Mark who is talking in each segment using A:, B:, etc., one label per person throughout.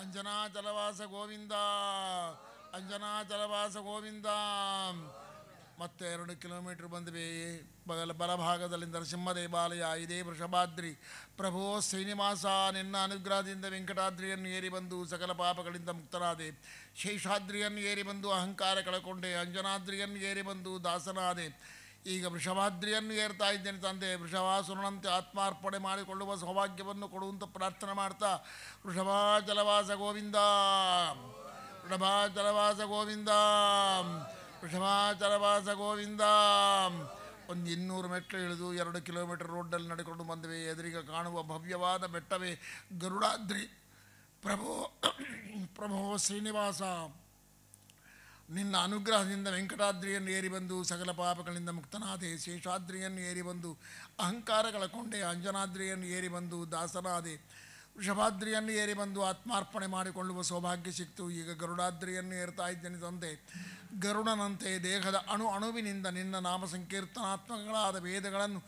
A: ಅಂಜನಾ ಜಲವಾಸ ಗೋವಿಂದ ಅಂಜನಾ ಜಲವಾಸ ಗೋವಿಂದ ಮತ್ತೆ ಎರಡು ಕಿಲೋಮೀಟರ್ ಬಂದ್ವಿ ಬಗಲ ಬಲಭಾಗದಲ್ಲಿ ನರಸಿಂಹ ದೇವಾಲಯ ಇದೇ ವೃಷಭಾದ್ರಿ ಪ್ರಭೋ ಶ್ರೀನಿವಾಸ ನಿನ್ನ ಅನುಗ್ರಹದಿಂದ ವೆಂಕಟಾದ್ರಿಯನ್ನು ಏರಿ ಬಂದು ಸಕಲ ಪಾಪಗಳಿಂದ ಮುಕ್ತರಾದೆ ಶೇಷಾದ್ರಿಯನ್ನು ಏರಿ ಬಂದು ಅಹಂಕಾರ ಕಳಕೊಂಡೆ ಅಂಜನಾದ್ರಿಯನ್ನು ಏರಿ ಬಂದು ದಾಸನಾದೆ ಈಗ ವೃಷಭಾದ್ರಿಯನ್ನು ಏರ್ತಾ ಇದ್ದೇನೆ ತಂದೆ ವೃಷಭಾಸುರನಂತೆ ಆತ್ಮಾರ್ಪಣೆ ಮಾಡಿಕೊಳ್ಳುವ ಸೌಭಾಗ್ಯವನ್ನು ಕೊಡುವಂತ ಪ್ರಾರ್ಥನೆ ಮಾಡ್ತಾ ವೃಷಭಾಚಲವಾಸ ಗೋವಿಂದ ವೃಷಭಾಚಲವಾಸ ಗೋವಿಂದ ವೃಷಭಾಚಲವಾಸ ಗೋವಿಂದ ಒಂದು ಇನ್ನೂರು ಮೆಟ್ಟು ಇಳಿದು ಎರಡು ಕಿಲೋಮೀಟರ್ ರೋಡಲ್ಲಿ ನಡೆಕೊಂಡು ಬಂದಿವೆ ಎದುರಿಗೆ ಕಾಣುವ ಭವ್ಯವಾದ ಬೆಟ್ಟವೇ ಗರುಡಾದ್ರಿ ಪ್ರಭೋ ಪ್ರಭೋ ಶ್ರೀನಿವಾಸ ನಿನ್ನ ಅನುಗ್ರಹದಿಂದ ವೆಂಕಟಾದ್ರಿಯನ್ನು ಏರಿ ಬಂದು ಸಕಲ ಪಾಪಗಳಿಂದ ಮುಕ್ತನಾದೆ ಶೇಷಾದ್ರಿಯನ್ನು ಏರಿ ಬಂದು ಅಹಂಕಾರಗಳ ಕೊಂಡೆ ಅಂಜನಾದ್ರಿಯನ್ನು ಏರಿ ಬಂದು ದಾಸನಾದೆ ವೃಷಭಾದ್ರಿಯನ್ನು ಏರಿ ಬಂದು ಆತ್ಮಾರ್ಪಣೆ ಮಾಡಿಕೊಳ್ಳುವ ಸೌಭಾಗ್ಯ ಸಿಕ್ತು ಈಗ ಗರುಡಾದ್ರಿಯನ್ನು ಏರ್ತಾ ಇದ್ದೇನೆ ತಂದೆ ಗರುಡನಂತೆ ದೇಹದ ಅಣು ಅಣುವಿನಿಂದ ನಿನ್ನ ನಾಮ ಸಂಕೀರ್ತನಾತ್ಮಕಗಳಾದ ವೇದಗಳನ್ನು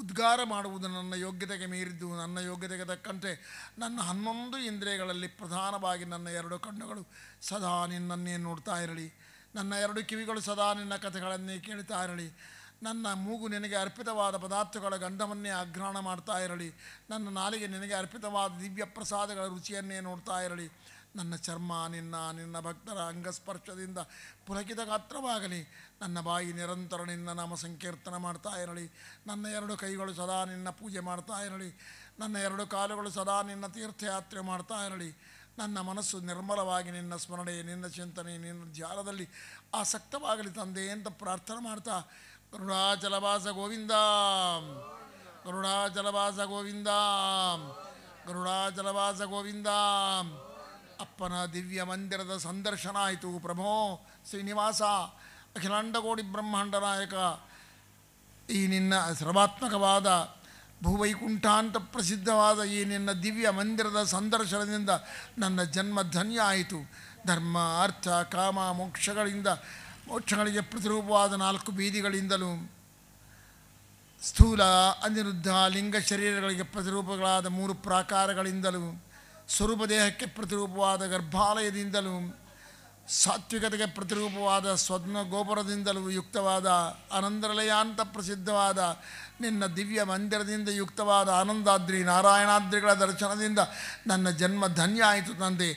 A: ಉದ್ಗಾರ ಮಾಡುವುದು ನನ್ನ ಯೋಗ್ಯತೆಗೆ ಮೀರಿದ್ದು ನನ್ನ ಯೋಗ್ಯತೆಗೆ ತಕ್ಕಂತೆ ನನ್ನ ಹನ್ನೊಂದು ಇಂದ್ರಿಯಗಳಲ್ಲಿ ಪ್ರಧಾನವಾಗಿ ನನ್ನ ಎರಡು ಕಣ್ಣುಗಳು ಸದಾ ನಿನ್ನನ್ನೇ ನೋಡ್ತಾ ಇರಲಿ ನನ್ನ ಎರಡು ಕಿವಿಗಳು ಸದಾ ನಿನ್ನ ಕಥೆಗಳನ್ನೇ ಕೇಳ್ತಾ ಇರಲಿ ನನ್ನ ಮೂಗು ನಿನಗೆ ಅರ್ಪಿತವಾದ ಪದಾರ್ಥಗಳ ಗಂಧವನ್ನೇ ಅಗ್ರಹಣ ಮಾಡ್ತಾ ಇರಲಿ ನನ್ನ ನಾಲಿಗೆ ನಿನಗೆ ಅರ್ಪಿತವಾದ ದಿವ್ಯ ಪ್ರಸಾದಗಳ ರುಚಿಯನ್ನೇ ನೋಡ್ತಾ ಇರಲಿ ನನ್ನ ಚರ್ಮ ನಿನ್ನ ನಿನ್ನ ಭಕ್ತರ ಅಂಗಸ್ಪರ್ಶದಿಂದ ಪುಲಕಿತ ಗಾತ್ರವಾಗಲಿ ನನ್ನ ಬಾಯಿ ನಿರಂತರ ನಿನ್ನ ನಾಮ ಸಂಕೀರ್ತನ ಮಾಡ್ತಾ ಇರಲಿ ನನ್ನ ಎರಡು ಕೈಗಳು ಸದಾ ನಿನ್ನ ಪೂಜೆ ಮಾಡ್ತಾ ಇರಲಿ ನನ್ನ ಎರಡು ಕಾಲುಗಳು ಸದಾ ನಿನ್ನ ತೀರ್ಥಯಾತ್ರೆ ಮಾಡ್ತಾ ಇರಲಿ ನನ್ನ ಮನಸ್ಸು ನಿರ್ಮಲವಾಗಿ ನಿನ್ನ ಸ್ಮರಣೆ ನಿನ್ನ ಚಿಂತನೆ ನಿನ್ನ ಜಾಲದಲ್ಲಿ ಆಸಕ್ತವಾಗಲಿ ತಂದೆ ಅಂತ ಪ್ರಾರ್ಥನೆ ಮಾಡ್ತಾ ಗರುಡಾಚಲವಾಸ ಗೋವಿಂದ ಗರುಡಾಚಲವಾಸ ಗೋವಿಂದ ಗರುಡಾಚಲವಾಸ ಗೋವಿಂದ ಅಪ್ಪನ ದಿವ್ಯ ಮಂದಿರದ ಸಂದರ್ಶನ ಆಯಿತು ಪ್ರಭೋ ಶ್ರೀನಿವಾಸ ಅಖಿಲಾಂಡಗೋಡಿ ಬ್ರಹ್ಮಾಂಡ ನಾಯಕ ಈ ನಿನ್ನ ಸರ್ವಾತ್ಮಕವಾದ ಭೂವೈಕುಂಠಾಂತ ಪ್ರಸಿದ್ಧವಾದ ಈ ನಿನ್ನ ದಿವ್ಯ ಮಂದಿರದ ಸಂದರ್ಶನದಿಂದ ನನ್ನ ಜನ್ಮ ಧನ್ಯ ಆಯಿತು ಧರ್ಮ ಅರ್ಥ ಕಾಮ ಮೋಕ್ಷಗಳಿಂದ ಮೋಕ್ಷಗಳಿಗೆ ಪ್ರತಿರೂಪವಾದ ನಾಲ್ಕು ಬೀದಿಗಳಿಂದಲೂ ಸ್ಥೂಲ ಅನಿರುದ್ಧ ಲಿಂಗ ಶರೀರಗಳಿಗೆ ಪ್ರತಿರೂಪಗಳಾದ ಮೂರು ಪ್ರಾಕಾರಗಳಿಂದಲೂ ಸ್ವರೂಪ ದೇಹಕ್ಕೆ ಪ್ರತಿರೂಪವಾದ ಗರ್ಭಾಲಯದಿಂದಲೂ ಸಾತ್ವಿಕತೆಗೆ ಪ್ರತಿರೂಪವಾದ ಸ್ವರ್ಣ ಗೋಪುರದಿಂದಲೂ ಯುಕ್ತವಾದ ಅನಂತರಲಯ ಪ್ರಸಿದ್ಧವಾದ ನಿನ್ನ ದಿವ್ಯ ಮಂದಿರದಿಂದ ಯುಕ್ತವಾದ ಆನಂದಾದ್ರಿ ನಾರಾಯಣಾದ್ರಿಗಳ ದರ್ಶನದಿಂದ ನನ್ನ ಜನ್ಮ ಧನ್ಯ ಆಯಿತು ತಂದೆ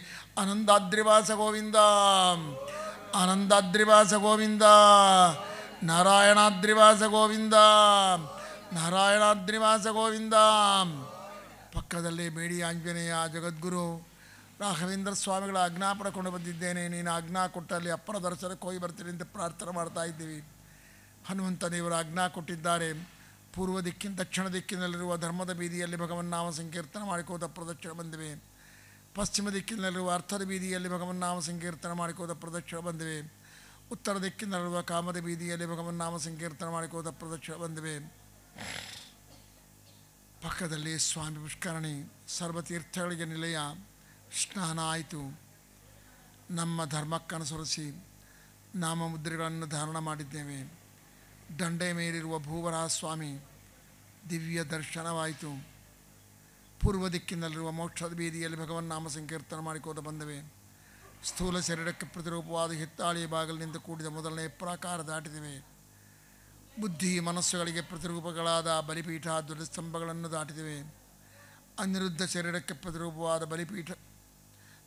A: ಅನಂದಾದ್ರಿವಾಸ ಗೋವಿಂದ ಆನಂದಾದ್ರಿವಾಸ ಗೋವಿಂದ ನಾರಾಯಣಾದ್ರಿವಾಸ ಗೋವಿಂದ ನಾರಾಯಣಾದ್ರಿವಾಸ ಗೋವಿಂದ ಪಕ್ಕದಲ್ಲಿ ಬೇಡಿ ಆಂಜನೇಯ ಜಗದ್ಗುರು ರಾಘವೇಂದ್ರ ಸ್ವಾಮಿಗಳ ಆಜ್ಞಾ ಪಡ್ಕೊಂಡು ಬಂದಿದ್ದೇನೆ ನೀನು ಆಜ್ಞಾ ಕೊಟ್ಟಲ್ಲಿ ಅಪ್ಪರ ದರ್ಶನಕ್ಕೆ ಹೋಗಿ ಬರ್ತೀನಿ ಅಂತ ಪ್ರಾರ್ಥನೆ ಮಾಡ್ತಾ ಇದ್ದೀವಿ ದೇವರು ಆಜ್ಞಾ ಕೊಟ್ಟಿದ್ದಾರೆ ಪೂರ್ವ ದಿಕ್ಕಿನ ದಕ್ಷಿಣ ದಿಕ್ಕಿನಲ್ಲಿರುವ ಧರ್ಮದ ಬೀದಿಯಲ್ಲಿ ನಾಮ ಸಂಕೀರ್ತನ ಮಾಡಿಕೋದ ಪ್ರದಕ್ಷಿಣ ಬಂದಿವೆ ಪಶ್ಚಿಮ ದಿಕ್ಕಿನಲ್ಲಿರುವ ಅರ್ಥದ ಬೀದಿಯಲ್ಲಿ ನಾಮ ಸಂಕೀರ್ತನ ಮಾಡಿಕೋದ ಪ್ರದಕ್ಷಿಣ ಬಂದಿವೆ ಉತ್ತರ ದಿಕ್ಕಿನಲ್ಲಿರುವ ಕಾಮದ ಬೀದಿಯಲ್ಲಿ ನಾಮ ಸಂಕೀರ್ತನ ಮಾಡಿಕೋದ ಪ್ರದಕ್ಷಿಣ ಬಂದಿವೆ ಪಕ್ಕದಲ್ಲಿ ಸ್ವಾಮಿ ಪುಷ್ಕರಣಿ ಸರ್ವತೀರ್ಥಗಳಿಗೆ ನಿಲಯ ಸ್ನಾನ ಆಯಿತು ನಮ್ಮ ಧರ್ಮಕ್ಕನುಸರಿಸಿ ನಾಮಮುದ್ರೆಗಳನ್ನು ಧಾರಣ ಮಾಡಿದ್ದೇವೆ ದಂಡೆ ಮೇಲಿರುವ ಭೂವರಾಜ ಸ್ವಾಮಿ ದಿವ್ಯ ದರ್ಶನವಾಯಿತು ಪೂರ್ವ ದಿಕ್ಕಿನಲ್ಲಿರುವ ಮೋಕ್ಷದ ಬೀದಿಯಲ್ಲಿ ಭಗವನ್ ನಾಮ ಸಂಕೀರ್ತನ ಮಾಡಿಕೊಂಡು ಬಂದವೆ ಸ್ಥೂಲ ಶರೀರಕ್ಕೆ ಪ್ರತಿರೂಪವಾದ ಹಿತ್ತಾಳಿಯ ಬಾಗಿಲಿನಿಂದ ಕೂಡಿದ ಮೊದಲನೇ ಪ್ರಾಕಾರ ದಾಟಿದೆವೆ ಬುದ್ಧಿ ಮನಸ್ಸುಗಳಿಗೆ ಪ್ರತಿರೂಪಗಳಾದ ಬಲಿಪೀಠ ದುರಸ್ತಂಭಗಳನ್ನು ದಾಟಿದೆವೆ ಅನಿರುದ್ಧ ಶರೀರಕ್ಕೆ ಪ್ರತಿರೂಪವಾದ ಬಲಿಪೀಠ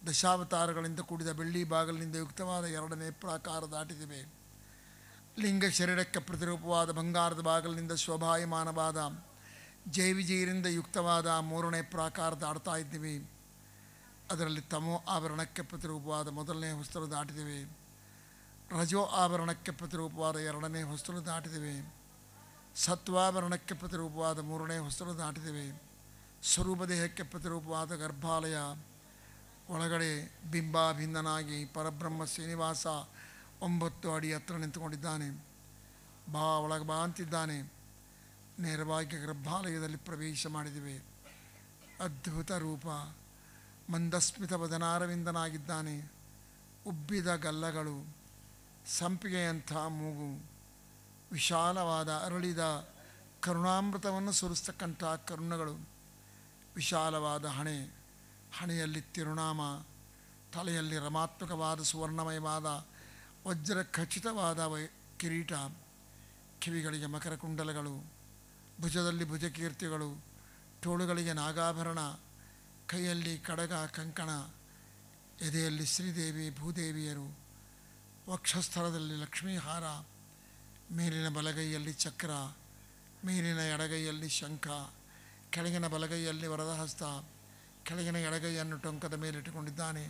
A: ದಶಾವತಾರಗಳಿಂದ ಕೂಡಿದ ಬೆಳ್ಳಿ ಬಾಗಿಲಿನಿಂದ ಯುಕ್ತವಾದ ಎರಡನೇ ಪ್ರಾಕಾರ ದಾಟಿದಿವೆ ಲಿಂಗ ಶರೀರಕ್ಕೆ ಪ್ರತಿರೂಪವಾದ ಬಂಗಾರದ ಬಾಗಿಲಿನಿಂದ ಶೋಭಾಯಮಾನವಾದ ಜೈವಿಜಯರಿಂದ ಯುಕ್ತವಾದ ಮೂರನೇ ಪ್ರಾಕಾರ ದಾಡ್ತಾ ಇದ್ದೀವಿ ಅದರಲ್ಲಿ ತಮೋ ಆಭರಣಕ್ಕೆ ಪ್ರತಿರೂಪವಾದ ಮೊದಲನೇ ಹೊಸ್ತಲು ದಾಟಿದಿವೆ ರಜೋ ಆಭರಣಕ್ಕೆ ಪ್ರತಿರೂಪವಾದ ಎರಡನೇ ಹೊಸ್ತಲು ದಾಟಿದಿವೆ ಸತ್ವಾಭರಣಕ್ಕೆ ಪ್ರತಿರೂಪವಾದ ಮೂರನೇ ಹೊಸ್ತಲು ದಾಟಿದಿವೆ ಸ್ವರೂಪ ದೇಹಕ್ಕೆ ಪ್ರತಿರೂಪವಾದ ಗರ್ಭಾಲಯ ಒಳಗಡೆ ಬಿಂಬಾಭಿಂದನಾಗಿ ಪರಬ್ರಹ್ಮ ಶ್ರೀನಿವಾಸ ಒಂಬತ್ತು ಅಡಿ ಹತ್ರ ನಿಂತುಕೊಂಡಿದ್ದಾನೆ ಬಾ ಒಳಗೆ ಬಾ ಅಂತಿದ್ದಾನೆ ನೇರವಾಗಿ ಗರ್ಭಾಲಯದಲ್ಲಿ ಪ್ರವೇಶ ಮಾಡಿದಿವೆ ಅದ್ಭುತ ರೂಪ ಮಂದಸ್ಮಿತ ಬದನಾರವಿಂದನಾಗಿದ್ದಾನೆ ಉಬ್ಬಿದ ಗಲ್ಲಗಳು ಸಂಪಿಗೆಯಂಥ ಮೂಗು ವಿಶಾಲವಾದ ಅರಳಿದ ಕರುಣಾಮೃತವನ್ನು ಸುರಿಸ್ತಕ್ಕಂಥ ಕರುಣಗಳು ವಿಶಾಲವಾದ ಹಣೆ ಹಣೆಯಲ್ಲಿ ತಿರುನಾಮ ತಲೆಯಲ್ಲಿ ರಮಾತ್ಮಕವಾದ ಸುವರ್ಣಮಯವಾದ ವಜ್ರ ಖಚಿತವಾದ ವೈ ಕಿರೀಟ ಕಿವಿಗಳಿಗೆ ಮಕರ ಕುಂಡಲಗಳು ಭುಜದಲ್ಲಿ ಭುಜಕೀರ್ತಿಗಳು ತೋಳುಗಳಿಗೆ ನಾಗಾಭರಣ ಕೈಯಲ್ಲಿ ಕಡಗ ಕಂಕಣ ಎದೆಯಲ್ಲಿ ಶ್ರೀದೇವಿ ಭೂದೇವಿಯರು ವಕ್ಷಸ್ಥಳದಲ್ಲಿ ಲಕ್ಷ್ಮೀಹಾರ ಮೇಲಿನ ಬಲಗೈಯಲ್ಲಿ ಚಕ್ರ ಮೇಲಿನ ಎಡಗೈಯಲ್ಲಿ ಶಂಖ ಕೆಳಗಿನ ಬಲಗೈಯಲ್ಲಿ ವರದಹಸ್ತ ಕೆಳಗಿನ ಎಡಗೈಯನ್ನು ಟೊಂಕದ ಇಟ್ಟುಕೊಂಡಿದ್ದಾನೆ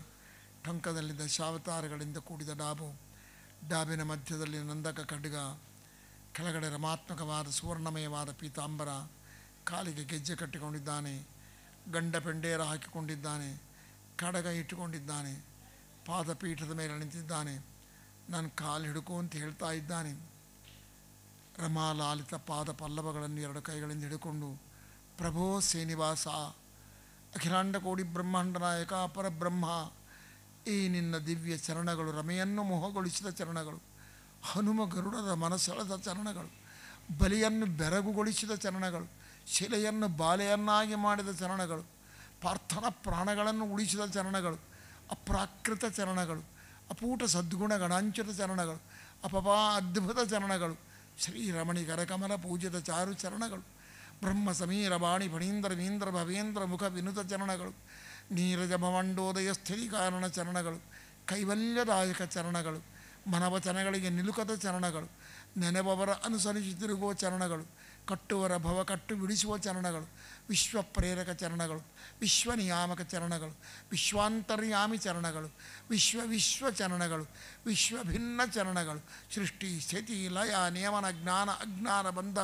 A: ಟೊಂಕದಲ್ಲಿದ್ದ ಶಾವತಾರಗಳಿಂದ ಕೂಡಿದ ಡಾಬು ಡಾಬಿನ ಮಧ್ಯದಲ್ಲಿ ನಂದಕ ಖಡ್ಗ ಕೆಳಗಡೆ ರಮಾತ್ಮಕವಾದ ಸುವರ್ಣಮಯವಾದ ಪೀತಾಂಬರ ಕಾಲಿಗೆ ಗೆಜ್ಜೆ ಕಟ್ಟಿಕೊಂಡಿದ್ದಾನೆ ಗಂಡ ಪೆಂಡೇರ ಹಾಕಿಕೊಂಡಿದ್ದಾನೆ ಕಡಗ ಇಟ್ಟುಕೊಂಡಿದ್ದಾನೆ ಪಾದಪೀಠದ ಮೇಲೆ ನಿಂತಿದ್ದಾನೆ ನಾನು ಕಾಲು ಹಿಡುಕು ಅಂತ ಹೇಳ್ತಾ ಇದ್ದಾನೆ ರಮಾಲಾಲಿತ ಪಾದ ಪಲ್ಲವಗಳನ್ನು ಎರಡು ಕೈಗಳಿಂದ ಹಿಡ್ಕೊಂಡು ಪ್ರಭೋ ಶ್ರೀನಿವಾಸ ಅಖಿಲಾಂಡ ಕೋಡಿ ಬ್ರಹ್ಮಾಂಡ ನಾಯಕ ಅಪರ ಬ್ರಹ್ಮ ಈ ನಿನ್ನ ದಿವ್ಯ ಚರಣಗಳು ರಮೆಯನ್ನು ಮೋಹಗೊಳಿಸಿದ ಚರಣಗಳು ಹನುಮ ಗರುಡದ ಮನಸೆಳೆದ ಚರಣಗಳು ಬಲಿಯನ್ನು ಬೆರಗುಗೊಳಿಸಿದ ಚರಣಗಳು ಶಿಲೆಯನ್ನು ಬಾಲೆಯನ್ನಾಗಿ ಮಾಡಿದ ಚರಣಗಳು ಪಾರ್ಥನ ಪ್ರಾಣಗಳನ್ನು ಉಳಿಸಿದ ಚರಣಗಳು ಅಪ್ರಾಕೃತ ಚರಣಗಳು ಅಪೂಟ ಸದ್ಗುಣ ಗಣಾಂಚಿತ ಚರಣಗಳು ಅಪಪಾ ಅದ್ಭುತ ಚರಣಗಳು ಶ್ರೀರಮಣಿ ಕಮಲ ಪೂಜಿತ ಚಾರು ಚರಣಗಳು ಬ್ರಹ್ಮ ಸಮೀರ ಬಾಣಿ ಫಣೀಂದ್ರ ಮೀಂದ್ರ ಭವೇಂದ್ರ ಮುಖ ವಿನುತ ಚರಣಗಳು ನೀರಜ ಭವಂಡೋದಯ ಕಾರಣ ಚರಣಗಳು ಕೈವಲ್ಯದಾಯಕ ಚರಣಗಳು ಮನವಚನಗಳಿಗೆ ನಿಲುಕದ ಚರಣಗಳು ನೆನೆಬವರ ಅನುಸರಿಸಿ ಚರಣಗಳು ಕಟ್ಟುವರ ಭವ ಕಟ್ಟು ಬಿಡಿಸುವ ಚರಣಗಳು ವಿಶ್ವ ಪ್ರೇರಕ ಚರಣಗಳು ವಿಶ್ವನಿಯಾಮಕ ಚರಣಗಳು ವಿಶ್ವಾಂತರ್ಯಾಮಿ ಚರಣಗಳು ವಿಶ್ವ ವಿಶ್ವ ಚರಣಗಳು ವಿಶ್ವ ಭಿನ್ನ ಚರಣಗಳು ಸೃಷ್ಟಿ ಸ್ಥಿತಿ ಲಯ ನಿಯಮನ ಜ್ಞಾನ ಅಜ್ಞಾನ ಬಂಧ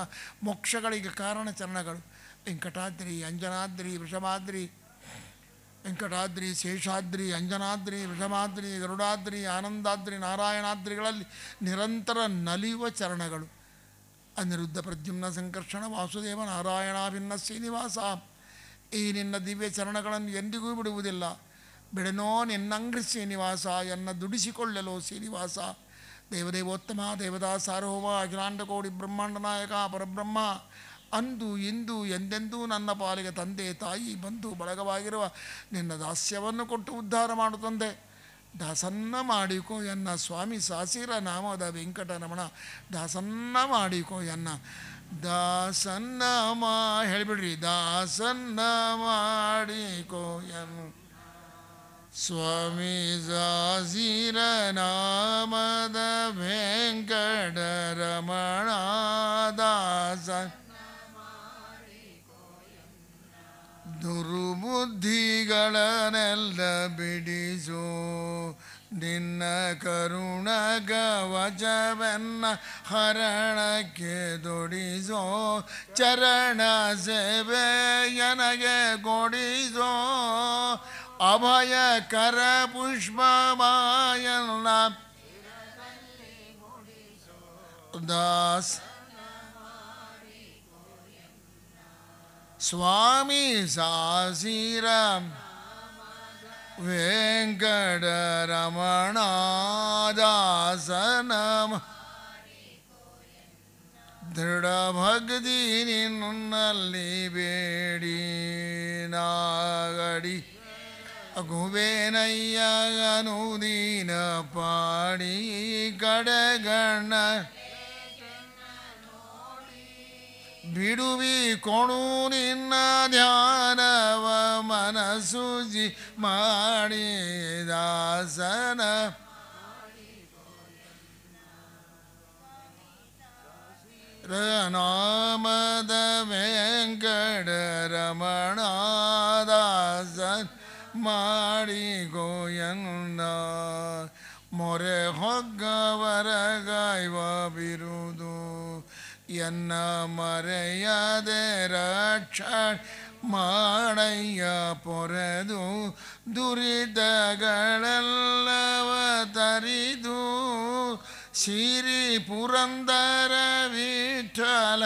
A: ಮೋಕ್ಷಗಳಿಗೆ ಕಾರಣ ಚರಣಗಳು ವೆಂಕಟಾದ್ರಿ ಅಂಜನಾದ್ರಿ ವೃಷಭಾದ್ರಿ ವೆಂಕಟಾದ್ರಿ ಶೇಷಾದ್ರಿ ಅಂಜನಾದ್ರಿ ವೃಷಭಾದ್ರಿ ಗರುಡಾದ್ರಿ ಆನಂದಾದ್ರಿ ನಾರಾಯಣಾದ್ರಿಗಳಲ್ಲಿ ನಿರಂತರ ನಲಿಯುವ ಚರಣಗಳು ಅನಿರುದ್ಧ ಪ್ರದ್ಯುಮ್ನ ಸಂಕರ್ಷಣ ವಾಸುದೇವ ನಾರಾಯಣಾಭಿನ್ನ ಶ್ರೀನಿವಾಸ ಈ ನಿನ್ನ ದಿವ್ಯ ಚರಣಗಳನ್ನು ಎಂದಿಗೂ ಬಿಡುವುದಿಲ್ಲ ಬಿಡನೋ ನಿನ್ನಂಗ್ರಿ ಶ್ರೀನಿವಾಸ ಎನ್ನ ದುಡಿಸಿಕೊಳ್ಳಲೋ ಶ್ರೀನಿವಾಸ ದೇವದೇವೋತ್ತಮ ದೇವದಾ ಸಾರ್ವಭೌಮ ಅಖಿಲಾಂಡ ಕೋಡಿ ಬ್ರಹ್ಮಾಂಡ ನಾಯಕ ಪರಬ್ರಹ್ಮ ಅಂದು ಇಂದು ಎಂದೆಂದೂ ನನ್ನ ಪಾಲಿಗೆ ತಂದೆ ತಾಯಿ ಬಂಧು ಬಳಗವಾಗಿರುವ ನಿನ್ನ ದಾಸ್ಯವನ್ನು ಕೊಟ್ಟು ಉದ್ಧಾರ ಮಾಡು ತಂದೆ ದಾಸನ್ನ ಮಾಡಿಕೋ ಎನ್ನ ಸ್ವಾಮಿ ಸಾಸಿರ ನಾಮದ ವೆಂಕಟರಮಣ ದಾಸನ್ನ ಮಾಡಿಕೋ ಎನ್ನ ದಾಸನ್ನ ಮಾ ಹೇಳಿಬಿಡ್ರಿ ದಾಸನ್ನ ಮಾಡಿಕೋ ಎನ್ನ ಸ್ವಾಮಿ ಸಾಸಿರ ನಾಮದ ವೆಂಕಟರಮಣ ದಾಸ ದುರ್ಬುದ್ಧಿಗಳನ್ನೆಲ್ಲ ಬಿಡಿಸೋ ನಿನ್ನ ಕರುಣ ಗವಚವೆನ್ನ ಹರಣಕ್ಕೆ ದೊಡಿಸೋ ಚರಣ ಸೇವೆಯನಗೆ ಕೊಡಿಸೋ ಅಭಯ ಕರ ಪುಷ್ಪಮಾಯನ್ನ ದಾಸ್ स्वामी साजीरम वेंकट रमण दासन दृढ़ भक्ति नागड़ी कुबेनय्यनुदीन पाड़ी कड़गण ಬಿಡುವಿ ಕೊಡು ನಿನ್ನ ಧ್ಯಾನವ ಮನಸುಜಿ ಮಾಡಿ ದಾಸನ ನಾಮದ ವೆಂಕಟ ರಮಣ ದಾಸನ್ ಮಾಡಿ ಗೋಯನ್ನ ಮೊರೆ ಹೊಗ್ಗವರ ಗಾಯವ ಬಿರುದು ಎನ್ನ ಮರೆಯದೆ ರಕ್ಷ ಮಾಡಯ್ಯ ಪೊರೆದು ದುರಿತಗಳೆಲ್ಲವ ತರಿದು ಸಿರಿ ಪುರಂದರ ವಿಠಲ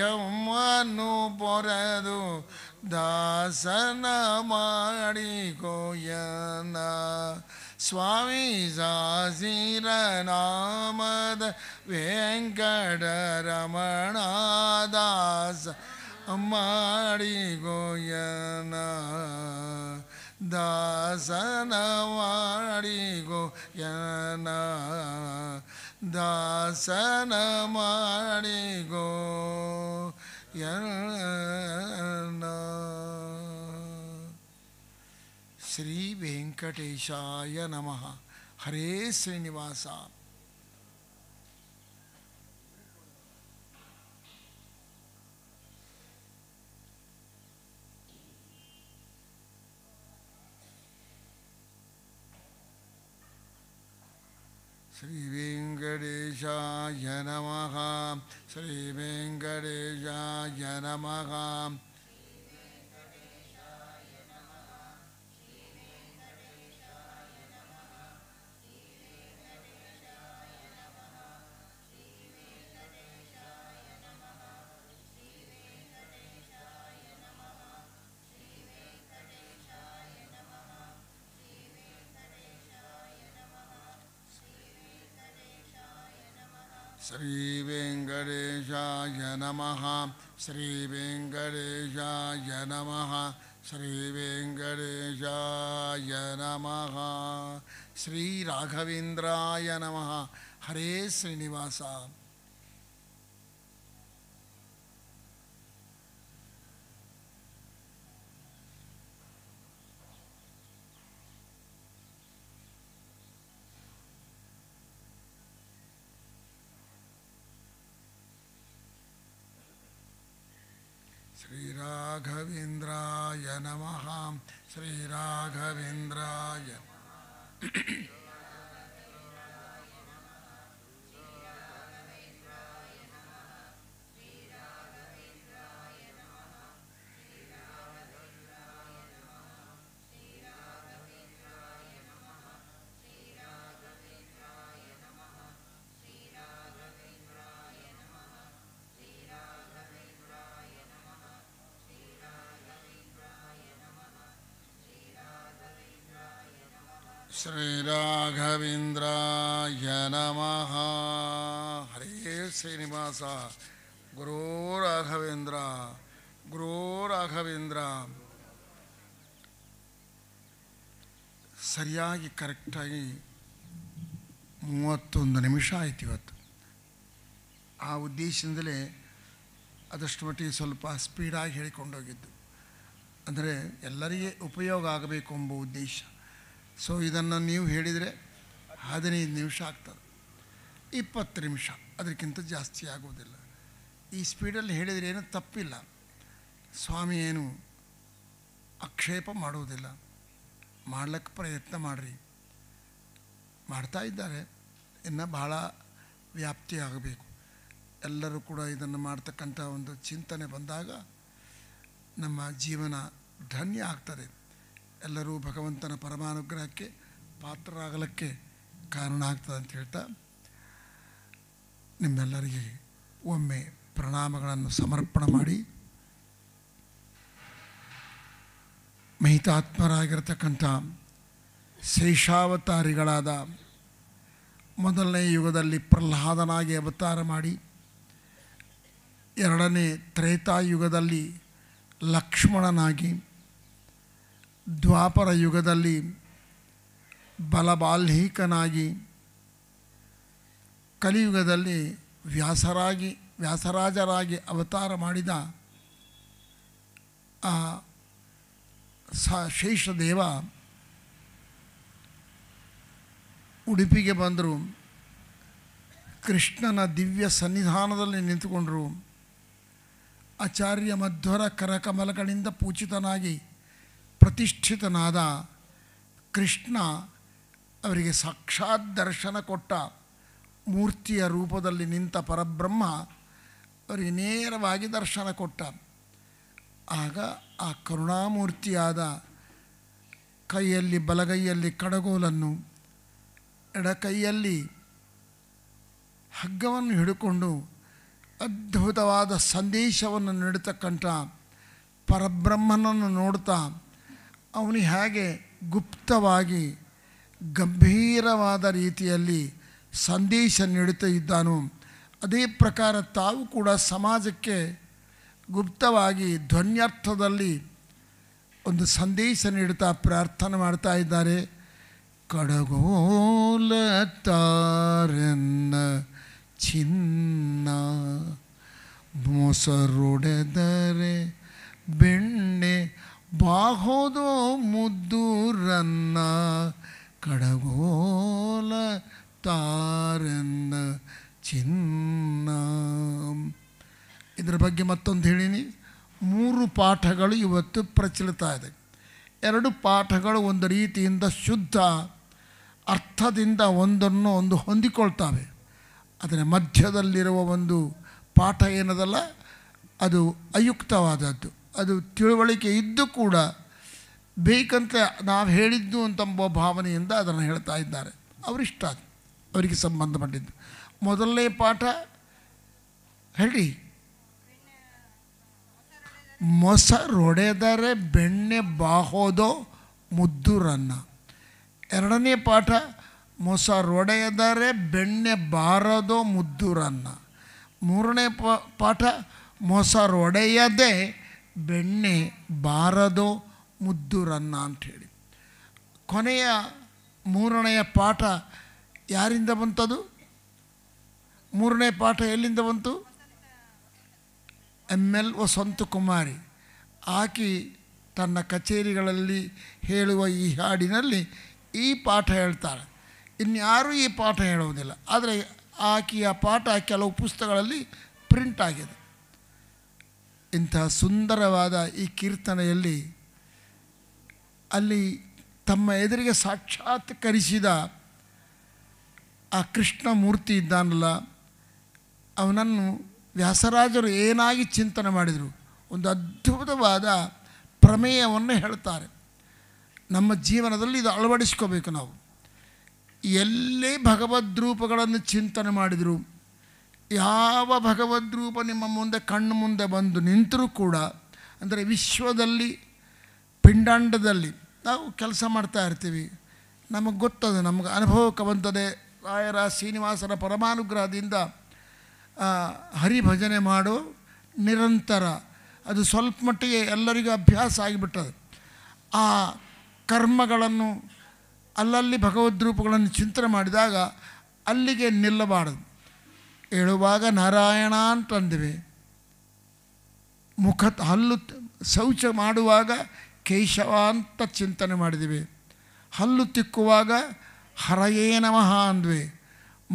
A: ಯಮ್ಮನ್ನು ಪೊರೆದು ದಾಸನ ಕೋಯನ स्वामी सासीरनामद वेङ्कटरमणादास ಮಾಡಿಗೋಯನ ದಾಸನ ಮಾಡಿಗೋಯನ ದಾಸನ ಮಾಡಿಗೋ ಯನ श्री वेंकटेशाय नमः हरे श्रीनिवासा श्रीवेङ्कटेशाय नमः श्रीवेङ्कटेशाय नमः श्री श्रीवेङ्कटेशाय नमः श्रीवेङ्कटेशाय नमः श्रीवेङ्कटेशाय नमः श्रीराघवेन्द्राय नमः हरे श्रीनिवासा श्री श्रीराघवेन्द्राय नमः श्रीराघवेन्द्राय ಶ್ರೀ ರಾಘವೇಂದ್ರ ನಮಃ ಹರೇ ಶ್ರೀನಿವಾಸ ಗುರು ರಾಘವೇಂದ್ರ ಗುರು ರಾಘವೇಂದ್ರ ಸರಿಯಾಗಿ ಕರೆಕ್ಟಾಗಿ ಮೂವತ್ತೊಂದು ನಿಮಿಷ ಆಯ್ತು ಇವತ್ತು ಆ ಉದ್ದೇಶದಿಂದಲೇ ಅದಷ್ಟು ಮಟ್ಟಿಗೆ ಸ್ವಲ್ಪ ಸ್ಪೀಡಾಗಿ ಹೇಳಿಕೊಂಡೋಗಿದ್ದು ಅಂದರೆ ಎಲ್ಲರಿಗೆ ಉಪಯೋಗ ಆಗಬೇಕು ಎಂಬ ಉದ್ದೇಶ ಸೊ ಇದನ್ನು ನೀವು ಹೇಳಿದರೆ ಹದಿನೈದು ನಿಮಿಷ ಆಗ್ತದೆ ಇಪ್ಪತ್ತು ನಿಮಿಷ ಅದಕ್ಕಿಂತ ಜಾಸ್ತಿ ಆಗೋದಿಲ್ಲ ಈ ಸ್ಪೀಡಲ್ಲಿ ಹೇಳಿದರೆ ಏನೂ ತಪ್ಪಿಲ್ಲ ಸ್ವಾಮಿ ಏನು ಆಕ್ಷೇಪ ಮಾಡುವುದಿಲ್ಲ ಮಾಡಲಿಕ್ಕೆ ಪ್ರಯತ್ನ ಮಾಡಿರಿ ಮಾಡ್ತಾ ಇದ್ದಾರೆ ಇನ್ನು ಬಹಳ ಆಗಬೇಕು ಎಲ್ಲರೂ ಕೂಡ ಇದನ್ನು ಮಾಡ್ತಕ್ಕಂಥ ಒಂದು ಚಿಂತನೆ ಬಂದಾಗ ನಮ್ಮ ಜೀವನ ಧನ್ಯ ಆಗ್ತದೆ ಎಲ್ಲರೂ ಭಗವಂತನ ಪರಮಾನುಗ್ರಹಕ್ಕೆ ಪಾತ್ರರಾಗಲಿಕ್ಕೆ ಕಾರಣ ಆಗ್ತದೆ ಅಂತ ಹೇಳ್ತಾ ನಿಮ್ಮೆಲ್ಲರಿಗೆ ಒಮ್ಮೆ ಪ್ರಣಾಮಗಳನ್ನು ಸಮರ್ಪಣೆ ಮಾಡಿ ಮಹಿತಾತ್ಮರಾಗಿರತಕ್ಕಂಥ ಶೇಷಾವತಾರಿಗಳಾದ ಮೊದಲನೇ ಯುಗದಲ್ಲಿ ಪ್ರಹ್ಲಾದನಾಗಿ ಅವತಾರ ಮಾಡಿ ಎರಡನೇ ತ್ರೇತಾಯುಗದಲ್ಲಿ ಲಕ್ಷ್ಮಣನಾಗಿ ದ್ವಾಪರ ಯುಗದಲ್ಲಿ ಬಲಬಾಲ್ಹೀಕನಾಗಿ ಕಲಿಯುಗದಲ್ಲಿ ವ್ಯಾಸರಾಗಿ ವ್ಯಾಸರಾಜರಾಗಿ ಅವತಾರ ಮಾಡಿದ ಆ ಸ ಶೇಷದೇವ ಉಡುಪಿಗೆ ಬಂದರು ಕೃಷ್ಣನ ದಿವ್ಯ ಸನ್ನಿಧಾನದಲ್ಲಿ ನಿಂತುಕೊಂಡರು ಆಚಾರ್ಯ ಮಧ್ವರ ಕರಕಮಲಗಳಿಂದ ಪೂಜಿತನಾಗಿ ಪ್ರತಿಷ್ಠಿತನಾದ ಕೃಷ್ಣ ಅವರಿಗೆ ಸಾಕ್ಷಾತ್ ದರ್ಶನ ಕೊಟ್ಟ ಮೂರ್ತಿಯ ರೂಪದಲ್ಲಿ ನಿಂತ ಪರಬ್ರಹ್ಮ ಅವರಿಗೆ ನೇರವಾಗಿ ದರ್ಶನ ಕೊಟ್ಟ ಆಗ ಆ ಕರುಣಾಮೂರ್ತಿಯಾದ ಕೈಯಲ್ಲಿ ಬಲಗೈಯಲ್ಲಿ ಕಡಗೋಲನ್ನು ಎಡಕೈಯಲ್ಲಿ ಹಗ್ಗವನ್ನು ಹಿಡಿಕೊಂಡು ಅದ್ಭುತವಾದ ಸಂದೇಶವನ್ನು ನೀಡತಕ್ಕಂಥ ಪರಬ್ರಹ್ಮನನ್ನು ನೋಡ್ತಾ ಅವನು ಹೇಗೆ ಗುಪ್ತವಾಗಿ ಗಂಭೀರವಾದ ರೀತಿಯಲ್ಲಿ ಸಂದೇಶ ನೀಡುತ್ತಾ ಇದ್ದಾನೋ ಅದೇ ಪ್ರಕಾರ ತಾವು ಕೂಡ ಸಮಾಜಕ್ಕೆ ಗುಪ್ತವಾಗಿ ಧ್ವನ್ಯರ್ಥದಲ್ಲಿ ಒಂದು ಸಂದೇಶ ನೀಡುತ್ತಾ ಪ್ರಾರ್ಥನೆ ಮಾಡ್ತಾ ಇದ್ದಾರೆ ಕಡಗೋಲ ಚಿನ್ನ ಮೊಸರೊಡೆದರೆ ಬೆಣ್ಣೆ ಬಾಹೋದೋ ಮುದ್ದೂರನ್ನ ಕಡಗೋಲ ತಾರನ್ನ ಚಿನ್ನ ಇದರ ಬಗ್ಗೆ ಮತ್ತೊಂದು ಹೇಳಿನಿ ಮೂರು ಪಾಠಗಳು ಇವತ್ತು ಪ್ರಚಲಿತ ಇದೆ ಎರಡು ಪಾಠಗಳು ಒಂದು ರೀತಿಯಿಂದ ಶುದ್ಧ ಅರ್ಥದಿಂದ ಒಂದನ್ನು ಒಂದು ಹೊಂದಿಕೊಳ್ತವೆ ಅದರ ಮಧ್ಯದಲ್ಲಿರುವ ಒಂದು ಪಾಠ ಏನದಲ್ಲ ಅದು ಅಯುಕ್ತವಾದದ್ದು ಅದು ತಿಳುವಳಿಕೆ ಇದ್ದು ಕೂಡ ಬೇಕಂತ ನಾವು ಹೇಳಿದ್ದು ಅಂತಂಬ ಭಾವನೆಯಿಂದ ಅದನ್ನು ಹೇಳ್ತಾ ಇದ್ದಾರೆ ಅವರಿಷ್ಟ ಅವರಿಗೆ ಸಂಬಂಧಪಟ್ಟಿದ್ದು ಮೊದಲನೇ ಪಾಠ ಹೇಳಿ ಮೊಸರೊಡೆದರೆ ಬೆಣ್ಣೆ ಬಾಹೋದೋ ಮುದ್ದುರನ್ನ ಎರಡನೇ ಪಾಠ ಮೊಸರೊಡೆಯದರೆ ಬೆಣ್ಣೆ ಬಾರದೋ ಮುದ್ದುರನ್ನ ಮೂರನೇ ಪಾಠ ಮೊಸರೊಡೆಯದೆ ಬೆಣ್ಣೆ ಬಾರದೋ ಮುದ್ದು ರನ್ನ ಅಂಥೇಳಿ ಕೊನೆಯ ಮೂರನೆಯ ಪಾಠ ಯಾರಿಂದ ಬಂತದು ಮೂರನೇ ಪಾಠ ಎಲ್ಲಿಂದ ಬಂತು ಎಮ್ ಎಲ್ ವಸಂತ ಕುಮಾರಿ ಆಕಿ ತನ್ನ ಕಚೇರಿಗಳಲ್ಲಿ ಹೇಳುವ ಈ ಹಾಡಿನಲ್ಲಿ ಈ ಪಾಠ ಹೇಳ್ತಾಳೆ ಇನ್ಯಾರೂ ಈ ಪಾಠ ಹೇಳುವುದಿಲ್ಲ ಆದರೆ ಆಕೆಯ ಪಾಠ ಕೆಲವು ಪುಸ್ತಕಗಳಲ್ಲಿ ಪ್ರಿಂಟ್ ಆಗಿದೆ ಇಂತಹ ಸುಂದರವಾದ ಈ ಕೀರ್ತನೆಯಲ್ಲಿ ಅಲ್ಲಿ ತಮ್ಮ ಎದುರಿಗೆ ಸಾಕ್ಷಾತ್ಕರಿಸಿದ ಆ ಕೃಷ್ಣ ಮೂರ್ತಿ ಇದ್ದಾನಲ್ಲ ಅವನನ್ನು ವ್ಯಾಸರಾಜರು ಏನಾಗಿ ಚಿಂತನೆ ಮಾಡಿದರು ಒಂದು ಅದ್ಭುತವಾದ ಪ್ರಮೇಯವನ್ನು ಹೇಳ್ತಾರೆ ನಮ್ಮ ಜೀವನದಲ್ಲಿ ಇದು ಅಳವಡಿಸ್ಕೋಬೇಕು ನಾವು ಎಲ್ಲೇ ರೂಪಗಳನ್ನು ಚಿಂತನೆ ಮಾಡಿದರು ಯಾವ ಭಗವದ್ ರೂಪ ನಿಮ್ಮ ಮುಂದೆ ಕಣ್ಣು ಮುಂದೆ ಬಂದು ನಿಂತರೂ ಕೂಡ ಅಂದರೆ ವಿಶ್ವದಲ್ಲಿ ಪಿಂಡಾಂಡದಲ್ಲಿ ನಾವು ಕೆಲಸ ಮಾಡ್ತಾ ಇರ್ತೀವಿ ನಮಗೆ ಗೊತ್ತದೆ ನಮಗೆ ಅನುಭವಕ್ಕೆ ಬಂತದೆ ರಾಯರ ಶ್ರೀನಿವಾಸರ ಪರಮಾನುಗ್ರಹದಿಂದ ಹರಿಭಜನೆ ಮಾಡೋ ನಿರಂತರ ಅದು ಸ್ವಲ್ಪ ಮಟ್ಟಿಗೆ ಎಲ್ಲರಿಗೂ ಅಭ್ಯಾಸ ಆಗಿಬಿಟ್ಟದೆ ಆ ಕರ್ಮಗಳನ್ನು ಅಲ್ಲಲ್ಲಿ ಭಗವದ್ ರೂಪಗಳನ್ನು ಚಿಂತನೆ ಮಾಡಿದಾಗ ಅಲ್ಲಿಗೆ ನಿಲ್ಲಬಾರದು ಹೇಳುವಾಗ ನಾರಾಯಣ ಅಂತಂದ್ವಿ ಮುಖ ಹಲ್ಲು ಶೌಚ ಮಾಡುವಾಗ ಕೇಶವ ಅಂತ ಚಿಂತನೆ ಮಾಡಿದ್ವಿ ಹಲ್ಲು ತಿಕ್ಕುವಾಗ ಹರಯೇ ನಮಃ ಅಂದ್ವಿ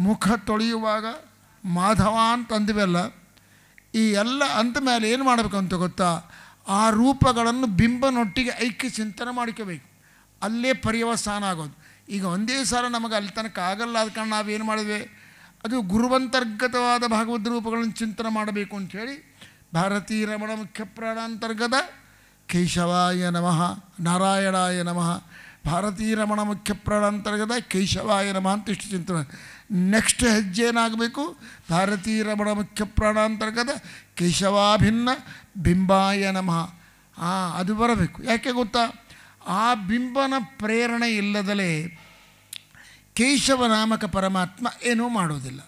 A: ಮುಖ ತೊಳೆಯುವಾಗ ಮಾಧವ ಅಲ್ಲ ಈ ಎಲ್ಲ ಅಂದ ಮೇಲೆ ಏನು ಮಾಡಬೇಕಂತ ಗೊತ್ತಾ ಆ ರೂಪಗಳನ್ನು ಬಿಂಬನೊಟ್ಟಿಗೆ ಐಕ್ಯ ಚಿಂತನೆ ಮಾಡ್ಕೋಬೇಕು ಅಲ್ಲೇ ಪರ್ಯವಸಾನ ಆಗೋದು ಈಗ ಒಂದೇ ಸಲ ನಮಗೆ ಅಲ್ಲಿ ತನಕ ಆಗಲ್ಲ ನಾವು ನಾವೇನು ಮಾಡಿದ್ವಿ ಅದು ಗುರುವಂತರ್ಗತವಾದ ಭಾಗವದ್ ರೂಪಗಳನ್ನು ಚಿಂತನೆ ಮಾಡಬೇಕು ಅಂಥೇಳಿ ಭಾರತೀ ರಮಣ ಮುಖ್ಯ ಪ್ರಾಣಾಂತರ್ಗತ ಕೇಶವಾಯ ನಮಃ ನಾರಾಯಣಾಯ ನಮಃ ಭಾರತೀ ರಮಣ ಮುಖ್ಯ ಪ್ರಾಣಾಂತರ್ಗತ ಕೇಶವಾಯ ನಮಃ ಅಂತ ಇಷ್ಟು ಚಿಂತನೆ ನೆಕ್ಸ್ಟ್ ಹೆಜ್ಜೆ ಏನಾಗಬೇಕು ಭಾರತೀ ರಮಣ ಮುಖ್ಯ ಪ್ರಾಣಾಂತರ್ಗತ ಕೇಶವಾಭಿನ್ನ ಬಿಂಬಾಯ ನಮಃ ಆ ಅದು ಬರಬೇಕು ಯಾಕೆ ಗೊತ್ತಾ ಆ ಬಿಂಬನ ಪ್ರೇರಣೆ ಇಲ್ಲದಲೇ ನಾಮಕ ಪರಮಾತ್ಮ ಏನೂ ಮಾಡೋದಿಲ್ಲ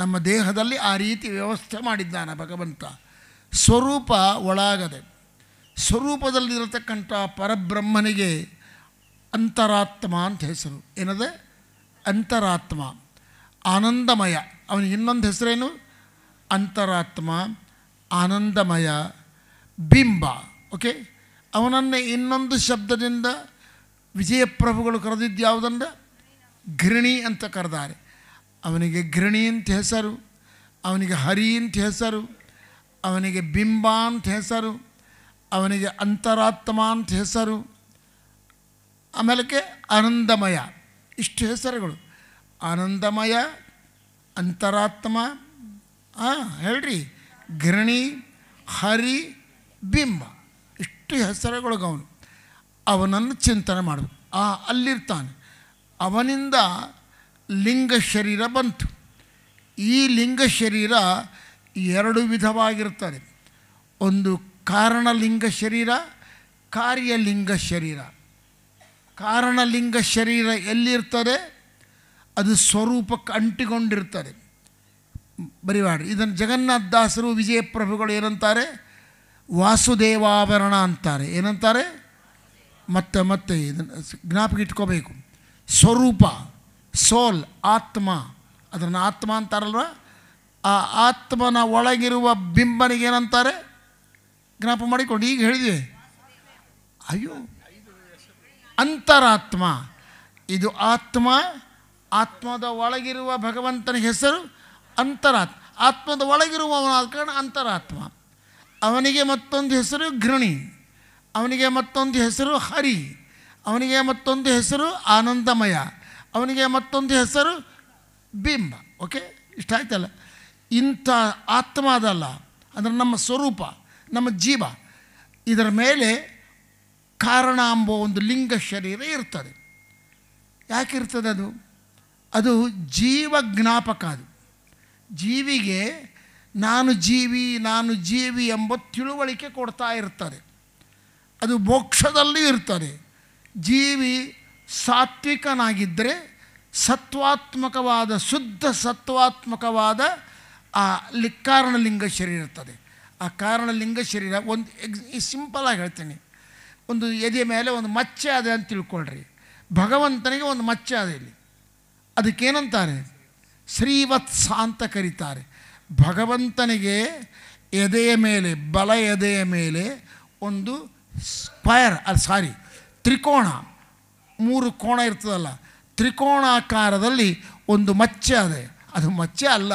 A: ನಮ್ಮ ದೇಹದಲ್ಲಿ ಆ ರೀತಿ ವ್ಯವಸ್ಥೆ ಮಾಡಿದ್ದಾನೆ ಭಗವಂತ ಸ್ವರೂಪ ಒಳಾಗದೆ ಸ್ವರೂಪದಲ್ಲಿರತಕ್ಕಂಥ ಪರಬ್ರಹ್ಮನಿಗೆ ಅಂತರಾತ್ಮ ಅಂತ ಹೆಸರು ಏನದೆ ಅಂತರಾತ್ಮ ಆನಂದಮಯ ಅವನಿಗೆ ಇನ್ನೊಂದು ಹೆಸರೇನು ಅಂತರಾತ್ಮ ಆನಂದಮಯ ಬಿಂಬ ಓಕೆ ಅವನನ್ನೇ ಇನ್ನೊಂದು ಶಬ್ದದಿಂದ ವಿಜಯಪ್ರಭುಗಳು ಕರೆದಿದ್ದು ಯಾವುದಂದ್ರೆ ಗಿರಣಿ ಅಂತ ಕರೆದಾರೆ ಅವನಿಗೆ ಘೃಣಿ ಅಂತ ಹೆಸರು ಅವನಿಗೆ ಹರಿ ಅಂತ ಹೆಸರು ಅವನಿಗೆ ಬಿಂಬ ಅಂತ ಹೆಸರು ಅವನಿಗೆ ಅಂತರಾತ್ಮ ಅಂತ ಹೆಸರು ಆಮೇಲೆ ಆನಂದಮಯ ಇಷ್ಟು ಹೆಸರುಗಳು ಆನಂದಮಯ ಅಂತರಾತ್ಮ ಹಾಂ ಹೇಳ್ರಿ ಘೃಣಿ ಹರಿ ಬಿಂಬ ಇಷ್ಟು ಹೆಸರುಗಳಿಗವನು ಅವನನ್ನು ಚಿಂತನೆ ಮಾಡಬೇಕು ಆ ಅಲ್ಲಿರ್ತಾನೆ ಅವನಿಂದ ಲಿಂಗ ಶರೀರ ಬಂತು ಈ ಲಿಂಗ ಶರೀರ ಎರಡು ವಿಧವಾಗಿರ್ತದೆ ಒಂದು ಕಾರಣಲಿಂಗ ಶರೀರ ಕಾರ್ಯಲಿಂಗ ಶರೀರ ಕಾರಣಲಿಂಗ ಶರೀರ ಎಲ್ಲಿರ್ತದೆ ಅದು ಸ್ವರೂಪಕ್ಕೆ ಅಂಟಿಕೊಂಡಿರ್ತದೆ ಬರಿವಾಡ್ರಿ ಇದನ್ನು ಜಗನ್ನಾಥದಾಸರು ವಿಜಯಪ್ರಭುಗಳು ಏನಂತಾರೆ ವಾಸುದೇವಾಭರಣ ಅಂತಾರೆ ಏನಂತಾರೆ ಮತ್ತೆ ಮತ್ತೆ ಇದನ್ನು ಜ್ಞಾಪಕ ಇಟ್ಕೋಬೇಕು ಸ್ವರೂಪ ಸೋಲ್ ಆತ್ಮ ಅದನ್ನು ಆತ್ಮ ಅಂತಾರಲ್ವ ಆ ಆತ್ಮನ ಒಳಗಿರುವ ಬಿಂಬನಿಗೇನಂತಾರೆ ಏನಂತಾರೆ ಜ್ಞಾಪ ಮಾಡಿಕೊಂಡು ಈಗ ಹೇಳಿದೆ ಅಯ್ಯೋ ಅಂತರಾತ್ಮ ಇದು ಆತ್ಮ ಆತ್ಮದ ಒಳಗಿರುವ ಭಗವಂತನ ಹೆಸರು ಅಂತರಾತ್ಮ ಆತ್ಮದ ಒಳಗಿರುವವನ ಆದ ಕಾರಣ ಅಂತರಾತ್ಮ ಅವನಿಗೆ ಮತ್ತೊಂದು ಹೆಸರು ಘೃಣಿ ಅವನಿಗೆ ಮತ್ತೊಂದು ಹೆಸರು ಹರಿ ಅವನಿಗೆ ಮತ್ತೊಂದು ಹೆಸರು ಆನಂದಮಯ ಅವನಿಗೆ ಮತ್ತೊಂದು ಹೆಸರು ಬಿಂಬ ಓಕೆ ಇಷ್ಟ ಆಯ್ತಲ್ಲ ಇಂಥ ಆತ್ಮ ಅದಲ್ಲ ಅಂದರೆ ನಮ್ಮ ಸ್ವರೂಪ ನಮ್ಮ ಜೀವ ಇದರ ಮೇಲೆ ಕಾರಣ ಎಂಬ ಒಂದು ಲಿಂಗ ಶರೀರ ಇರ್ತದೆ ಯಾಕಿರ್ತದೆ ಅದು ಅದು ಜೀವ ಜ್ಞಾಪಕ ಅದು ಜೀವಿಗೆ ನಾನು ಜೀವಿ ನಾನು ಜೀವಿ ಎಂಬ ತಿಳುವಳಿಕೆ ಕೊಡ್ತಾ ಇರ್ತದೆ ಅದು ಮೋಕ್ಷದಲ್ಲಿ ಇರ್ತದೆ ಜೀವಿ ಸಾತ್ವಿಕನಾಗಿದ್ದರೆ ಸತ್ವಾತ್ಮಕವಾದ ಶುದ್ಧ ಸತ್ವಾತ್ಮಕವಾದ ಆ ಲಿ ಕಾರಣಲಿಂಗ ಶರೀರ ಇರ್ತದೆ ಆ ಕಾರಣಲಿಂಗ ಶರೀರ ಒಂದು ಸಿಂಪಲ್ ಸಿಂಪಲಾಗಿ ಹೇಳ್ತೀನಿ ಒಂದು ಎದೆ ಮೇಲೆ ಒಂದು ಮಚ್ಚೆ ಅದೆ ಅಂತ ತಿಳ್ಕೊಳ್ರಿ ಭಗವಂತನಿಗೆ ಒಂದು ಮಚ್ಚೆ ಅದೆ ಇಲ್ಲಿ ಅದಕ್ಕೇನಂತಾರೆ ಶ್ರೀವತ್ಸ ಅಂತ ಕರೀತಾರೆ ಭಗವಂತನಿಗೆ ಎದೆಯ ಮೇಲೆ ಬಲ ಎದೆಯ ಮೇಲೆ ಒಂದು ಸ್ಪೈರ್ ಅದು ಸಾರಿ ತ್ರಿಕೋಣ ಮೂರು ಕೋಣ ಇರ್ತದಲ್ಲ ತ್ರಿಕೋಣಾಕಾರದಲ್ಲಿ ಒಂದು ಮಚ್ಚೆ ಅದೇ ಅದು ಮಚ್ಚೆ ಅಲ್ಲ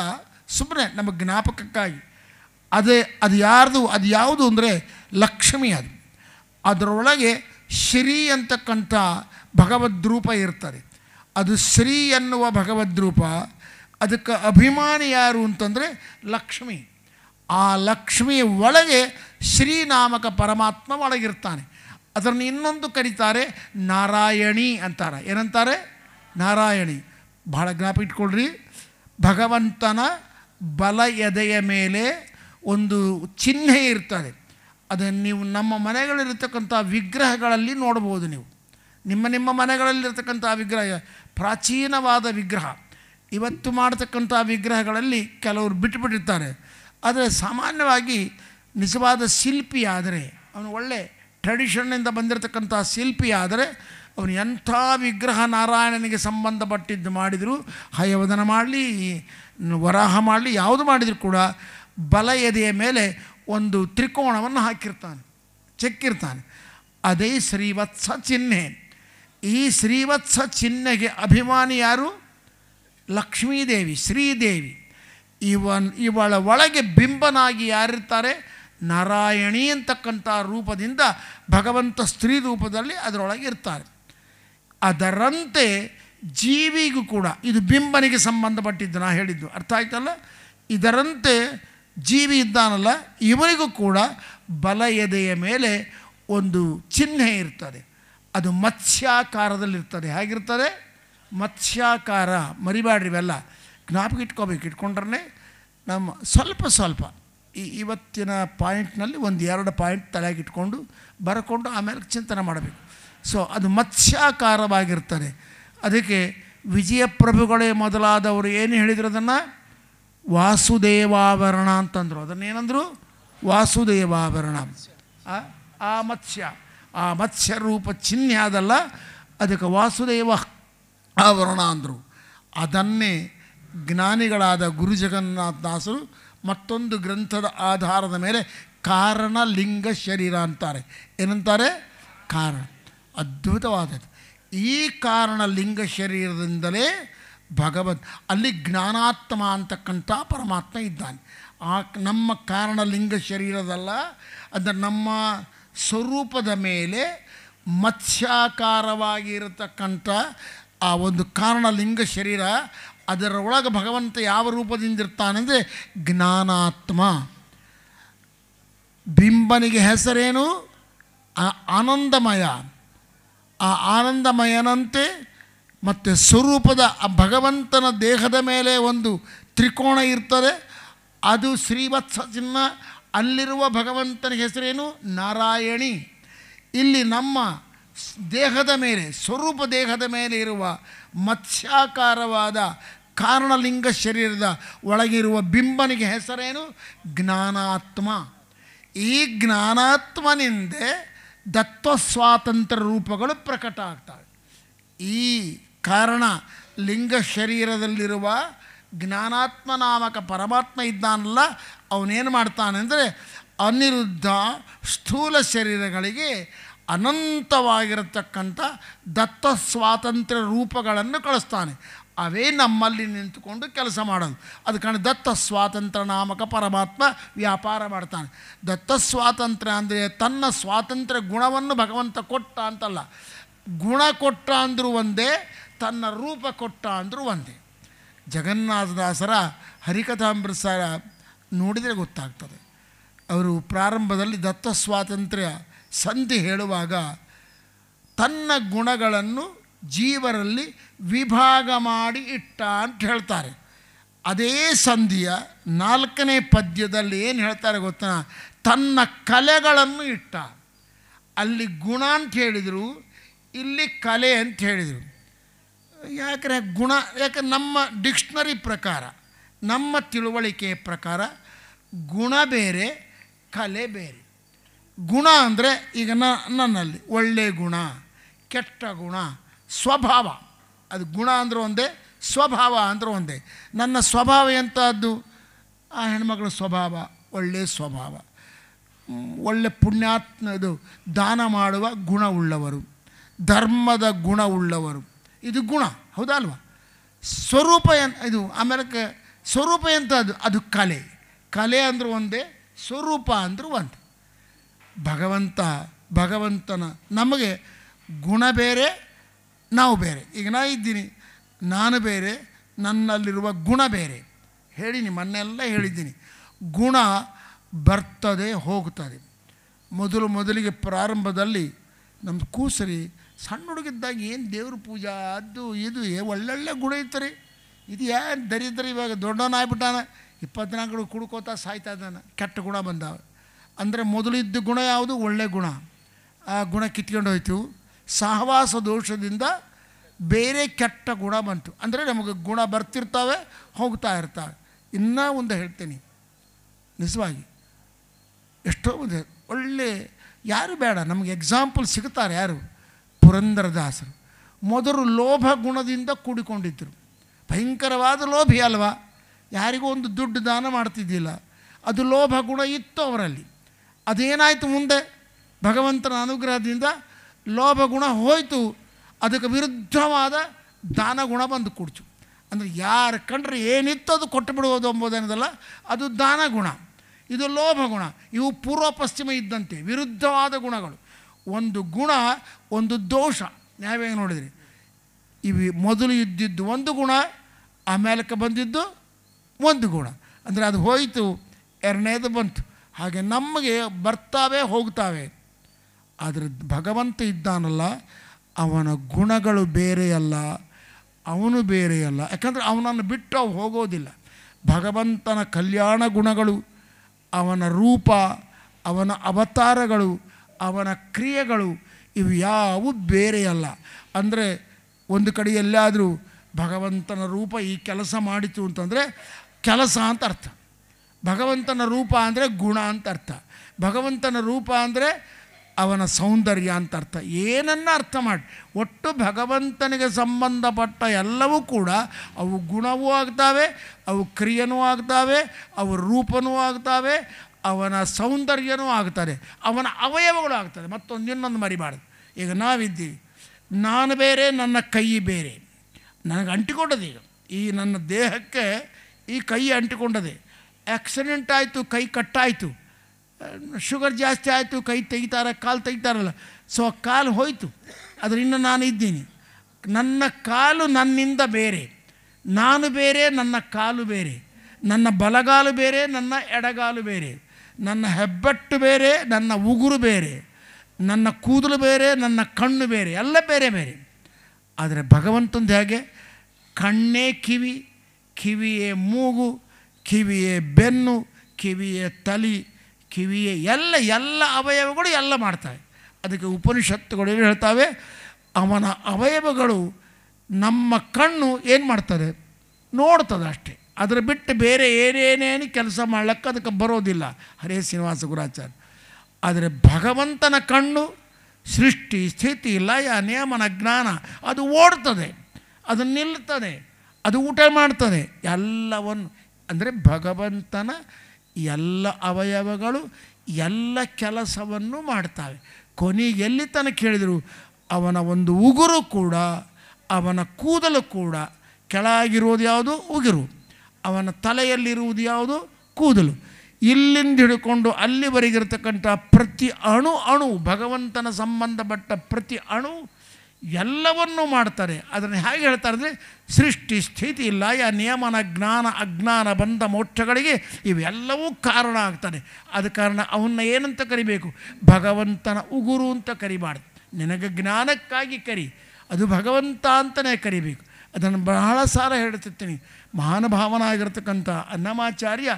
A: ಸುಮ್ಮನೆ ನಮ್ಮ ಜ್ಞಾಪಕಕ್ಕಾಗಿ ಅದೇ ಅದು ಯಾರ್ದು ಅದು ಯಾವುದು ಅಂದರೆ ಲಕ್ಷ್ಮಿ ಅದು ಅದರೊಳಗೆ ಶ್ರೀ ಅಂತಕ್ಕಂಥ ಭಗವದ್ರೂಪ ಇರ್ತಾರೆ ಅದು ಶ್ರೀ ಎನ್ನುವ ಭಗವದ್ರೂಪ ಅದಕ್ಕೆ ಅಭಿಮಾನಿ ಯಾರು ಅಂತಂದರೆ ಲಕ್ಷ್ಮಿ ಆ ಲಕ್ಷ್ಮಿ ಒಳಗೆ ಶ್ರೀನಾಮಕ ಪರಮಾತ್ಮ ಒಳಗಿರ್ತಾನೆ ಅದನ್ನು ಇನ್ನೊಂದು ಕರೀತಾರೆ ನಾರಾಯಣಿ ಅಂತಾರೆ ಏನಂತಾರೆ ನಾರಾಯಣಿ ಬಹಳ ಜ್ಞಾಪಿಟ್ಕೊಳ್ರಿ ಭಗವಂತನ ಬಲ ಎದೆಯ ಮೇಲೆ ಒಂದು ಚಿಹ್ನೆ ಇರ್ತದೆ ಅದನ್ನು ನೀವು ನಮ್ಮ ಮನೆಗಳಲ್ಲಿರ್ತಕ್ಕಂಥ ವಿಗ್ರಹಗಳಲ್ಲಿ ನೋಡ್ಬೋದು ನೀವು ನಿಮ್ಮ ನಿಮ್ಮ ಮನೆಗಳಲ್ಲಿರ್ತಕ್ಕಂಥ ವಿಗ್ರಹ ಪ್ರಾಚೀನವಾದ ವಿಗ್ರಹ ಇವತ್ತು ಮಾಡತಕ್ಕಂಥ ವಿಗ್ರಹಗಳಲ್ಲಿ ಕೆಲವರು ಬಿಟ್ಟುಬಿಟ್ಟಿರ್ತಾರೆ ಆದರೆ ಸಾಮಾನ್ಯವಾಗಿ ನಿಜವಾದ ಶಿಲ್ಪಿ ಆದರೆ ಅವನು ಒಳ್ಳೆ ಟ್ರೆಡಿಷನ್ನಿಂದ ಬಂದಿರತಕ್ಕಂಥ ಶಿಲ್ಪಿ ಆದರೆ ಅವನು ಎಂಥ ವಿಗ್ರಹ ನಾರಾಯಣನಿಗೆ ಸಂಬಂಧಪಟ್ಟಿದ್ದು ಮಾಡಿದರೂ ಹಯವದನ ಮಾಡಲಿ ವರಾಹ ಮಾಡಲಿ ಯಾವುದು ಮಾಡಿದರೂ ಕೂಡ ಬಲ ಎದೆಯ ಮೇಲೆ ಒಂದು ತ್ರಿಕೋಣವನ್ನು ಹಾಕಿರ್ತಾನೆ ಚೆಕ್ಕಿರ್ತಾನೆ ಅದೇ ಶ್ರೀವತ್ಸ ಚಿಹ್ನೆ ಈ ಶ್ರೀವತ್ಸ ಚಿಹ್ನೆಗೆ ಅಭಿಮಾನಿ ಯಾರು ಲಕ್ಷ್ಮೀದೇವಿ ಶ್ರೀದೇವಿ ಇವನ್ ಇವಳ ಒಳಗೆ ಬಿಂಬನಾಗಿ ಯಾರಿರ್ತಾರೆ ನಾರಾಯಣಿ ಅಂತಕ್ಕಂಥ ರೂಪದಿಂದ ಭಗವಂತ ಸ್ತ್ರೀ ರೂಪದಲ್ಲಿ ಅದರೊಳಗೆ ಇರ್ತಾರೆ ಅದರಂತೆ ಜೀವಿಗೂ ಕೂಡ ಇದು ಬಿಂಬನಿಗೆ ಸಂಬಂಧಪಟ್ಟಿದ್ದು ನಾ ಹೇಳಿದ್ದು ಅರ್ಥ ಆಯ್ತಲ್ಲ ಇದರಂತೆ ಜೀವಿ ಇದ್ದಾನಲ್ಲ ಇವನಿಗೂ ಕೂಡ ಬಲ ಎದೆಯ ಮೇಲೆ ಒಂದು ಚಿಹ್ನೆ ಇರ್ತದೆ ಅದು ಮತ್ಸ್ಯಾಕಾರದಲ್ಲಿರ್ತದೆ ಹೇಗಿರ್ತದೆ ಮತ್ಸ್ಯಾಕಾರ ಮರಿಬ್ಯಾಡ್ರಿ ಇವೆಲ್ಲ ಜ್ಞಾಪಕ ಇಟ್ಕೋಬೇಕು ಇಟ್ಕೊಂಡ್ರೆ ನಮ್ಮ ಸ್ವಲ್ಪ ಸ್ವಲ್ಪ ಈ ಇವತ್ತಿನ ಪಾಯಿಂಟ್ನಲ್ಲಿ ಒಂದು ಎರಡು ಪಾಯಿಂಟ್ ತಲೆಗಿಟ್ಕೊಂಡು ಬರ್ಕೊಂಡು ಆಮೇಲೆ ಚಿಂತನೆ ಮಾಡಬೇಕು ಸೊ ಅದು ಮತ್ಸ್ಯಾಕಾರವಾಗಿರ್ತಾರೆ ಅದಕ್ಕೆ ವಿಜಯಪ್ರಭುಗಳೇ ಮೊದಲಾದವರು ಏನು ಹೇಳಿದರು ಅದನ್ನು ವಾಸುದೇವಾಭರಣ ಅಂತಂದರು ಅದನ್ನೇನಂದರು ವಾಸುದೇವಾಭರಣ ಆ ಮತ್ಸ್ಯ ಆ ಮತ್ಸ್ಯ ರೂಪ ಚಿಹ್ನೆ ಅದಲ್ಲ ಅದಕ್ಕೆ ವಾಸುದೇವ ಆವರಣ ಅಂದರು ಅದನ್ನೇ ಜ್ಞಾನಿಗಳಾದ ಗುರು ದಾಸರು ಮತ್ತೊಂದು ಗ್ರಂಥದ ಆಧಾರದ ಮೇಲೆ ಕಾರಣ ಲಿಂಗ ಶರೀರ ಅಂತಾರೆ ಏನಂತಾರೆ ಕಾರಣ ಅದ್ಭುತವಾದದ್ದು ಈ ಕಾರಣ ಲಿಂಗ ಶರೀರದಿಂದಲೇ ಭಗವದ್ ಅಲ್ಲಿ ಜ್ಞಾನಾತ್ಮ ಅಂತಕ್ಕಂಥ ಪರಮಾತ್ಮ ಇದ್ದಾನೆ ಆ ನಮ್ಮ ಕಾರಣ ಲಿಂಗ ಶರೀರದಲ್ಲ ಅಂದರೆ ನಮ್ಮ ಸ್ವರೂಪದ ಮೇಲೆ ಮತ್ಸ್ಯಾಕಾರವಾಗಿರತಕ್ಕಂಥ ಆ ಒಂದು ಕಾರಣ ಲಿಂಗ ಶರೀರ ಅದರ ಒಳಗೆ ಭಗವಂತ ಯಾವ ರೂಪದಿಂದಿರ್ತಾನೆಂದರೆ ಜ್ಞಾನಾತ್ಮ ಬಿಂಬನಿಗೆ ಹೆಸರೇನು ಆನಂದಮಯ ಆ ಆನಂದಮಯನಂತೆ ಮತ್ತು ಸ್ವರೂಪದ ಭಗವಂತನ ದೇಹದ ಮೇಲೆ ಒಂದು ತ್ರಿಕೋಣ ಇರ್ತದೆ ಅದು ಶ್ರೀವತ್ಸ ಚಿನ್ನ ಅಲ್ಲಿರುವ ಭಗವಂತನ ಹೆಸರೇನು ನಾರಾಯಣಿ ಇಲ್ಲಿ ನಮ್ಮ ದೇಹದ ಮೇಲೆ ಸ್ವರೂಪ ದೇಹದ ಮೇಲೆ ಇರುವ ಮತ್ಸ್ಯಾಕಾರವಾದ ಕಾರಣಲಿಂಗ ಶರೀರದ ಒಳಗಿರುವ ಬಿಂಬನಿಗೆ ಹೆಸರೇನು ಜ್ಞಾನಾತ್ಮ ಈ ಜ್ಞಾನಾತ್ಮನಿಂದೆ ಸ್ವಾತಂತ್ರ್ಯ ರೂಪಗಳು ಪ್ರಕಟ ಆಗ್ತವೆ ಈ ಕಾರಣ ಲಿಂಗ ಶರೀರದಲ್ಲಿರುವ ಜ್ಞಾನಾತ್ಮ ನಾಮಕ ಪರಮಾತ್ಮ ಇದ್ದಾನಲ್ಲ ಅವನೇನು ಮಾಡ್ತಾನೆ ಅಂದರೆ ಅನಿರುದ್ಧ ಸ್ಥೂಲ ಶರೀರಗಳಿಗೆ ಅನಂತವಾಗಿರತಕ್ಕಂಥ ದತ್ತ ಸ್ವಾತಂತ್ರ್ಯ ರೂಪಗಳನ್ನು ಕಳಿಸ್ತಾನೆ ಅವೇ ನಮ್ಮಲ್ಲಿ ನಿಂತುಕೊಂಡು ಕೆಲಸ ಮಾಡೋದು ಅದು ಕಾರಣ ದತ್ತ ಸ್ವಾತಂತ್ರ್ಯ ನಾಮಕ ಪರಮಾತ್ಮ ವ್ಯಾಪಾರ ಮಾಡ್ತಾನೆ ದತ್ತ ಸ್ವಾತಂತ್ರ್ಯ ಅಂದರೆ ತನ್ನ ಸ್ವಾತಂತ್ರ್ಯ ಗುಣವನ್ನು ಭಗವಂತ ಕೊಟ್ಟ ಅಂತಲ್ಲ ಗುಣ ಕೊಟ್ಟ ಅಂದರೂ ಒಂದೇ ತನ್ನ ರೂಪ ಕೊಟ್ಟ ಅಂದರೂ ಒಂದೇ ಜಗನ್ನಾಥದಾಸರ ಹರಿಕಥಾಮೃತ್ಸರ ನೋಡಿದರೆ ಗೊತ್ತಾಗ್ತದೆ ಅವರು ಪ್ರಾರಂಭದಲ್ಲಿ ದತ್ತ ಸ್ವಾತಂತ್ರ್ಯ ಸಂಧಿ ಹೇಳುವಾಗ ತನ್ನ ಗುಣಗಳನ್ನು ಜೀವರಲ್ಲಿ ವಿಭಾಗ ಮಾಡಿ ಇಟ್ಟ ಅಂತ ಹೇಳ್ತಾರೆ ಅದೇ ಸಂಧಿಯ ನಾಲ್ಕನೇ ಪದ್ಯದಲ್ಲಿ ಏನು ಹೇಳ್ತಾರೆ ಗೊತ್ತಾ ತನ್ನ ಕಲೆಗಳನ್ನು ಇಟ್ಟ ಅಲ್ಲಿ ಗುಣ ಅಂತ ಹೇಳಿದರು ಇಲ್ಲಿ ಕಲೆ ಅಂತ ಹೇಳಿದರು ಯಾಕಂದರೆ ಗುಣ ಯಾಕೆ ನಮ್ಮ ಡಿಕ್ಷನರಿ ಪ್ರಕಾರ ನಮ್ಮ ತಿಳುವಳಿಕೆಯ ಪ್ರಕಾರ ಗುಣ ಬೇರೆ ಕಲೆ ಬೇರೆ ಗುಣ ಅಂದರೆ ಈಗ ನನ್ನಲ್ಲಿ ಒಳ್ಳೆ ಗುಣ ಕೆಟ್ಟ ಗುಣ ಸ್ವಭಾವ ಅದು ಗುಣ ಅಂದರೆ ಒಂದೇ ಸ್ವಭಾವ ಅಂದ್ರೆ ಒಂದೇ ನನ್ನ ಸ್ವಭಾವ ಎಂಥದ್ದು ಆ ಹೆಣ್ಮಗಳ ಸ್ವಭಾವ ಒಳ್ಳೆ ಸ್ವಭಾವ ಒಳ್ಳೆ ಪುಣ್ಯಾತ್ಮ ಇದು ದಾನ ಮಾಡುವ ಗುಣ ಉಳ್ಳವರು ಧರ್ಮದ ಗುಣ ಉಳ್ಳವರು ಇದು ಗುಣ ಹೌದಲ್ವ ಸ್ವರೂಪ ಎನ್ ಇದು ಆಮೇಲೆ ಸ್ವರೂಪ ಎಂಥದ್ದು ಅದು ಕಲೆ ಕಲೆ ಅಂದರೂ ಒಂದೇ ಸ್ವರೂಪ ಅಂದರೂ ಒಂದು ಭಗವಂತ ಭಗವಂತನ ನಮಗೆ ಗುಣ ಬೇರೆ ನಾವು ಬೇರೆ ಈಗ ನಾ ಇದ್ದೀನಿ ನಾನು ಬೇರೆ ನನ್ನಲ್ಲಿರುವ ಗುಣ ಬೇರೆ ಹೇಳಿನಿ ಮೊನ್ನೆಲ್ಲ ಹೇಳಿದ್ದೀನಿ ಗುಣ ಬರ್ತದೆ ಹೋಗ್ತದೆ ಮೊದಲು ಮೊದಲಿಗೆ ಪ್ರಾರಂಭದಲ್ಲಿ ನಮ್ಮ ಕೂಸರಿ ಸಣ್ಣ ಹುಡುಗಿದ್ದಾಗ ಏನು ದೇವ್ರ ಪೂಜಾ ಅದು ಇದು ಏ ಒಳ್ಳೊಳ್ಳೆ ಗುಣ ಇತ್ತು ಇದು ಏನು ದರಿದ್ರೆ ಇವಾಗ ಆಗ್ಬಿಟ್ಟಾನೆ ಇಪ್ಪತ್ನಾಲ್ಕು ಕುಡ್ಕೋತಾ ಸಾಯ್ತಾ ಇದ್ದಾನೆ ಕೆಟ್ಟ ಗುಣ ಬಂದಾವೆ ಅಂದರೆ ಮೊದಲಿದ್ದ ಗುಣ ಯಾವುದು ಒಳ್ಳೆ ಗುಣ ಆ ಗುಣ ಕಿತ್ಕೊಂಡು ಹೋಯಿತು ಸಹವಾಸ ದೋಷದಿಂದ ಬೇರೆ ಕೆಟ್ಟ ಗುಣ ಬಂತು ಅಂದರೆ ನಮಗೆ ಗುಣ ಬರ್ತಿರ್ತಾವೆ ಹೋಗ್ತಾ ಇರ್ತಾವೆ ಇನ್ನೂ ಒಂದು ಹೇಳ್ತೀನಿ ನಿಜವಾಗಿ ಎಷ್ಟೋ ಒಂದು ಒಳ್ಳೆ ಯಾರು ಬೇಡ ನಮಗೆ ಎಕ್ಸಾಂಪಲ್ ಸಿಗ್ತಾರೆ ಯಾರು ಪುರಂದರದಾಸರು ಮೊದಲು ಲೋಭ ಗುಣದಿಂದ ಕೂಡಿಕೊಂಡಿದ್ದರು ಭಯಂಕರವಾದ ಲೋಭಿ ಅಲ್ವಾ ಯಾರಿಗೂ ಒಂದು ದುಡ್ಡು ದಾನ ಮಾಡ್ತಿದ್ದಿಲ್ಲ ಅದು ಲೋಭ ಗುಣ ಇತ್ತು ಅವರಲ್ಲಿ ಅದೇನಾಯಿತು ಮುಂದೆ ಭಗವಂತನ ಅನುಗ್ರಹದಿಂದ ಲೋಭ ಗುಣ ಹೋಯಿತು ಅದಕ್ಕೆ ವಿರುದ್ಧವಾದ ದಾನ ಗುಣ ಬಂದು ಕೊಡ್ತು ಅಂದರೆ ಯಾರು ಕಂಡ್ರೆ ಏನಿತ್ತು ಅದು ಕೊಟ್ಟು ಬಿಡುವುದು ಎಂಬುದೇನದಲ್ಲ ಅದು ದಾನ ಗುಣ ಇದು ಲೋಭ ಗುಣ ಇವು ಪೂರ್ವ ಪಶ್ಚಿಮ ಇದ್ದಂತೆ ವಿರುದ್ಧವಾದ ಗುಣಗಳು ಒಂದು ಗುಣ ಒಂದು ದೋಷ ನಾವೇ ನೋಡಿದ್ರಿ ಇವು ಮೊದಲು ಇದ್ದಿದ್ದು ಒಂದು ಗುಣ ಆಮೇಲಕ್ಕೆ ಬಂದಿದ್ದು ಒಂದು ಗುಣ ಅಂದರೆ ಅದು ಹೋಯಿತು ಎರಡನೇದು ಬಂತು ಹಾಗೆ ನಮಗೆ ಬರ್ತಾವೆ ಹೋಗ್ತಾವೆ ಆದರೆ ಭಗವಂತ ಇದ್ದಾನಲ್ಲ ಅವನ ಗುಣಗಳು ಬೇರೆಯಲ್ಲ ಅವನು ಬೇರೆಯಲ್ಲ ಯಾಕಂದರೆ ಅವನನ್ನು ಬಿಟ್ಟು ಅವು ಹೋಗೋದಿಲ್ಲ ಭಗವಂತನ ಕಲ್ಯಾಣ ಗುಣಗಳು ಅವನ ರೂಪ ಅವನ ಅವತಾರಗಳು ಅವನ ಕ್ರಿಯೆಗಳು ಇವು ಯಾವು ಬೇರೆಯಲ್ಲ ಅಂದರೆ ಒಂದು ಕಡೆ ಭಗವಂತನ ರೂಪ ಈ ಕೆಲಸ ಮಾಡಿತು ಅಂತಂದರೆ ಕೆಲಸ ಅಂತ ಅರ್ಥ ಭಗವಂತನ ರೂಪ ಅಂದರೆ ಗುಣ ಅಂತ ಅರ್ಥ ಭಗವಂತನ ರೂಪ ಅಂದರೆ ಅವನ ಸೌಂದರ್ಯ ಅಂತ ಅರ್ಥ ಏನನ್ನು ಅರ್ಥ ಮಾಡಿ ಒಟ್ಟು ಭಗವಂತನಿಗೆ ಸಂಬಂಧಪಟ್ಟ ಎಲ್ಲವೂ ಕೂಡ ಅವು ಗುಣವೂ ಆಗ್ತಾವೆ ಅವು ಕ್ರಿಯೆನೂ ಆಗ್ತಾವೆ ಅವು ರೂಪನೂ ಆಗ್ತಾವೆ ಅವನ ಸೌಂದರ್ಯನೂ ಆಗ್ತಾರೆ ಅವನ ಅವಯವಗಳು ಆಗ್ತದೆ ಮತ್ತೊಂದು ಇನ್ನೊಂದು ಮರಿಬಾರ್ದು ಈಗ ನಾವಿದ್ದೀವಿ ನಾನು ಬೇರೆ ನನ್ನ ಕೈ ಬೇರೆ ನನಗೆ ಅಂಟಿಕೊಂಡದೆ ಈಗ ಈ ನನ್ನ ದೇಹಕ್ಕೆ ಈ ಕೈ ಅಂಟಿಕೊಂಡದೆ ಆಕ್ಸಿಡೆಂಟ್ ಆಯಿತು ಕೈ ಕಟ್ಟಾಯಿತು ಶುಗರ್ ಜಾಸ್ತಿ ಆಯಿತು ಕೈ ತೆಗಿತಾರ ಕಾಲು ತೆಗಿತಾರಲ್ಲ ಸೊ ಆ ಕಾಲು ಹೋಯಿತು ಅದರಿಂದ ನಾನು ಇದ್ದೀನಿ ನನ್ನ ಕಾಲು ನನ್ನಿಂದ ಬೇರೆ ನಾನು ಬೇರೆ ನನ್ನ ಕಾಲು ಬೇರೆ ನನ್ನ ಬಲಗಾಲು ಬೇರೆ ನನ್ನ ಎಡಗಾಲು ಬೇರೆ ನನ್ನ ಹೆಬ್ಬೆಟ್ಟು ಬೇರೆ ನನ್ನ ಉಗುರು ಬೇರೆ ನನ್ನ ಕೂದಲು ಬೇರೆ ನನ್ನ ಕಣ್ಣು ಬೇರೆ ಎಲ್ಲ ಬೇರೆ ಬೇರೆ ಆದರೆ ಭಗವಂತಂದು ಹೇಗೆ ಕಣ್ಣೇ ಕಿವಿ ಕಿವಿಯೇ ಮೂಗು ಕಿವಿಯೇ ಬೆನ್ನು ಕಿವಿಯೇ ತಲಿ ಕಿವಿಯೇ ಎಲ್ಲ ಎಲ್ಲ ಅವಯವಗಳು ಎಲ್ಲ ಮಾಡ್ತವೆ ಅದಕ್ಕೆ ಉಪನಿಷತ್ತುಗಳು ಏನು ಹೇಳ್ತಾವೆ ಅವನ ಅವಯವಗಳು ನಮ್ಮ ಕಣ್ಣು ಏನು ಮಾಡ್ತದೆ ನೋಡ್ತದೆ ಅಷ್ಟೇ ಅದರ ಬಿಟ್ಟು ಬೇರೆ ಏನೇನೇನು ಕೆಲಸ ಮಾಡ್ಲಿಕ್ಕೆ ಅದಕ್ಕೆ ಬರೋದಿಲ್ಲ ಹರೇ ಶ್ರೀನಿವಾಸ ಗುರಾಚಾರ್ಯ ಆದರೆ ಭಗವಂತನ ಕಣ್ಣು ಸೃಷ್ಟಿ ಸ್ಥಿತಿ ಲಯ ನಿಯಮನ ಜ್ಞಾನ ಅದು ಓಡ್ತದೆ ಅದು ನಿಲ್ತದೆ ಅದು ಊಟ ಮಾಡ್ತದೆ ಎಲ್ಲವನ್ನು ಅಂದರೆ ಭಗವಂತನ ಎಲ್ಲ ಅವಯವಗಳು ಎಲ್ಲ ಕೆಲಸವನ್ನು ಮಾಡ್ತವೆ ಕೊನೆಗೆಲ್ಲಿ ತನಕ ಕೇಳಿದರು ಅವನ ಒಂದು ಉಗುರು ಕೂಡ ಅವನ ಕೂದಲು ಕೂಡ ಕೆಳಗಿರುವುದು ಯಾವುದು ಉಗುರು ಅವನ ತಲೆಯಲ್ಲಿರುವುದು ಯಾವುದು ಕೂದಲು ಇಲ್ಲಿಂದ ಹಿಡ್ಕೊಂಡು ಅಲ್ಲಿವರೆಗಿರತಕ್ಕಂಥ ಪ್ರತಿ ಅಣು ಅಣು ಭಗವಂತನ ಸಂಬಂಧಪಟ್ಟ ಪ್ರತಿ ಅಣು ಎಲ್ಲವನ್ನೂ ಮಾಡ್ತಾರೆ ಅದನ್ನು ಹೇಗೆ ಹೇಳ್ತಾರೆ ಅಂದರೆ ಸೃಷ್ಟಿ ಸ್ಥಿತಿ ಲಯ ನಿಯಮನ ಜ್ಞಾನ ಅಜ್ಞಾನ ಬಂದ ಮೋಕ್ಷಗಳಿಗೆ ಇವೆಲ್ಲವೂ ಕಾರಣ ಆಗ್ತಾನೆ ಅದ ಕಾರಣ ಅವನ್ನ ಏನಂತ ಕರಿಬೇಕು ಭಗವಂತನ ಉಗುರು ಅಂತ ಕರಿಬಾರ್ದು ನಿನಗೆ ಜ್ಞಾನಕ್ಕಾಗಿ ಕರಿ ಅದು ಭಗವಂತ ಅಂತಲೇ ಕರಿಬೇಕು ಅದನ್ನು ಬಹಳ ಸಾಲ ಹೇಳ್ತಿರ್ತೀನಿ ಮಹಾನುಭಾವನಾಗಿರ್ತಕ್ಕಂಥ ಅನ್ನಮಾಚಾರ್ಯ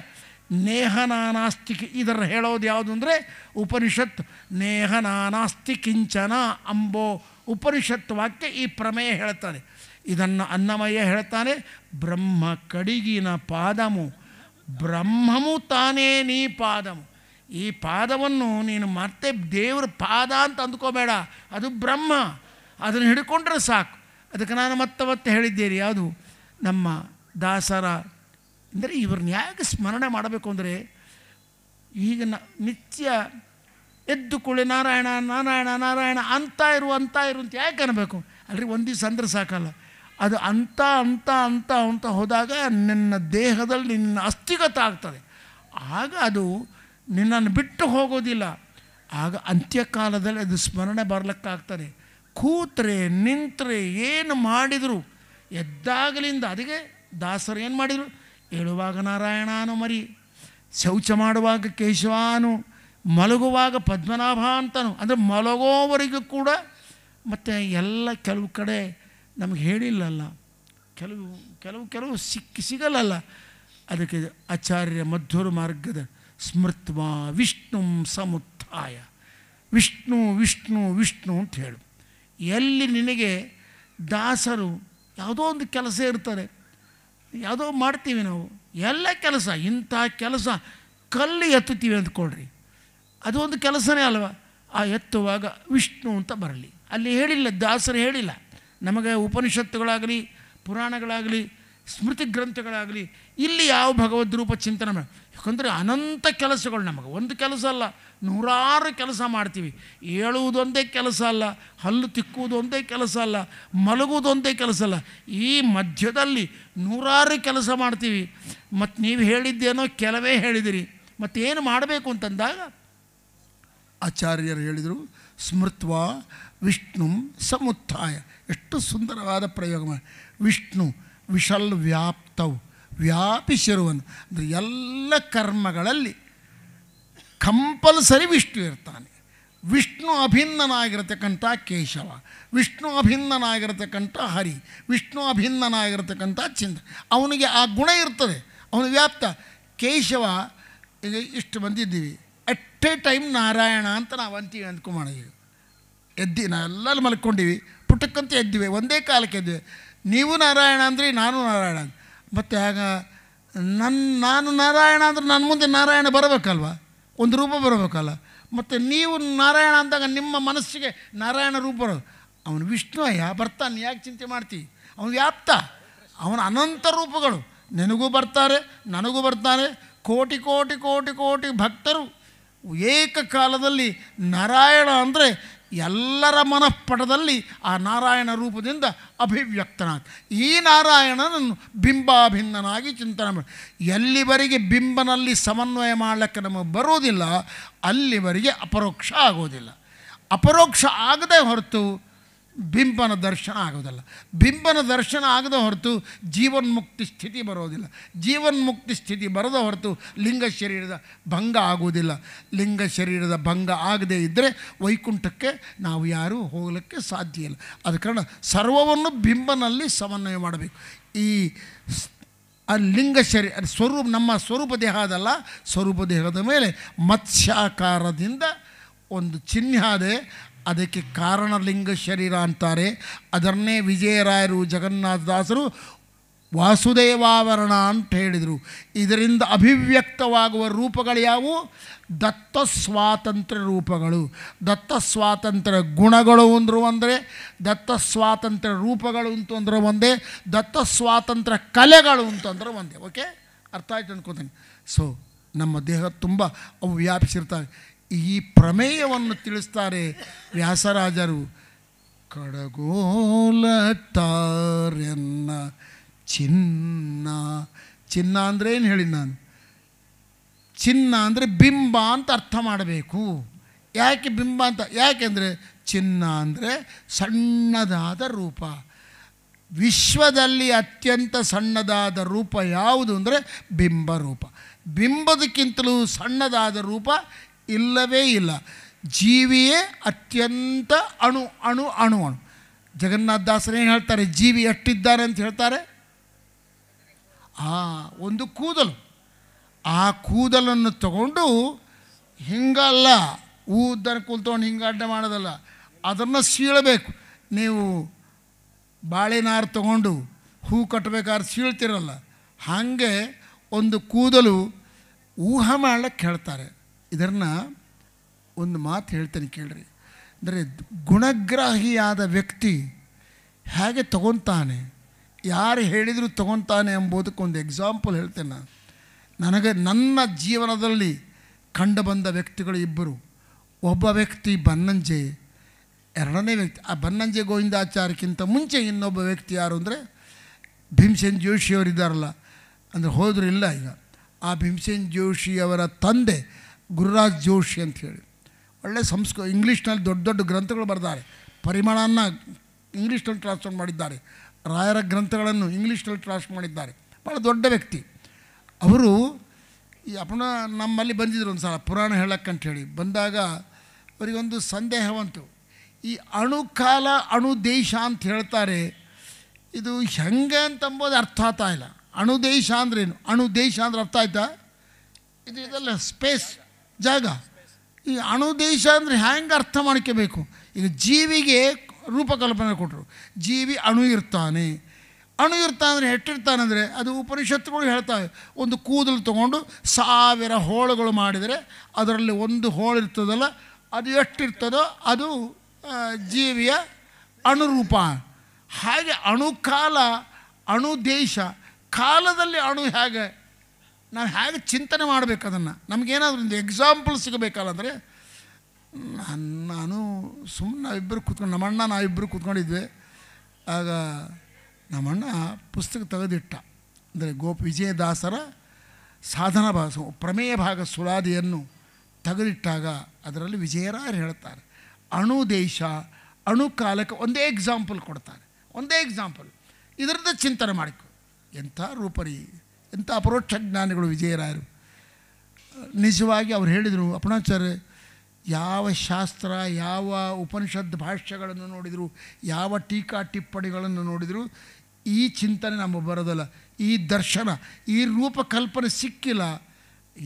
A: ನೇಹನಾನಾಸ್ತಿಕೆ ಇದರ ಹೇಳೋದು ಯಾವುದು ಅಂದರೆ ಉಪನಿಷತ್ತು ನೇಹನಾನಾಸ್ತಿ ಕಿಂಚನ ಅಂಬೋ ಉಪನಿಷತ್ ವಾಕ್ಯ ಈ ಪ್ರಮೇಯ ಹೇಳ್ತಾನೆ ಇದನ್ನು ಅನ್ನಮಯ್ಯ ಹೇಳ್ತಾನೆ ಬ್ರಹ್ಮ ಕಡಿಗಿನ ಪಾದಮು ಬ್ರಹ್ಮಮು ತಾನೇ ನೀ ಪಾದಮು ಈ ಪಾದವನ್ನು ನೀನು ಮತ್ತೆ ದೇವ್ರ ಪಾದ ಅಂತ ಅಂದ್ಕೋಬೇಡ ಅದು ಬ್ರಹ್ಮ ಅದನ್ನು ಹಿಡ್ಕೊಂಡ್ರೆ ಸಾಕು ಅದಕ್ಕೆ ನಾನು ಮತ್ತೆ ಮತ್ತೆ ಯಾವುದು ನಮ್ಮ ದಾಸರ ಅಂದರೆ ಇವ್ರನ್ನ ಯಾಕೆ ಸ್ಮರಣೆ ಮಾಡಬೇಕು ಅಂದರೆ ಈಗ ನಿತ್ಯ ಎದ್ದು ಕುಳಿ ನಾರಾಯಣ ನಾರಾಯಣ ನಾರಾಯಣ ಅಂತ ಇರು ಅಂತ ಇರು ಅಂತ ಯಾಕೆ ಅನ್ಬೇಕು ಅಲ್ರಿ ಒಂದು ದಿವಸ ಅಂದ್ರೆ ಸಾಕಲ್ಲ ಅದು ಅಂತ ಅಂತ ಅಂತ ಅಂತ ಹೋದಾಗ ನಿನ್ನ ದೇಹದಲ್ಲಿ ನಿನ್ನ ಅಸ್ಥಿಗತ ಆಗ್ತದೆ ಆಗ ಅದು ನಿನ್ನನ್ನು ಬಿಟ್ಟು ಹೋಗೋದಿಲ್ಲ ಆಗ ಅಂತ್ಯಕಾಲದಲ್ಲಿ ಅದು ಸ್ಮರಣೆ ಬರಲಿಕ್ಕಾಗ್ತದೆ ಕೂತ್ರೆ ನಿಂತರೆ ಏನು ಮಾಡಿದರು ಎದ್ದಾಗಲಿಂದ ಅದಕ್ಕೆ ದಾಸರು ಏನು ಮಾಡಿದರು ಹೇಳುವಾಗ ನಾರಾಯಣಾನು ಮರಿ ಶೌಚ ಮಾಡುವಾಗ ಕೇಶವಾನು ಮಲಗುವಾಗ ಪದ್ಮನಾಭ ಅಂತನು ಅಂದರೆ ಮಲಗೋವರೆಗೂ ಕೂಡ ಮತ್ತು ಎಲ್ಲ ಕೆಲವು ಕಡೆ ನಮಗೆ ಹೇಳಿಲ್ಲಲ್ಲ ಕೆಲವು ಕೆಲವು ಕೆಲವು ಸಿಕ್ಕಿ ಸಿಗಲ್ಲಲ್ಲ ಅದಕ್ಕೆ ಆಚಾರ್ಯ ಮಧ್ವರ ಮಾರ್ಗದ ಸ್ಮೃತ್ವ ವಿಷ್ಣು ಸಮುತ್ಥಾಯ ವಿಷ್ಣು ವಿಷ್ಣು ವಿಷ್ಣು ಅಂತ ಹೇಳು ಎಲ್ಲಿ ನಿನಗೆ ದಾಸರು ಯಾವುದೋ ಒಂದು ಕೆಲಸ ಇರ್ತಾರೆ ಯಾವುದೋ ಮಾಡ್ತೀವಿ ನಾವು ಎಲ್ಲ ಕೆಲಸ ಇಂಥ ಕೆಲಸ ಕಲ್ಲು ಎತ್ತುತ್ತೀವಿ ಅಂದ್ಕೊಳ್ರಿ ಅದು ಒಂದು ಕೆಲಸನೇ ಅಲ್ವಾ ಆ ಎತ್ತುವಾಗ ವಿಷ್ಣು ಅಂತ ಬರಲಿ ಅಲ್ಲಿ ಹೇಳಿಲ್ಲ ದಾಸರು ಹೇಳಿಲ್ಲ ನಮಗೆ ಉಪನಿಷತ್ತುಗಳಾಗಲಿ ಪುರಾಣಗಳಾಗಲಿ ಸ್ಮೃತಿ ಗ್ರಂಥಗಳಾಗಲಿ ಇಲ್ಲಿ ಯಾವ ಭಗವದ್ ರೂಪ ಚಿಂತನೆ ಯಾಕಂದರೆ ಅನಂತ ಕೆಲಸಗಳು ನಮಗೆ ಒಂದು ಕೆಲಸ ಅಲ್ಲ ನೂರಾರು ಕೆಲಸ ಮಾಡ್ತೀವಿ ಹೇಳುವುದೊಂದೇ ಕೆಲಸ ಅಲ್ಲ ಹಲ್ಲು ತಿಕ್ಕುವುದು ಒಂದೇ ಕೆಲಸ ಅಲ್ಲ ಮಲಗುವುದೊಂದೇ ಕೆಲಸ ಅಲ್ಲ ಈ ಮಧ್ಯದಲ್ಲಿ ನೂರಾರು ಕೆಲಸ ಮಾಡ್ತೀವಿ ಮತ್ತು ನೀವು ಹೇಳಿದ್ದೇನೋ ಕೆಲವೇ ಹೇಳಿದಿರಿ ಮತ್ತೇನು ಮಾಡಬೇಕು ಅಂತಂದಾಗ ಆಚಾರ್ಯರು ಹೇಳಿದರು ಸ್ಮೃತ್ವ ವಿಷ್ಣು ಸಮುತ್ಥಾಯ ಎಷ್ಟು ಸುಂದರವಾದ ಪ್ರಯೋಗ ವಿಷ್ಣು ವಿಶಲ್ ವ್ಯಾಪ್ತವು ವ್ಯಾಪಿಸಿರುವನು ಅಂದರೆ ಎಲ್ಲ ಕರ್ಮಗಳಲ್ಲಿ ಕಂಪಲ್ಸರಿ ವಿಷ್ಣು ಇರ್ತಾನೆ ವಿಷ್ಣು ಅಭಿನ್ನನಾಗಿರತಕ್ಕಂಥ ಕೇಶವ ವಿಷ್ಣು ಅಭಿನ್ನನಾಗಿರತಕ್ಕಂಥ ಹರಿ ವಿಷ್ಣು ಅಭಿನ್ನನಾಗಿರತಕ್ಕಂಥ ಚಂದ್ರ ಅವನಿಗೆ ಆ ಗುಣ ಇರ್ತದೆ ಅವನು ವ್ಯಾಪ್ತ ಕೇಶವ ಇಷ್ಟು ಬಂದಿದ್ದೀವಿ ಎಟ್ ಎ ಟೈಮ್ ನಾರಾಯಣ ಅಂತ ನಾವು ಅಂತೀವಿ ಅಂದ್ಕೊಂಬೋಣ ಈಗ ಎದ್ದಿ ನಾವೆಲ್ಲರೂ ಮಲ್ಕೊಂಡಿವಿ ಪುಟಕ್ಕಂತ ಎದ್ದಿವಿ ಒಂದೇ ಕಾಲಕ್ಕೆ ಎದ್ದಿವಿ ನೀವು ನಾರಾಯಣ ಅಂದರೆ ನಾನು ನಾರಾಯಣ ಮತ್ತು ಆಗ ನನ್ನ ನಾನು ನಾರಾಯಣ ಅಂದ್ರೆ ನನ್ನ ಮುಂದೆ ನಾರಾಯಣ ಬರಬೇಕಲ್ವ ಒಂದು ರೂಪ ಬರಬೇಕಲ್ಲ ಮತ್ತು ನೀವು ನಾರಾಯಣ ಅಂದಾಗ ನಿಮ್ಮ ಮನಸ್ಸಿಗೆ ನಾರಾಯಣ ರೂಪ ಬರೋದು ಅವನು ವಿಷ್ಣು ಅಯ್ಯ ಬರ್ತಾನೆ ಯಾಕೆ ಚಿಂತೆ ಮಾಡ್ತೀವಿ ಅವನು ವ್ಯಾಪ್ತ ಅವನ ಅನಂತ ರೂಪಗಳು ನಿನಗೂ ಬರ್ತಾರೆ ನನಗೂ ಬರ್ತಾನೆ ಕೋಟಿ ಕೋಟಿ ಕೋಟಿ ಕೋಟಿ ಭಕ್ತರು ಏಕಕಾಲದಲ್ಲಿ ನಾರಾಯಣ ಅಂದರೆ ಎಲ್ಲರ ಮನಃಪಟದಲ್ಲಿ ಆ ನಾರಾಯಣ ರೂಪದಿಂದ ಅಭಿವ್ಯಕ್ತನಾದ ಈ ನಾರಾಯಣನನ್ನು ಬಿಂಬಾಭಿನ್ನನಾಗಿ ಚಿಂತನೆ ಮಾಡಿ ಎಲ್ಲಿವರೆಗೆ ಬಿಂಬನಲ್ಲಿ ಸಮನ್ವಯ ಮಾಡಲಿಕ್ಕೆ ನಮಗೆ ಬರೋದಿಲ್ಲ ಅಲ್ಲಿವರೆಗೆ ಅಪರೋಕ್ಷ ಆಗೋದಿಲ್ಲ ಅಪರೋಕ್ಷ ಆಗದೆ ಹೊರತು ಬಿಂಬನ ದರ್ಶನ ಆಗೋದಲ್ಲ ಬಿಂಬನ ದರ್ಶನ ಆಗದ ಹೊರತು ಜೀವನ್ಮುಕ್ತಿ ಸ್ಥಿತಿ ಬರೋದಿಲ್ಲ ಜೀವನ್ಮುಕ್ತಿ ಸ್ಥಿತಿ ಬರದ ಹೊರತು ಲಿಂಗ ಶರೀರದ ಭಂಗ ಆಗುವುದಿಲ್ಲ ಲಿಂಗ ಶರೀರದ ಭಂಗ ಆಗದೇ ಇದ್ದರೆ ವೈಕುಂಠಕ್ಕೆ ನಾವು ಯಾರೂ ಹೋಗಲಿಕ್ಕೆ ಸಾಧ್ಯ ಇಲ್ಲ ಅದ ಕಾರಣ ಸರ್ವವನ್ನು ಬಿಂಬನಲ್ಲಿ ಸಮನ್ವಯ ಮಾಡಬೇಕು ಈ ಆ ಲಿಂಗ ಶರೀರ ಸ್ವರೂಪ ನಮ್ಮ ಸ್ವರೂಪ ದೇಹ ಅದಲ್ಲ ಸ್ವರೂಪ ದೇಹದ ಮೇಲೆ ಮತ್ಸ್ಯಾಕಾರದಿಂದ ಒಂದು ಚಿಹ್ನೆ ಆದರೆ ಅದಕ್ಕೆ ಕಾರಣ ಲಿಂಗ ಶರೀರ ಅಂತಾರೆ ಅದನ್ನೇ ವಿಜಯರಾಯರು ಜಗನ್ನಾಥದಾಸರು ವಾಸುದೇವಾವರಣ ಅಂತ ಹೇಳಿದರು ಇದರಿಂದ ಅಭಿವ್ಯಕ್ತವಾಗುವ ರೂಪಗಳು ಯಾವುವು ದತ್ತ ಸ್ವಾತಂತ್ರ್ಯ ರೂಪಗಳು ದತ್ತ ಸ್ವಾತಂತ್ರ್ಯ ಗುಣಗಳು ಅಂದರು ಅಂದರೆ ದತ್ತ ಸ್ವಾತಂತ್ರ್ಯ ರೂಪಗಳು ಅಂತಂದ್ರೆ ಒಂದೇ ದತ್ತ ಸ್ವಾತಂತ್ರ್ಯ ಕಲೆಗಳು ಅಂತಂದ್ರೆ ಒಂದೇ ಓಕೆ ಅರ್ಥ ಆಯ್ತು ಅನ್ಕೋತೀನಿ ಸೊ ನಮ್ಮ ದೇಹ ತುಂಬ ಅವು ವ್ಯಾಪಿಸಿರ್ತವೆ ಈ ಪ್ರಮೇಯವನ್ನು ತಿಳಿಸ್ತಾರೆ ವ್ಯಾಸರಾಜರು ಕಡಗೋಲಟಾರ್ಯನ್ನ ಚಿನ್ನ ಚಿನ್ನ ಅಂದರೆ ಏನು ಹೇಳಿ ನಾನು ಚಿನ್ನ ಅಂದರೆ ಬಿಂಬ ಅಂತ ಅರ್ಥ ಮಾಡಬೇಕು ಯಾಕೆ ಬಿಂಬ ಅಂತ ಯಾಕೆಂದರೆ ಚಿನ್ನ ಅಂದರೆ ಸಣ್ಣದಾದ ರೂಪ ವಿಶ್ವದಲ್ಲಿ ಅತ್ಯಂತ ಸಣ್ಣದಾದ ರೂಪ ಯಾವುದು ಅಂದರೆ ಬಿಂಬ ರೂಪ ಬಿಂಬದಕ್ಕಿಂತಲೂ ಸಣ್ಣದಾದ ರೂಪ ಇಲ್ಲವೇ ಇಲ್ಲ ಜೀವಿಯೇ ಅತ್ಯಂತ ಅಣು ಅಣು ಅಣು ಅಣು ಜಗನ್ನಾಥದಾಸರೇನು ಹೇಳ್ತಾರೆ ಜೀವಿ ಎಷ್ಟಿದ್ದಾರೆ ಅಂತ ಹೇಳ್ತಾರೆ ಆ ಒಂದು ಕೂದಲು ಆ ಕೂದಲನ್ನು ತಗೊಂಡು ಹಿಂಗಲ್ಲ ಊದನ್ನು ಕೂಲ್ತೊಂಡು ಹಿಂಗೆ ಅಡ್ಡೆ ಮಾಡೋದಲ್ಲ ಅದನ್ನು ಸೀಳಬೇಕು ನೀವು ಬಾಳೆನಾರು ತಗೊಂಡು ಹೂ ಕಟ್ಟಬೇಕಾದ್ರೆ ಸೀಳ್ತಿರಲ್ಲ ಹಾಗೆ ಒಂದು ಕೂದಲು ಊಹ ಮಾಡಲಿಕ್ಕೆ ಹೇಳ್ತಾರೆ ಇದನ್ನು ಒಂದು ಮಾತು ಹೇಳ್ತೇನೆ ಕೇಳ್ರಿ ಅಂದರೆ ಗುಣಗ್ರಾಹಿಯಾದ ವ್ಯಕ್ತಿ ಹೇಗೆ ತಗೊತಾನೆ ಯಾರು ಹೇಳಿದರೂ ತಗೊತಾನೆ ಎಂಬುದಕ್ಕೆ ಒಂದು ಎಕ್ಸಾಂಪಲ್ ಹೇಳ್ತೇನೆ ನನಗೆ ನನ್ನ ಜೀವನದಲ್ಲಿ ಕಂಡು ಬಂದ ವ್ಯಕ್ತಿಗಳು ಇಬ್ಬರು ಒಬ್ಬ ವ್ಯಕ್ತಿ ಬನ್ನಂಜೆ ಎರಡನೇ ವ್ಯಕ್ತಿ ಆ ಬನ್ನಂಜೆ ಗೋವಿಂದಾಚಾರ್ಯಕ್ಕಿಂತ ಮುಂಚೆ ಇನ್ನೊಬ್ಬ ವ್ಯಕ್ತಿ ಯಾರು ಅಂದರೆ ಭೀಮಸೇನ್ ಜೋಶಿಯವರಿದ್ದಾರಲ್ಲ ಅಂದರೆ ಹೋದರೂ ಇಲ್ಲ ಈಗ ಆ ಭೀಮಸೇನ್ ಜೋಶಿಯವರ ತಂದೆ ಗುರುರಾಜ್ ಜೋಶಿ ಅಂತ ಹೇಳಿ ಒಳ್ಳೆ ಸಂಸ್ಕೃ ಇಂಗ್ಲೀಷ್ನಲ್ಲಿ ದೊಡ್ಡ ದೊಡ್ಡ ಗ್ರಂಥಗಳು ಬರೆದಾರೆ ಪರಿಮಾಣವನ್ನು ಇಂಗ್ಲೀಷ್ನಲ್ಲಿ ಟ್ರಾನ್ಸ್ಫರ್ ಮಾಡಿದ್ದಾರೆ ರಾಯರ ಗ್ರಂಥಗಳನ್ನು ಇಂಗ್ಲೀಷ್ನಲ್ಲಿ ಟ್ರಾನ್ಸ್ಫರ್ ಮಾಡಿದ್ದಾರೆ ಭಾಳ ದೊಡ್ಡ ವ್ಯಕ್ತಿ ಅವರು ಈ ಅಪಣ ನಮ್ಮಲ್ಲಿ ಬಂದಿದ್ದರು ಒಂದು ಸಲ ಪುರಾಣ ಹೇಳಕ್ಕಂತ ಹೇಳಿ ಬಂದಾಗ ಅವರಿಗೊಂದು ಸಂದೇಹವಂತು ಈ ಅಣುಕಾಲ ಅಣು ದೇಶ ಅಂತ ಹೇಳ್ತಾರೆ ಇದು ಹೆಂಗೆ ಅಂತ ಅಂಬೋದು ಅರ್ಥ ಆಗ್ತಾ ಇಲ್ಲ ಅಣು ದೇಶ ಅಂದ್ರೇನು ಅಣು ದೇಶ ಅಂದ್ರೆ ಅರ್ಥ ಆಯ್ತಾ ಇದು ಇದೆಲ್ಲ ಸ್ಪೇಸ್ ಜಾಗ ಈ ದೇಶ ಅಂದರೆ ಹ್ಯಾಂಗೆ ಅರ್ಥ ಮಾಡ್ಕೋಬೇಕು ಈಗ ಜೀವಿಗೆ ರೂಪಕಲ್ಪನೆ ಕೊಟ್ಟರು ಜೀವಿ ಅಣು ಇರ್ತಾನೆ ಅಣು ಇರ್ತಾನೆ ಎಟ್ಟಿರ್ತಾನೆ ಅಂದರೆ ಅದು ಉಪನಿಷತ್ತುಗಳು ಹೇಳ್ತಾವೆ ಒಂದು ಕೂದಲು ತೊಗೊಂಡು ಸಾವಿರ ಹೋಳುಗಳು ಮಾಡಿದರೆ ಅದರಲ್ಲಿ ಒಂದು ಹೋಳು ಇರ್ತದಲ್ಲ ಅದು ಎಷ್ಟಿರ್ತದೋ ಅದು ಜೀವಿಯ ಅಣುರೂಪ ಹಾಗೆ ಅಣುಕಾಲ ಅಣು ದೇಶ ಕಾಲದಲ್ಲಿ ಅಣು ಹೇಗೆ ನಾವು ಹೇಗೆ ಚಿಂತನೆ ಮಾಡಬೇಕು ಅದನ್ನು ನಮಗೇನಾದ್ರೂ ಒಂದು ಎಕ್ಸಾಂಪಲ್ ಸಿಗಬೇಕಲ್ಲ ಅಂದರೆ ನಾನು ಸುಮ್ಮನೆ ನಾವಿಬ್ಬರು ಕೂತ್ಕೊಂಡು ನಮ್ಮಣ್ಣ ನಾವಿಬ್ಬರು ಕೂತ್ಕೊಂಡಿದ್ವಿ ಆಗ ನಮ್ಮಣ್ಣ ಪುಸ್ತಕ ತೆಗೆದಿಟ್ಟ ಅಂದರೆ ಗೋಪ ವಿಜಯದಾಸರ ಸಾಧನ ಭಾಗ ಪ್ರಮೇಯ ಭಾಗ ಸುಳಾದಿಯನ್ನು ತೆಗೆದಿಟ್ಟಾಗ ಅದರಲ್ಲಿ ವಿಜಯರಾಯರು ಹೇಳ್ತಾರೆ ಅಣು ದೇಶ ಅಣು ಕಾಲಕ್ಕೆ ಒಂದೇ ಎಕ್ಸಾಂಪಲ್ ಕೊಡ್ತಾರೆ ಒಂದೇ ಎಕ್ಸಾಂಪಲ್ ಇದರಿಂದ ಚಿಂತನೆ ಮಾಡಿಕೊ ಎಂಥ ರೂಪರಿ ಇಂಥ ಅಪರೋಕ್ಷ ಜ್ಞಾನಿಗಳು ವಿಜಯರಾಯರು ನಿಜವಾಗಿ ಅವ್ರು ಹೇಳಿದರು ಅಪಣಾಚಾರ್ಯ ಯಾವ ಶಾಸ್ತ್ರ ಯಾವ ಉಪನಿಷದ್ ಭಾಷ್ಯಗಳನ್ನು ನೋಡಿದರು ಯಾವ ಟೀಕಾ ಟಿಪ್ಪಣಿಗಳನ್ನು ನೋಡಿದರು ಈ ಚಿಂತನೆ ನಮಗೆ ಬರೋದಲ್ಲ ಈ ದರ್ಶನ ಈ ರೂಪಕಲ್ಪನೆ ಸಿಕ್ಕಿಲ್ಲ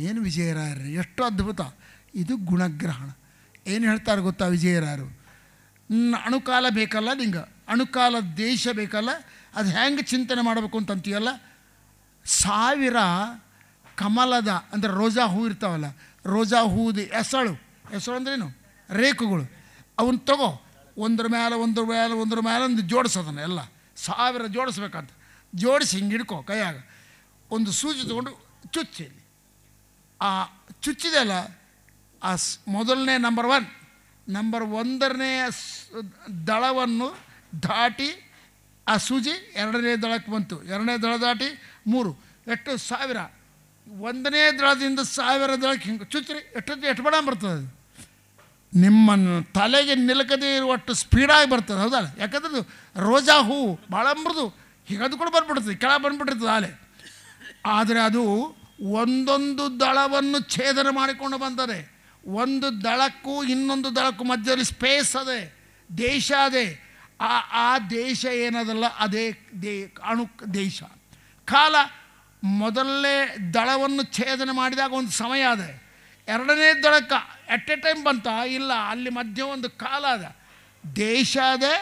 A: ಏನು ವಿಜಯರಾಯರು ಎಷ್ಟು ಅದ್ಭುತ ಇದು ಗುಣಗ್ರಹಣ ಏನು ಹೇಳ್ತಾರೆ ಗೊತ್ತಾ ವಿಜಯರಾಯರು ಅಣುಕಾಲ ಬೇಕಲ್ಲ ನಿಂಗೆ ಅಣುಕಾಲ ದೇಶ ಬೇಕಲ್ಲ ಅದು ಹೆಂಗೆ ಚಿಂತನೆ ಮಾಡಬೇಕು ಅಂತಂತೀಯಲ್ಲ ಸಾವಿರ ಕಮಲದ ಅಂದರೆ ರೋಜಾ ಹೂ ಇರ್ತಾವಲ್ಲ ರೋಜಾ ಹೂದು ಎಸಳು ಎಸಳು ಅಂದ್ರೇನು ರೇಖುಗಳು ಅವನ್ನ ತಗೋ ಒಂದ್ರ ಮೇಲೆ ಒಂದ್ರ ಮೇಲೆ ಒಂದ್ರ ಮೇಲೆ ಒಂದು ಜೋಡಿಸೋದನ್ನ ಎಲ್ಲ ಸಾವಿರ ಜೋಡಿಸ್ಬೇಕಂತ ಜೋಡಿಸಿ ಹಿಂಗೆ ಹಿಡ್ಕೊ ಕೈಯಾಗ ಒಂದು ಸೂಜಿ ತೊಗೊಂಡು ಚುಚ್ಚಿ ಆ ಚುಚ್ಚಿದೆಲ್ಲ ಆ ಮೊದಲನೇ ನಂಬರ್ ಒನ್ ನಂಬರ್ ಒಂದರನೇ ದಳವನ್ನು ದಾಟಿ ಆ ಸೂಜಿ ಎರಡನೇ ದಳಕ್ಕೆ ಬಂತು ಎರಡನೇ ದಳ ದಾಟಿ ಮೂರು ಎಷ್ಟು ಸಾವಿರ ಒಂದನೇ ದಳದಿಂದ ಸಾವಿರ ದಳಕ್ಕೆ ಹಿಂಗೆ ಚುಚ್ಚರಿ ಎಷ್ಟು ಎಷ್ಟು ಬಡ ಬರ್ತದೆ ಅದು ನಿಮ್ಮನ್ನು ತಲೆಗೆ ನಿಲ್ಕದೇ ಇರುವಷ್ಟು ಸ್ಪೀಡಾಗಿ ಬರ್ತದೆ ಹೌದಾ ಯಾಕಂದ್ರೆ ರೋಜಾ ಹೂವು ಭಾಳ ಮೃದು ಹೀಗದು ಕೂಡ ಬಂದ್ಬಿಡ್ತದೆ ಕೆಳ ಬಂದ್ಬಿಟ್ಟಿರ್ತದೆ ಆಲೆ ಆದರೆ ಅದು ಒಂದೊಂದು ದಳವನ್ನು ಛೇದನ ಮಾಡಿಕೊಂಡು ಬಂದದೆ ಒಂದು ದಳಕ್ಕೂ ಇನ್ನೊಂದು ದಳಕ್ಕೂ ಮಧ್ಯದಲ್ಲಿ ಸ್ಪೇಸ್ ಅದೇ ದೇಶ ಅದೇ ಆ ಆ ದೇಶ ಏನದಲ್ಲ ಅದೇ ದೇ ಅಣು ದೇಶ ಕಾಲ ಮೊದಲನೇ ದಳವನ್ನು ಛೇದನ ಮಾಡಿದಾಗ ಒಂದು ಸಮಯ ಅದ ಎರಡನೇ ದಳಕ್ಕೆ ಎಟ್ ಎ ಟೈಮ್ ಬಂತ ಇಲ್ಲ ಅಲ್ಲಿ ಮಧ್ಯೆ ಒಂದು ಕಾಲ ಅದ ದೇಶ ಅದೇ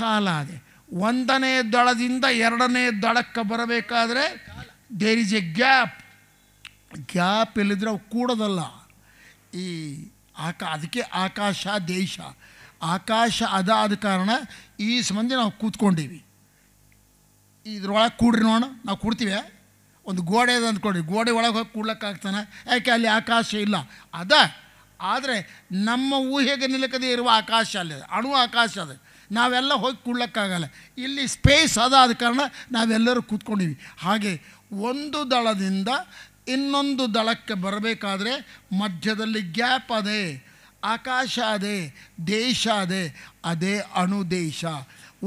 A: ಕಾಲ ಅದೇ ಒಂದನೇ ದಳದಿಂದ ಎರಡನೇ ದಳಕ್ಕೆ ಬರಬೇಕಾದ್ರೆ there is a gap gap ಇಲ್ಲಿದ್ರೆ ಅವು ಕೂಡೋದಲ್ಲ ಈ ಆಕಾ ಅದಕ್ಕೆ ಆಕಾಶ ದೇಶ ಆಕಾಶ ಅದಾದ ಕಾರಣ ಈ ಸಂಬಂಧ ನಾವು ಕೂತ್ಕೊಂಡೀವಿ ಇದ್ರೊಳಗೆ ಕೂಡ್ರಿ ನೋಡೋಣ ನಾವು ಕೂಡ್ತೀವಿ ಒಂದು ಗೋಡೆ ಇದೆ ಅಂದ್ಕೊಡ್ರಿ ಗೋಡೆ ಒಳಗೆ ಹೋಗಿ ಕೂಡ್ಲಕ್ಕಾಗ್ತಾನೆ ಯಾಕೆ ಅಲ್ಲಿ ಆಕಾಶ ಇಲ್ಲ ಅದ ಆದರೆ ನಮ್ಮ ಊಹೆಗೆ ನಿಲುಕದೇ ಇರುವ ಆಕಾಶ ಅಲ್ಲಿ ಅಣು ಆಕಾಶ ಅದು ನಾವೆಲ್ಲ ಹೋಗಿ ಕೂಡ್ಲಕ್ಕಾಗಲ್ಲ ಇಲ್ಲಿ ಸ್ಪೇಸ್ ಅದ ಆದ ಕಾರಣ ನಾವೆಲ್ಲರೂ ಕೂತ್ಕೊಂಡಿವಿ ಹಾಗೆ ಒಂದು ದಳದಿಂದ ಇನ್ನೊಂದು ದಳಕ್ಕೆ ಬರಬೇಕಾದ್ರೆ ಮಧ್ಯದಲ್ಲಿ ಗ್ಯಾಪ್ ಅದೇ ಆಕಾಶ ಅದೇ ದೇಶ ಅದೇ ಅದೇ ಅಣು ದೇಶ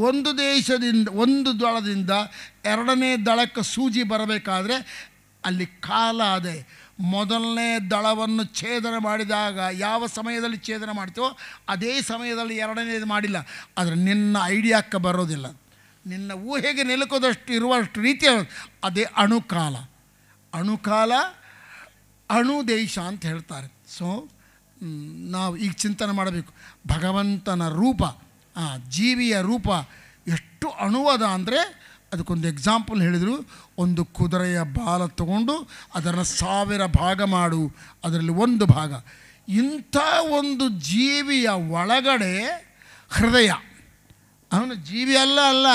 A: ಒಂದು ದೇಶದಿಂದ ಒಂದು ದಳದಿಂದ ಎರಡನೇ ದಳಕ್ಕೆ ಸೂಜಿ ಬರಬೇಕಾದ್ರೆ ಅಲ್ಲಿ ಕಾಲ ಅದೇ ಮೊದಲನೇ ದಳವನ್ನು ಛೇದನ ಮಾಡಿದಾಗ ಯಾವ ಸಮಯದಲ್ಲಿ ಛೇದನ ಮಾಡ್ತೀವೋ ಅದೇ ಸಮಯದಲ್ಲಿ ಎರಡನೇದು ಮಾಡಿಲ್ಲ ಆದರೆ ನಿನ್ನ ಐಡಿಯಾಕ್ಕೆ ಬರೋದಿಲ್ಲ ನಿನ್ನ ಊಹೆಗೆ ನೆಲುಕೋದಷ್ಟು ಇರುವಷ್ಟು ರೀತಿಯ ಅದೇ ಅಣುಕಾಲ ಅಣುಕಾಲ ಅಣು ದೇಶ ಅಂತ ಹೇಳ್ತಾರೆ ಸೊ ನಾವು ಈಗ ಚಿಂತನೆ ಮಾಡಬೇಕು ಭಗವಂತನ ರೂಪ ಆ ಜೀವಿಯ ರೂಪ ಎಷ್ಟು ಅಣುವದ ಅಂದರೆ ಅದಕ್ಕೊಂದು ಎಕ್ಸಾಂಪಲ್ ಹೇಳಿದರು ಒಂದು ಕುದುರೆಯ ಬಾಲ ತಗೊಂಡು ಅದನ್ನು ಸಾವಿರ ಭಾಗ ಮಾಡು ಅದರಲ್ಲಿ ಒಂದು ಭಾಗ ಇಂಥ ಒಂದು ಜೀವಿಯ ಒಳಗಡೆ ಹೃದಯ ಅವನು ಜೀವಿ ಅಲ್ಲ ಅಲ್ಲ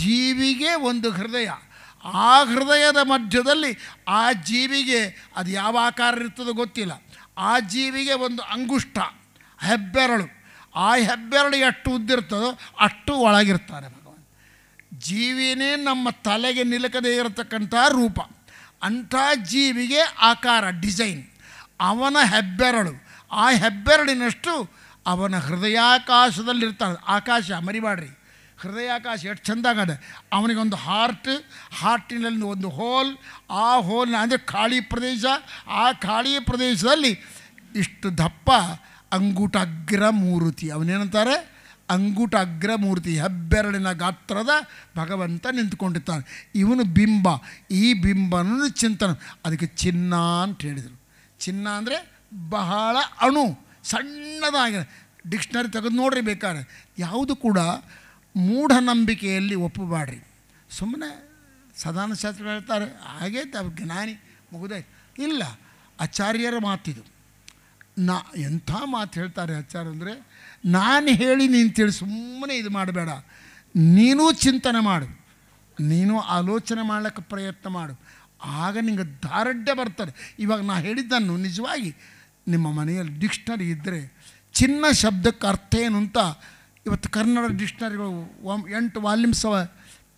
A: ಜೀವಿಗೆ ಒಂದು ಹೃದಯ ಆ ಹೃದಯದ ಮಧ್ಯದಲ್ಲಿ ಆ ಜೀವಿಗೆ ಅದು ಯಾವ ಆಕಾರ ಇರ್ತದೋ ಗೊತ್ತಿಲ್ಲ ಆ ಜೀವಿಗೆ ಒಂದು ಅಂಗುಷ್ಟ ಹೆಬ್ಬೆರಳು ಆ ಹೆಬ್ಬೆರಡು ಎಷ್ಟು ಉದ್ದಿರ್ತದೋ ಅಷ್ಟು ಒಳಗಿರ್ತಾರೆ ಭಗವಾನ್ ಜೀವಿನೇ ನಮ್ಮ ತಲೆಗೆ ನಿಲುಕದೇ ಇರತಕ್ಕಂಥ ರೂಪ ಅಂಥ ಜೀವಿಗೆ ಆಕಾರ ಡಿಸೈನ್ ಅವನ ಹೆಬ್ಬೆರಳು ಆ ಹೆಬ್ಬೆರಳಿನಷ್ಟು ಅವನ ಹೃದಯಾಕಾಶದಲ್ಲಿರ್ತಾನೆ ಆಕಾಶ ಮರಿಬಾಡ್ರಿ ಹೃದಯಾಕಾಶ ಎಷ್ಟು ಚೆಂದಾಗದೆ ಅವನಿಗೊಂದು ಹಾರ್ಟ್ ಹಾರ್ಟಿನಲ್ಲಿ ಒಂದು ಹೋಲ್ ಆ ಹೋಲ್ನ ಅಂದರೆ ಖಾಳಿ ಪ್ರದೇಶ ಆ ಖಾಳಿ ಪ್ರದೇಶದಲ್ಲಿ ಇಷ್ಟು ದಪ್ಪ ಅಗ್ರ ಮೂರ್ತಿ ಅವನೇನಂತಾರೆ ಅಗ್ರ ಮೂರ್ತಿ ಹೆಬ್ಬೆರಳಿನ ಗಾತ್ರದ ಭಗವಂತ ನಿಂತ್ಕೊಂಡಿರ್ತಾನೆ ಇವನು ಬಿಂಬ ಈ ಬಿಂಬನ ಚಿಂತನ ಅದಕ್ಕೆ ಚಿನ್ನ ಅಂತ ಹೇಳಿದರು ಚಿನ್ನ ಅಂದರೆ ಬಹಳ ಅಣು ಸಣ್ಣದಾಗಿದೆ ಡಿಕ್ಷನರಿ ತೆಗೆದು ನೋಡ್ರಿ ಬೇಕಾದ್ರೆ ಯಾವುದು ಕೂಡ ಮೂಢನಂಬಿಕೆಯಲ್ಲಿ ಒಪ್ಪಬಾಡ್ರಿ ಸುಮ್ಮನೆ ಸದಾನಶಾಸ್ತ್ರ ಹೇಳ್ತಾರೆ ಹಾಗೇ ಜ್ಞಾನಿ ಮುಗಿದಾಯ್ತು ಇಲ್ಲ ಆಚಾರ್ಯರ ಮಾತಿದು ನಾ ಎಂಥ ಮಾತು ಹೇಳ್ತಾರೆ ಆಚಾರ ಅಂದರೆ ನಾನು ಹೇಳಿ ನೀನು ತಿಳಿ ಸುಮ್ಮನೆ ಇದು ಮಾಡಬೇಡ ನೀನು ಚಿಂತನೆ ಮಾಡು ನೀನು ಆಲೋಚನೆ ಮಾಡ್ಲಿಕ್ಕೆ ಪ್ರಯತ್ನ ಮಾಡು ಆಗ ನಿಂಗೆ ದಾರಢ್ಯ ಬರ್ತಾರೆ ಇವಾಗ ನಾ ಹೇಳಿದ್ದನ್ನು ನಿಜವಾಗಿ ನಿಮ್ಮ ಮನೆಯಲ್ಲಿ ಡಿಕ್ಷ್ನರಿ ಇದ್ದರೆ ಚಿನ್ನ ಶಬ್ದಕ್ಕೆ ಅರ್ಥ ಏನು ಅಂತ ಇವತ್ತು ಕನ್ನಡ ಡಿಕ್ಷನರಿಗಳು ಎಂಟು ವಾಲ್ಯೂಮ್ಸ್ ಅವ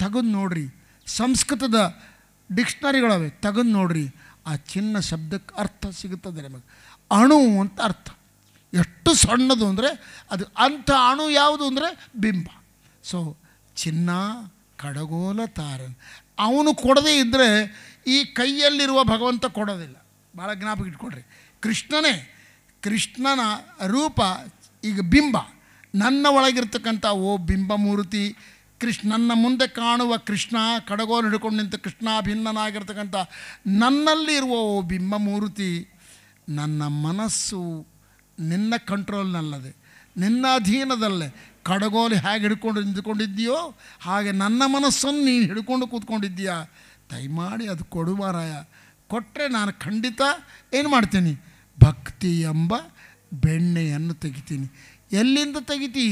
A: ತೆಗೆದು ನೋಡ್ರಿ ಸಂಸ್ಕೃತದ ಡಿಕ್ಷ್ನರಿಗಳವೆ ತೆಗೆದು ನೋಡ್ರಿ ಆ ಚಿನ್ನ ಶಬ್ದಕ್ಕೆ ಅರ್ಥ ಸಿಗುತ್ತದೆ ನಮಗೆ ಅಣು ಅಂತ ಅರ್ಥ ಎಷ್ಟು ಸಣ್ಣದು ಅಂದರೆ ಅದು ಅಂಥ ಅಣು ಯಾವುದು ಅಂದರೆ ಬಿಂಬ ಸೊ ಚಿನ್ನ ಕಡಗೋಲ ತಾರನ್ ಅವನು ಕೊಡದೇ ಇದ್ದರೆ ಈ ಕೈಯಲ್ಲಿರುವ ಭಗವಂತ ಕೊಡೋದಿಲ್ಲ ಭಾಳ ಜ್ಞಾಪಕ ಇಟ್ಕೊಡ್ರಿ ಕೃಷ್ಣನೇ ಕೃಷ್ಣನ ರೂಪ ಈಗ ಬಿಂಬ ನನ್ನ ಒಳಗಿರ್ತಕ್ಕಂಥ ಓ ಬಿಂಬ ಮೂರ್ತಿ ಕೃಷ್ಣ ನನ್ನ ಮುಂದೆ ಕಾಣುವ ಕೃಷ್ಣ ಕಡಗೋಲು ಹಿಡ್ಕೊಂಡು ನಿಂತ ಕೃಷ್ಣ ಭಿನ್ನನಾಗಿರ್ತಕ್ಕಂಥ ನನ್ನಲ್ಲಿ ಇರುವ ಓ ಬಿಂಬ ಮೂರ್ತಿ ನನ್ನ ಮನಸ್ಸು ನಿನ್ನ ಕಂಟ್ರೋಲ್ನಲ್ಲದೆ ನಿನ್ನ ಅಧೀನದಲ್ಲೇ ಕಡಗೋಲು ಹೇಗೆ ಹಿಡ್ಕೊಂಡು ನಿಂತ್ಕೊಂಡಿದ್ದೀಯೋ ಹಾಗೆ ನನ್ನ ಮನಸ್ಸನ್ನು ನೀನು ಹಿಡ್ಕೊಂಡು ಕೂತ್ಕೊಂಡಿದ್ದೀಯಾ ದಯಮಾಡಿ ಅದು ಕೊಡುವಾರಾಯ ಕೊಟ್ಟರೆ ನಾನು ಖಂಡಿತ ಏನು ಮಾಡ್ತೀನಿ ಭಕ್ತಿ ಎಂಬ ಬೆಣ್ಣೆಯನ್ನು ತೆಗಿತೀನಿ ಎಲ್ಲಿಂದ ತೆಗಿತೀ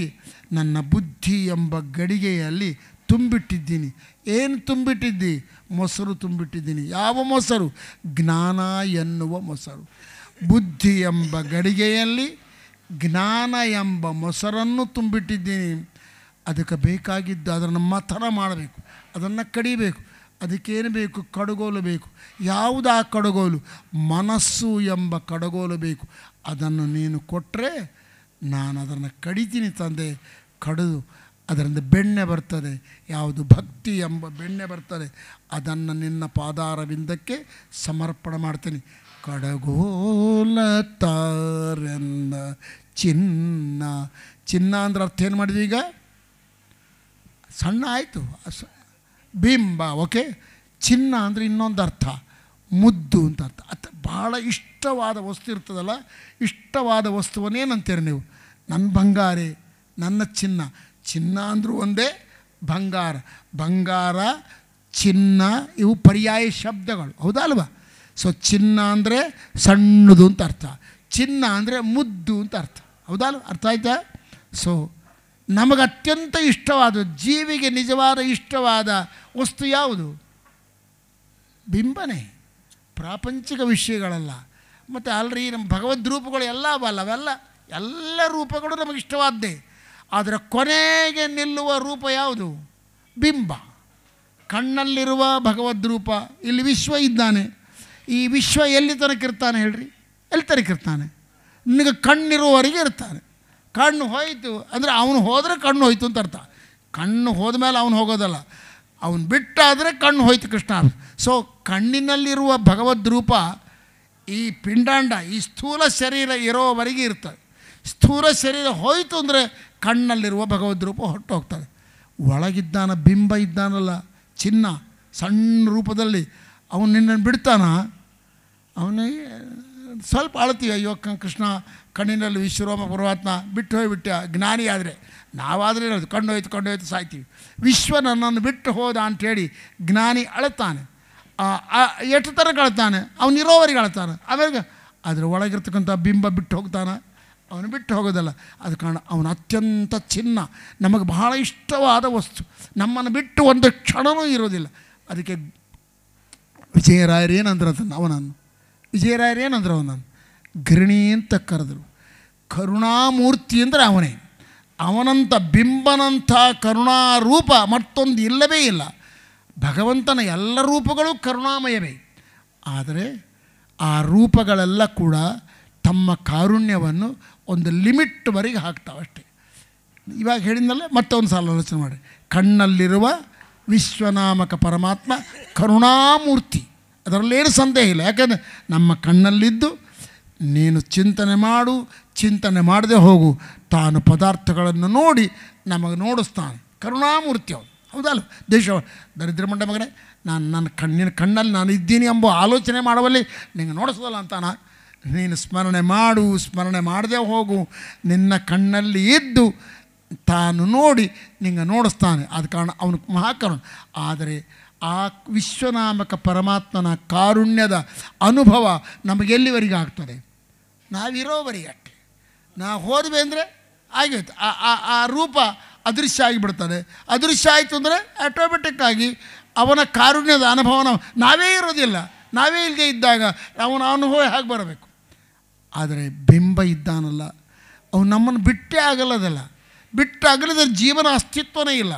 A: ನನ್ನ ಬುದ್ಧಿ ಎಂಬ ಗಡಿಗೆಯಲ್ಲಿ ತುಂಬಿಟ್ಟಿದ್ದೀನಿ ಏನು ತುಂಬಿಟ್ಟಿದ್ದಿ ಮೊಸರು ತುಂಬಿಟ್ಟಿದ್ದೀನಿ ಯಾವ ಮೊಸರು ಜ್ಞಾನ ಎನ್ನುವ ಮೊಸರು ಬುದ್ಧಿ ಎಂಬ ಗಡಿಗೆಯಲ್ಲಿ ಜ್ಞಾನ ಎಂಬ ಮೊಸರನ್ನು ತುಂಬಿಟ್ಟಿದ್ದೀನಿ ಅದಕ್ಕೆ ಬೇಕಾಗಿದ್ದು ಅದನ್ನು ಮಥನ ಮಾಡಬೇಕು ಅದನ್ನು ಕಡಿಬೇಕು ಅದಕ್ಕೇನು ಬೇಕು ಕಡುಗೋಲು ಬೇಕು ಯಾವುದಾ ಕಡುಗೋಲು ಮನಸ್ಸು ಎಂಬ ಕಡಗೋಲು ಬೇಕು ಅದನ್ನು ನೀನು ಕೊಟ್ಟರೆ ನಾನು ಅದನ್ನು ಕಡಿತೀನಿ ತಂದೆ ಕಡಿದು ಅದರಿಂದ ಬೆಣ್ಣೆ ಬರ್ತದೆ ಯಾವುದು ಭಕ್ತಿ ಎಂಬ ಬೆಣ್ಣೆ ಬರ್ತದೆ ಅದನ್ನು ನಿನ್ನ ಪಾದಾರವಿಂದಕ್ಕೆ ಸಮರ್ಪಣೆ ಮಾಡ್ತೀನಿ ಕಡಗೋಲ ಚಿನ್ನ ಚಿನ್ನ ಅಂದ್ರೆ ಅರ್ಥ ಏನು ಮಾಡಿದೆ ಈಗ ಸಣ್ಣ ಆಯಿತು ಬಿಂಬ ಓಕೆ ಚಿನ್ನ ಅಂದರೆ ಇನ್ನೊಂದು ಅರ್ಥ ಮುದ್ದು ಅಂತ ಅರ್ಥ ಅಥ ಭಾಳ ಇಷ್ಟವಾದ ವಸ್ತು ಇರ್ತದಲ್ಲ ಇಷ್ಟವಾದ ವಸ್ತುವನ್ನೇನಂತೀರಿ ನೀವು ನನ್ನ ಬಂಗಾರೆ ನನ್ನ ಚಿನ್ನ ಚಿನ್ನ ಅಂದರೂ ಒಂದೇ ಬಂಗಾರ ಬಂಗಾರ ಚಿನ್ನ ಇವು ಪರ್ಯಾಯ ಶಬ್ದಗಳು ಹೌದಾ ಅಲ್ವಾ ಸೊ ಚಿನ್ನ ಅಂದರೆ ಸಣ್ಣದು ಅಂತ ಅರ್ಥ ಚಿನ್ನ ಅಂದರೆ ಮುದ್ದು ಅಂತ ಅರ್ಥ ಹೌದಾ ಅರ್ಥ ಆಯ್ತಾ ಸೊ ನಮಗೆ ಅತ್ಯಂತ ಇಷ್ಟವಾದ ಜೀವಿಗೆ ನಿಜವಾದ ಇಷ್ಟವಾದ ವಸ್ತು ಯಾವುದು ಬಿಂಬನೆ ಪ್ರಾಪಂಚಿಕ ವಿಷಯಗಳಲ್ಲ ಮತ್ತು ಅಲ್ರಿ ನಮ್ಮ ಭಗವದ್ ರೂಪಗಳು ಎಲ್ಲ ಅವಲ್ಲ ಅವೆಲ್ಲ ಎಲ್ಲ ರೂಪಗಳು ನಮಗೆ ಇಷ್ಟವಾದ್ದೇ ಆದರೆ ಕೊನೆಗೆ ನಿಲ್ಲುವ ರೂಪ ಯಾವುದು ಬಿಂಬ ಕಣ್ಣಲ್ಲಿರುವ ಭಗವದ್ ರೂಪ ಇಲ್ಲಿ ವಿಶ್ವ ಇದ್ದಾನೆ ಈ ವಿಶ್ವ ಎಲ್ಲಿ ತನಕ ಇರ್ತಾನೆ ಹೇಳ್ರಿ ಎಲ್ಲಿ ತನಕ ಇರ್ತಾನೆ ನಿನಗೆ ಕಣ್ಣಿರುವವರೆಗೆ ಇರ್ತಾನೆ ಕಣ್ಣು ಹೋಯಿತು ಅಂದರೆ ಅವನು ಹೋದರೆ ಕಣ್ಣು ಹೋಯಿತು ಅಂತ ಅರ್ಥ ಕಣ್ಣು ಹೋದ ಮೇಲೆ ಅವನು ಹೋಗೋದಲ್ಲ ಅವನು ಬಿಟ್ಟಾದರೆ ಕಣ್ಣು ಹೋಯ್ತು ಕೃಷ್ಣ ಸೊ ಕಣ್ಣಿನಲ್ಲಿರುವ ಭಗವದ್ ರೂಪ ಈ ಪಿಂಡಾಂಡ ಈ ಸ್ಥೂಲ ಶರೀರ ಇರೋವರೆಗೆ ಇರ್ತದೆ ಸ್ಥೂಲ ಶರೀರ ಹೋಯಿತು ಅಂದರೆ ಕಣ್ಣಲ್ಲಿರುವ ಭಗವದ್ ರೂಪ ಹೊಟ್ಟು ಹೋಗ್ತದೆ ಒಳಗಿದ್ದಾನ ಬಿಂಬ ಇದ್ದಾನಲ್ಲ ಚಿನ್ನ ಸಣ್ಣ ರೂಪದಲ್ಲಿ ಅವನು ನಿನ್ನನ್ನು ಬಿಡ್ತಾನ ಅವನಿಗೆ ಸ್ವಲ್ಪ ಅಳ್ತೀವಿ ಅಯ್ಯೋ ಕೃಷ್ಣ ಕಣ್ಣಿನಲ್ಲಿ ವಿಶ್ವರೋಮ ಪರಮಾತ್ಮ ಬಿಟ್ಟು ಹೋಗಿಬಿಟ್ಟ ಜ್ಞಾನಿ ಆದರೆ ನಾವಾದರೆ ಇರೋದು ಕಂಡೋಯ್ತು ಕಂಡೋಯ್ತು ಸಾಯ್ತೀವಿ ವಿಶ್ವ ನನ್ನನ್ನು ಬಿಟ್ಟು ಹೋದ ಅಂಥೇಳಿ ಜ್ಞಾನಿ ಅಳ್ತಾನೆ ಎಷ್ಟು ಥರ ಕಳ್ತಾನೆ ಅವನು ಇರೋವರೆಗೆ ಅಳ್ತಾನೆ ಆಮೇಲೆ ಅದರ ಒಳಗಿರ್ತಕ್ಕಂಥ ಬಿಂಬ ಬಿಟ್ಟು ಹೋಗ್ತಾನೆ ಅವನು ಬಿಟ್ಟು ಹೋಗೋದಲ್ಲ ಅದು ಕಾರಣ ಅವನು ಅತ್ಯಂತ ಚಿನ್ನ ನಮಗೆ ಬಹಳ ಇಷ್ಟವಾದ ವಸ್ತು ನಮ್ಮನ್ನು ಬಿಟ್ಟು ಒಂದು ಕ್ಷಣವೂ ಇರೋದಿಲ್ಲ ಅದಕ್ಕೆ ವಿಜಯರಾಯರು ಏನಂದ್ರೆ ಅದನ್ನು ಅವನನ್ನು ವಿಜಯರಾಯರು ಏನಂದ್ರೆ ಅವನನ್ನು ಗಿರಣಿ ಅಂತ ಕರೆದರು ಕರುಣಾಮೂರ್ತಿ ಅಂದರೆ ಅವನೇ ಅವನಂಥ ಬಿಂಬನಂಥ ಕರುಣಾರೂಪ ಮತ್ತೊಂದು ಇಲ್ಲವೇ ಇಲ್ಲ ಭಗವಂತನ ಎಲ್ಲ ರೂಪಗಳು ಕರುಣಾಮಯವೇ ಆದರೆ ಆ ರೂಪಗಳೆಲ್ಲ ಕೂಡ ತಮ್ಮ ಕಾರುಣ್ಯವನ್ನು ಒಂದು ಲಿಮಿಟ್ವರೆಗೆ ಹಾಕ್ತಾವಷ್ಟೇ ಇವಾಗ ಹೇಳಿದ್ನಲ್ಲ ಮತ್ತೆ ಒಂದು ಸಾಲ ಆಲೋಚನೆ ಮಾಡಿ ಕಣ್ಣಲ್ಲಿರುವ ವಿಶ್ವನಾಮಕ ಪರಮಾತ್ಮ ಕರುಣಾಮೂರ್ತಿ ಅದರಲ್ಲೇನು ಸಂದೇಹ ಇಲ್ಲ ಯಾಕಂದರೆ ನಮ್ಮ ಕಣ್ಣಲ್ಲಿದ್ದು ನೀನು ಚಿಂತನೆ ಮಾಡು ಚಿಂತನೆ ಮಾಡದೆ ಹೋಗು ತಾನು ಪದಾರ್ಥಗಳನ್ನು ನೋಡಿ ನಮಗೆ ನೋಡಿಸ್ತಾನೆ ಕರುಣಾಮೂರ್ತಿ ಅವನು ಹೌದಲ್ಲ ದೇಶ ದರಿದ್ರ ಮಂಡ ಮಗನೇ ನಾನು ನನ್ನ ಕಣ್ಣಿನ ಕಣ್ಣಲ್ಲಿ ನಾನು ಇದ್ದೀನಿ ಎಂಬ ಆಲೋಚನೆ ಮಾಡುವಲ್ಲಿ ನಿಂಗೆ ನೋಡಿಸೋದಲ್ಲ ಅಂತಾನ ನೀನು ಸ್ಮರಣೆ ಮಾಡು ಸ್ಮರಣೆ ಮಾಡದೆ ಹೋಗು ನಿನ್ನ ಕಣ್ಣಲ್ಲಿ ಇದ್ದು ತಾನು ನೋಡಿ ನಿಂಗೆ ನೋಡಿಸ್ತಾನೆ ಆದ ಕಾರಣ ಅವನು ಮಹಾಕರುಣ ಆದರೆ ಆ ವಿಶ್ವನಾಮಕ ಪರಮಾತ್ಮನ ಕಾರುಣ್ಯದ ಅನುಭವ ನಮಗೆಲ್ಲಿವರೆಗೆ ಆಗ್ತದೆ ನಾವಿರೋವರೆಗೆ ಅಟ್ಟೆ ನಾವು ಹೋದ್ವಿ ಅಂದರೆ ಆಗೈತೆ ಆ ಆ ರೂಪ ಅದೃಶ್ಯ ಆಗಿಬಿಡ್ತದೆ ಅದೃಶ್ಯ ಆಯಿತು ಅಂದರೆ ಆಟೋಮೆಟಿಕ್ಕಾಗಿ ಅವನ ಕಾರುಣ್ಯದ ಅನುಭವ ನಾವೇ ಇರೋದಿಲ್ಲ ನಾವೇ ಇಲ್ಲದೆ ಇದ್ದಾಗ ಅವನ ಅನುಭವ ಹೇಗೆ ಬರಬೇಕು ಆದರೆ ಬಿಂಬ ಇದ್ದಾನಲ್ಲ ಅವನು ನಮ್ಮನ್ನು ಬಿಟ್ಟೇ ಆಗಲ್ಲದಲ್ಲ ಬಿಟ್ಟು ಅಗಲದ ಜೀವನ ಅಸ್ತಿತ್ವನೇ ಇಲ್ಲ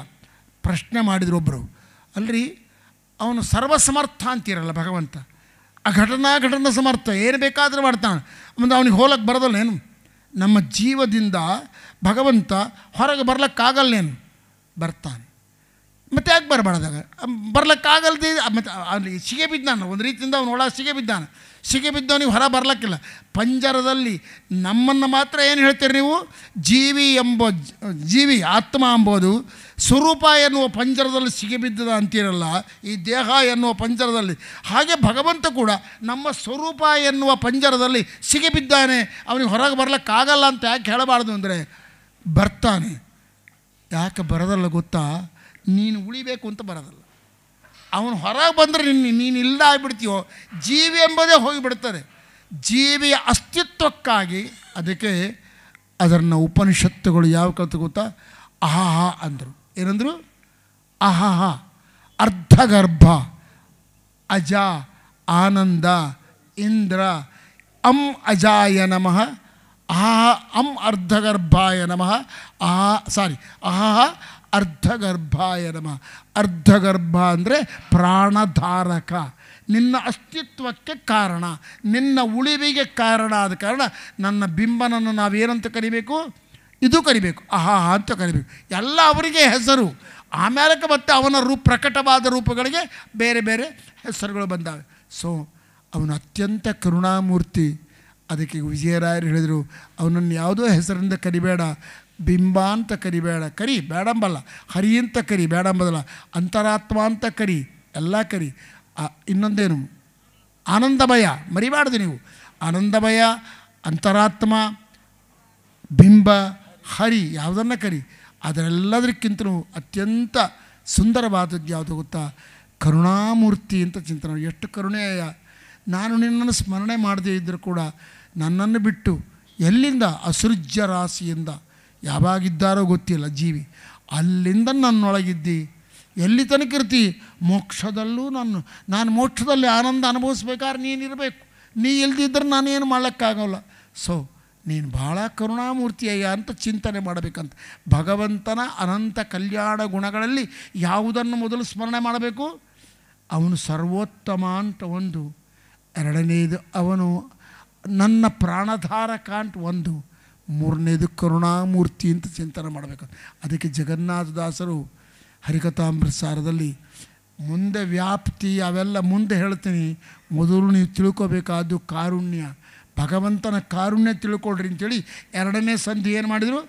A: ಪ್ರಶ್ನೆ ಮಾಡಿದ್ರು ಒಬ್ಬರು ಅಲ್ರಿ ಅವನು ಸರ್ವಸಮರ್ಥ ಅಂತೀರಲ್ಲ ಭಗವಂತ ಆ ಘಟನಾ ಘಟನ ಸಮರ್ಥ ಏನು ಬೇಕಾದರೂ ಮಾಡ್ತಾನೆ ಮುಂದೆ ಅವನಿಗೆ ಹೋಲಕ್ಕೆ ಬರೋದಲ್ಲೇನು ನಮ್ಮ ಜೀವದಿಂದ ಭಗವಂತ ಹೊರಗೆ ಬರ್ಲಿಕ್ಕಾಗಲ್ಲೇನು ಬರ್ತಾನೆ ಮತ್ತೆ ಯಾಕೆ ಬರಬಾರ್ದಾಗ ಬರ್ಲಿಕ್ಕಾಗಲ್ದೇ ಮತ್ತು ಅಲ್ಲಿ ಸಿಗೆ ಬಿದ್ದಾನೆ ಒಂದು ರೀತಿಯಿಂದ ಅವನು ಒಳಗೆ ಸಿಗೆ ಬಿದ್ದಾನೆ ಸಿಗಿ ಹೊರ ಬರಲಕ್ಕಿಲ್ಲ ಪಂಜರದಲ್ಲಿ ನಮ್ಮನ್ನು ಮಾತ್ರ ಏನು ಹೇಳ್ತೀರಿ ನೀವು ಜೀವಿ ಎಂಬ ಜೀವಿ ಆತ್ಮ ಅಂಬೋದು ಸ್ವರೂಪ ಎನ್ನುವ ಪಂಜರದಲ್ಲಿ ಸಿಗಿಬಿದ್ದದ ಅಂತೀರಲ್ಲ ಈ ದೇಹ ಎನ್ನುವ ಪಂಜರದಲ್ಲಿ ಹಾಗೆ ಭಗವಂತ ಕೂಡ ನಮ್ಮ ಸ್ವರೂಪ ಎನ್ನುವ ಪಂಜರದಲ್ಲಿ ಸಿಗಿಬಿದ್ದಾನೆ ಅವನಿಗೆ ಹೊರಗೆ ಬರಲಿಕ್ಕಾಗಲ್ಲ ಅಂತ ಯಾಕೆ ಹೇಳಬಾರ್ದು ಅಂದರೆ ಬರ್ತಾನೆ ಯಾಕೆ ಬರೋದಲ್ಲ ಗೊತ್ತಾ ನೀನು ಉಳಿಬೇಕು ಅಂತ ಬರೋದಲ್ಲ ಅವನು ಹೊರಗೆ ಬಂದರೆ ನಿನ್ನ ನೀನು ಇಲ್ಲ ಆಗಿಬಿಡ್ತೀವೋ ಜೀವಿ ಎಂಬುದೇ ಹೋಗಿಬಿಡ್ತದೆ ಜೀವಿಯ ಅಸ್ತಿತ್ವಕ್ಕಾಗಿ ಅದಕ್ಕೆ ಅದನ್ನು ಉಪನಿಷತ್ತುಗಳು ಯಾವ ಕಲಿತು ಗೊತ್ತಾ ಅಹಹ ಅಂದರು ಏನಂದರು ಅರ್ಧ ಅರ್ಧಗರ್ಭ ಅಜ ಆನಂದ ಇಂದ್ರ ಅಂ ಅಜಾಯ ನಮಃ ಅಹ ಅಂ ಅರ್ಧಗರ್ಭಾಯ ನಮಃ ಆ ಸಾರಿ ಅಹಾ ಅರ್ಧಗರ್ಭ ಎರಮ ಅರ್ಧಗರ್ಭ ಅಂದರೆ ಪ್ರಾಣಧಾರಕ ನಿನ್ನ ಅಸ್ತಿತ್ವಕ್ಕೆ ಕಾರಣ ನಿನ್ನ ಉಳಿವಿಗೆ ಕಾರಣ ಆದ ಕಾರಣ ನನ್ನ ಬಿಂಬನನ್ನು ನಾವೇನಂತ ಕರಿಬೇಕು ಇದು ಕರಿಬೇಕು ಅಹಾ ಅಂತ ಕರಿಬೇಕು ಎಲ್ಲ ಅವರಿಗೆ ಹೆಸರು ಆಮೇಲೆ ಮತ್ತು ಅವನ ರೂಪ ಪ್ರಕಟವಾದ ರೂಪಗಳಿಗೆ ಬೇರೆ ಬೇರೆ ಹೆಸರುಗಳು ಬಂದಾವೆ ಸೊ ಅವನು ಅತ್ಯಂತ ಕರುಣಾಮೂರ್ತಿ ಅದಕ್ಕೆ ವಿಜಯರಾಯರು ಹೇಳಿದರು ಅವನನ್ನು ಯಾವುದೋ ಹೆಸರಿಂದ ಕರಿಬೇಡ ಬಿಂಬ ಅಂತ ಕರಿಬೇಡ ಕರಿ ಬೇಡಂಬಲ್ಲ ಹರಿ ಅಂತ ಕರಿ ಬೇಡಂಬದಲ್ಲ ಅಂತರಾತ್ಮ ಅಂತ ಕರಿ ಎಲ್ಲ ಕರಿ ಇನ್ನೊಂದೇನು ಆನಂದಮಯ ಮರಿಬಾರ್ದು ನೀವು ಆನಂದಮಯ ಅಂತರಾತ್ಮ ಬಿಂಬ ಹರಿ ಯಾವುದನ್ನು ಕರಿ ಅದರೆಲ್ಲದಕ್ಕಿಂತಲೂ ಅತ್ಯಂತ ಸುಂದರವಾದದ್ದು ಯಾವುದು ಗೊತ್ತಾ ಕರುಣಾಮೂರ್ತಿ ಅಂತ ಚಿಂತನೆ ಎಷ್ಟು ಕರುಣೆಯ ನಾನು ನಿನ್ನನ್ನು ಸ್ಮರಣೆ ಮಾಡದೇ ಇದ್ದರೂ ಕೂಡ ನನ್ನನ್ನು ಬಿಟ್ಟು ಎಲ್ಲಿಂದ ಅಸೃಜ್ಯ ರಾಶಿಯಿಂದ ಯಾವಾಗಿದ್ದಾರೋ ಗೊತ್ತಿಲ್ಲ ಜೀವಿ ಅಲ್ಲಿಂದ ನನ್ನೊಳಗಿದ್ದಿ ಎಲ್ಲಿ ತನಕ ಇರ್ತಿ ಮೋಕ್ಷದಲ್ಲೂ ನಾನು ನಾನು ಮೋಕ್ಷದಲ್ಲಿ ಆನಂದ ಅನುಭವಿಸ್ಬೇಕಾದ್ರೆ ನೀನಿರಬೇಕು ನೀ ಇಲ್ದಿದ್ದರೆ ನಾನೇನು ಮಾಡೋಕ್ಕಾಗಲ್ಲ ಸೊ ನೀನು ಭಾಳ ಅಯ್ಯ ಅಂತ ಚಿಂತನೆ ಮಾಡಬೇಕಂತ ಭಗವಂತನ ಅನಂತ ಕಲ್ಯಾಣ ಗುಣಗಳಲ್ಲಿ ಯಾವುದನ್ನು ಮೊದಲು ಸ್ಮರಣೆ ಮಾಡಬೇಕು ಅವನು ಸರ್ವೋತ್ತಮ ಅಂತ ಒಂದು ಎರಡನೇದು ಅವನು ನನ್ನ ಪ್ರಾಣಧಾರಕ ಅಂತ ಒಂದು ಮೂರನೇದು ಕರುಣಾಮೂರ್ತಿ ಅಂತ ಚಿಂತನೆ ಮಾಡಬೇಕು ಅದಕ್ಕೆ ಜಗನ್ನಾಥದಾಸರು ಹರಿಕಥಾಮೃತ ಸಾರದಲ್ಲಿ ಮುಂದೆ ವ್ಯಾಪ್ತಿ ಅವೆಲ್ಲ ಮುಂದೆ ಹೇಳ್ತೀನಿ ಮೊದಲು ನೀವು ತಿಳ್ಕೊಬೇಕಾದ್ದು ಕಾರುಣ್ಯ ಭಗವಂತನ ಕಾರುಣ್ಯ ತಿಳ್ಕೊಳ್ರಿ ಅಂತೇಳಿ ಎರಡನೇ ಸಂಧಿ ಏನು ಮಾಡಿದರು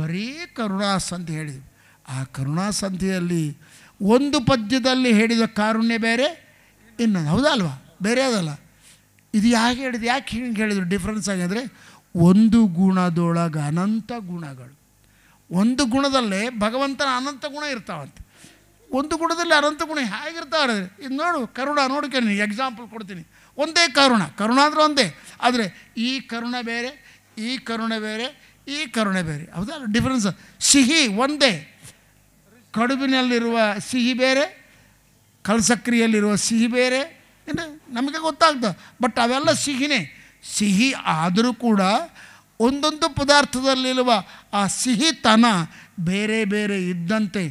A: ಬರೀ ಕರುಣಾ ಸಂಧಿ ಹೇಳಿದರು ಆ ಕರುಣಾ ಸಂಧಿಯಲ್ಲಿ ಒಂದು ಪದ್ಯದಲ್ಲಿ ಹೇಳಿದ ಕಾರುಣ್ಯ ಬೇರೆ ಇನ್ನೊಂದು ಅಲ್ವಾ ಬೇರೆ ಅದಲ್ಲ ಇದು ಯಾಕೆ ಹೇಳಿದ್ರು ಯಾಕೆ ಹಿಂಗೆ ಹೇಳಿದರು ಡಿಫ್ರೆನ್ಸ್ ಆಗಿದ್ರೆ ಒಂದು ಗುಣದೊಳಗೆ ಅನಂತ ಗುಣಗಳು ಒಂದು ಗುಣದಲ್ಲೇ ಭಗವಂತನ ಅನಂತ ಗುಣ ಇರ್ತಾವಂತೆ ಒಂದು ಗುಣದಲ್ಲಿ ಅನಂತ ಗುಣ ಹೇಗಿರ್ತಾವೆ ಇದು ನೋಡು ಕರುಣ ನೋಡ್ಕೊಳ್ಳಿ ಎಕ್ಸಾಂಪಲ್ ಕೊಡ್ತೀನಿ ಒಂದೇ ಕರುಣ ಕರುಣ ಅಂದರೆ ಒಂದೇ ಆದರೆ ಈ ಕರುಣ ಬೇರೆ ಈ ಕರುಣ ಬೇರೆ ಈ ಕರುಣೆ ಬೇರೆ ಹೌದಾ ಡಿಫ್ರೆನ್ಸ್ ಸಿಹಿ ಒಂದೇ ಕಡುಬಿನಲ್ಲಿರುವ ಸಿಹಿ ಬೇರೆ ಕಲ್ಸಕ್ರಿಯಲ್ಲಿರುವ ಸಿಹಿ ಬೇರೆ ಏನು ನಮಗೆ ಗೊತ್ತಾಗ್ತದೆ ಬಟ್ ಅವೆಲ್ಲ ಸಿಹಿನೇ ಸಿಹಿ ಆದರೂ ಕೂಡ ಒಂದೊಂದು ಪದಾರ್ಥದಲ್ಲಿರುವ ಆ ಸಿಹಿತನ ಬೇರೆ ಬೇರೆ ಇದ್ದಂತೆ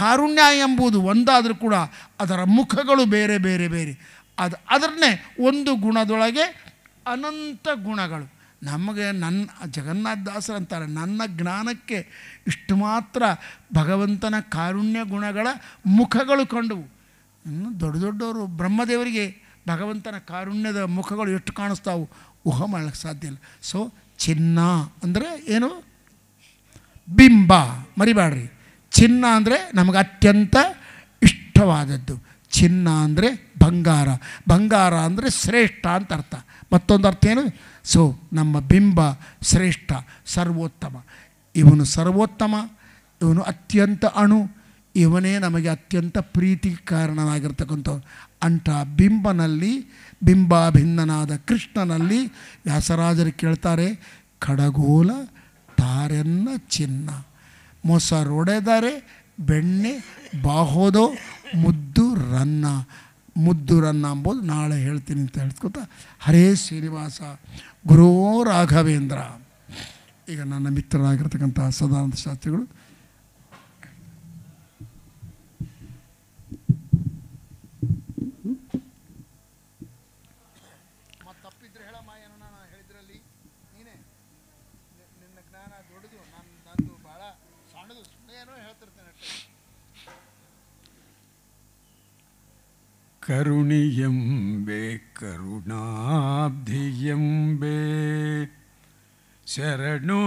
A: ಕಾರುಣ್ಯ ಎಂಬುದು ಒಂದಾದರೂ ಕೂಡ ಅದರ ಮುಖಗಳು ಬೇರೆ ಬೇರೆ ಬೇರೆ ಅದು ಅದರನ್ನೇ ಒಂದು ಗುಣದೊಳಗೆ ಅನಂತ ಗುಣಗಳು ನಮಗೆ ನನ್ನ ಅಂತಾರೆ ನನ್ನ ಜ್ಞಾನಕ್ಕೆ ಇಷ್ಟು ಮಾತ್ರ ಭಗವಂತನ ಕಾರುಣ್ಯ ಗುಣಗಳ ಮುಖಗಳು ಕಂಡವು ಇನ್ನು ದೊಡ್ಡ ದೊಡ್ಡವರು ಬ್ರಹ್ಮದೇವರಿಗೆ ಭಗವಂತನ ಕಾರುಣ್ಯದ ಮುಖಗಳು ಎಷ್ಟು ಕಾಣಿಸ್ತಾವು ಊಹ ಮಾಡಲಿಕ್ಕೆ ಸಾಧ್ಯ ಇಲ್ಲ ಸೊ ಚಿನ್ನ ಅಂದರೆ ಏನು ಬಿಂಬ ಮರಿಬೇಡ್ರಿ ಚಿನ್ನ ಅಂದರೆ ನಮಗೆ ಅತ್ಯಂತ ಇಷ್ಟವಾದದ್ದು ಚಿನ್ನ ಅಂದರೆ ಬಂಗಾರ ಬಂಗಾರ ಅಂದರೆ ಶ್ರೇಷ್ಠ ಅಂತ ಅರ್ಥ ಮತ್ತೊಂದು ಅರ್ಥ ಏನು ಸೊ ನಮ್ಮ ಬಿಂಬ ಶ್ರೇಷ್ಠ ಸರ್ವೋತ್ತಮ ಇವನು ಸರ್ವೋತ್ತಮ ಇವನು ಅತ್ಯಂತ ಅಣು ಇವನೇ ನಮಗೆ ಅತ್ಯಂತ ಪ್ರೀತಿ ಕಾರಣನಾಗಿರ್ತಕ್ಕಂಥವ್ರು ಅಂಥ ಬಿಂಬನಲ್ಲಿ ಬಿಂಬಾಭಿನ್ನನಾದ ಕೃಷ್ಣನಲ್ಲಿ ವ್ಯಾಸರಾಜರು ಕೇಳ್ತಾರೆ ಖಡಗೋಲ ತಾರೆನ್ನ ಚಿನ್ನ ಮೊಸರೊಡೆದರೆ ಬೆಣ್ಣೆ ಬಾಹೋದೋ ಮುದ್ದು ರನ್ನ ಮುದ್ದು ರನ್ನ ಅಂಬೋದು ನಾಳೆ ಹೇಳ್ತೀನಿ ಅಂತ ಹೇಳ್ಕೊತ ಹರೇ ಶ್ರೀನಿವಾಸ ಗುರೋ ರಾಘವೇಂದ್ರ ಈಗ ನನ್ನ ಮಿತ್ರರಾಗಿರ್ತಕ್ಕಂಥ ಸದಾನಂದ ಶಾಸ್ತ್ರಿಗಳು
B: ಕರುಣಿಯಂಬೆ ಕರುಣಾಬ್ಧಿಯಂಬೆ ಶರಣು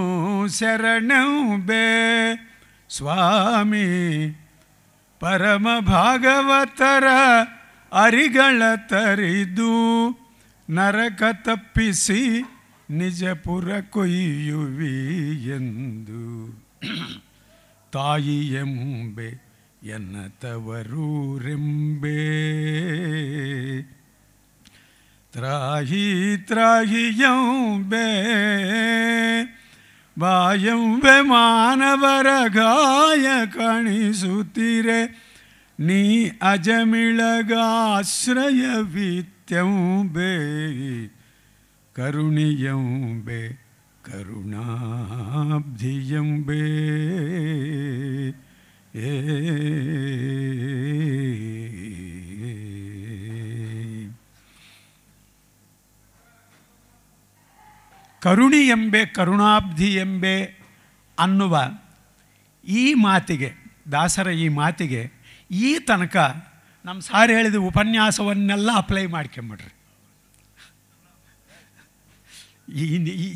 B: ಶರಣಂಬೆ ಸ್ವಾಮಿ ಪರಮ ಭಾಗವತರ ಅರಿಗಳ ತರಿದು ನರಕ ತಪ್ಪಿಸಿ ನಿಜಪುರ ಕೊಯ್ಯುವಿ ಎಂದು ಎಂಬೆ तवरूरिंबे त्राही त्राही यंबे वायंबे मानवर गाय कणी सुतिरे नी अजमिलगाश्रय वित्यंबे करुणियंबे करुणाब्धियंबे करुणा ಕರುಣಿ ಎಂಬೆ ಕರುಣಾಬ್ಧಿ ಎಂಬೆ ಅನ್ನುವ ಈ ಮಾತಿಗೆ ದಾಸರ ಈ ಮಾತಿಗೆ ಈ ತನಕ ನಮ್ಮ ಸಾರು ಹೇಳಿದ ಉಪನ್ಯಾಸವನ್ನೆಲ್ಲ ಅಪ್ಲೈ ಮಾಡ್ಕೊಂಬಿಡ್ರಿ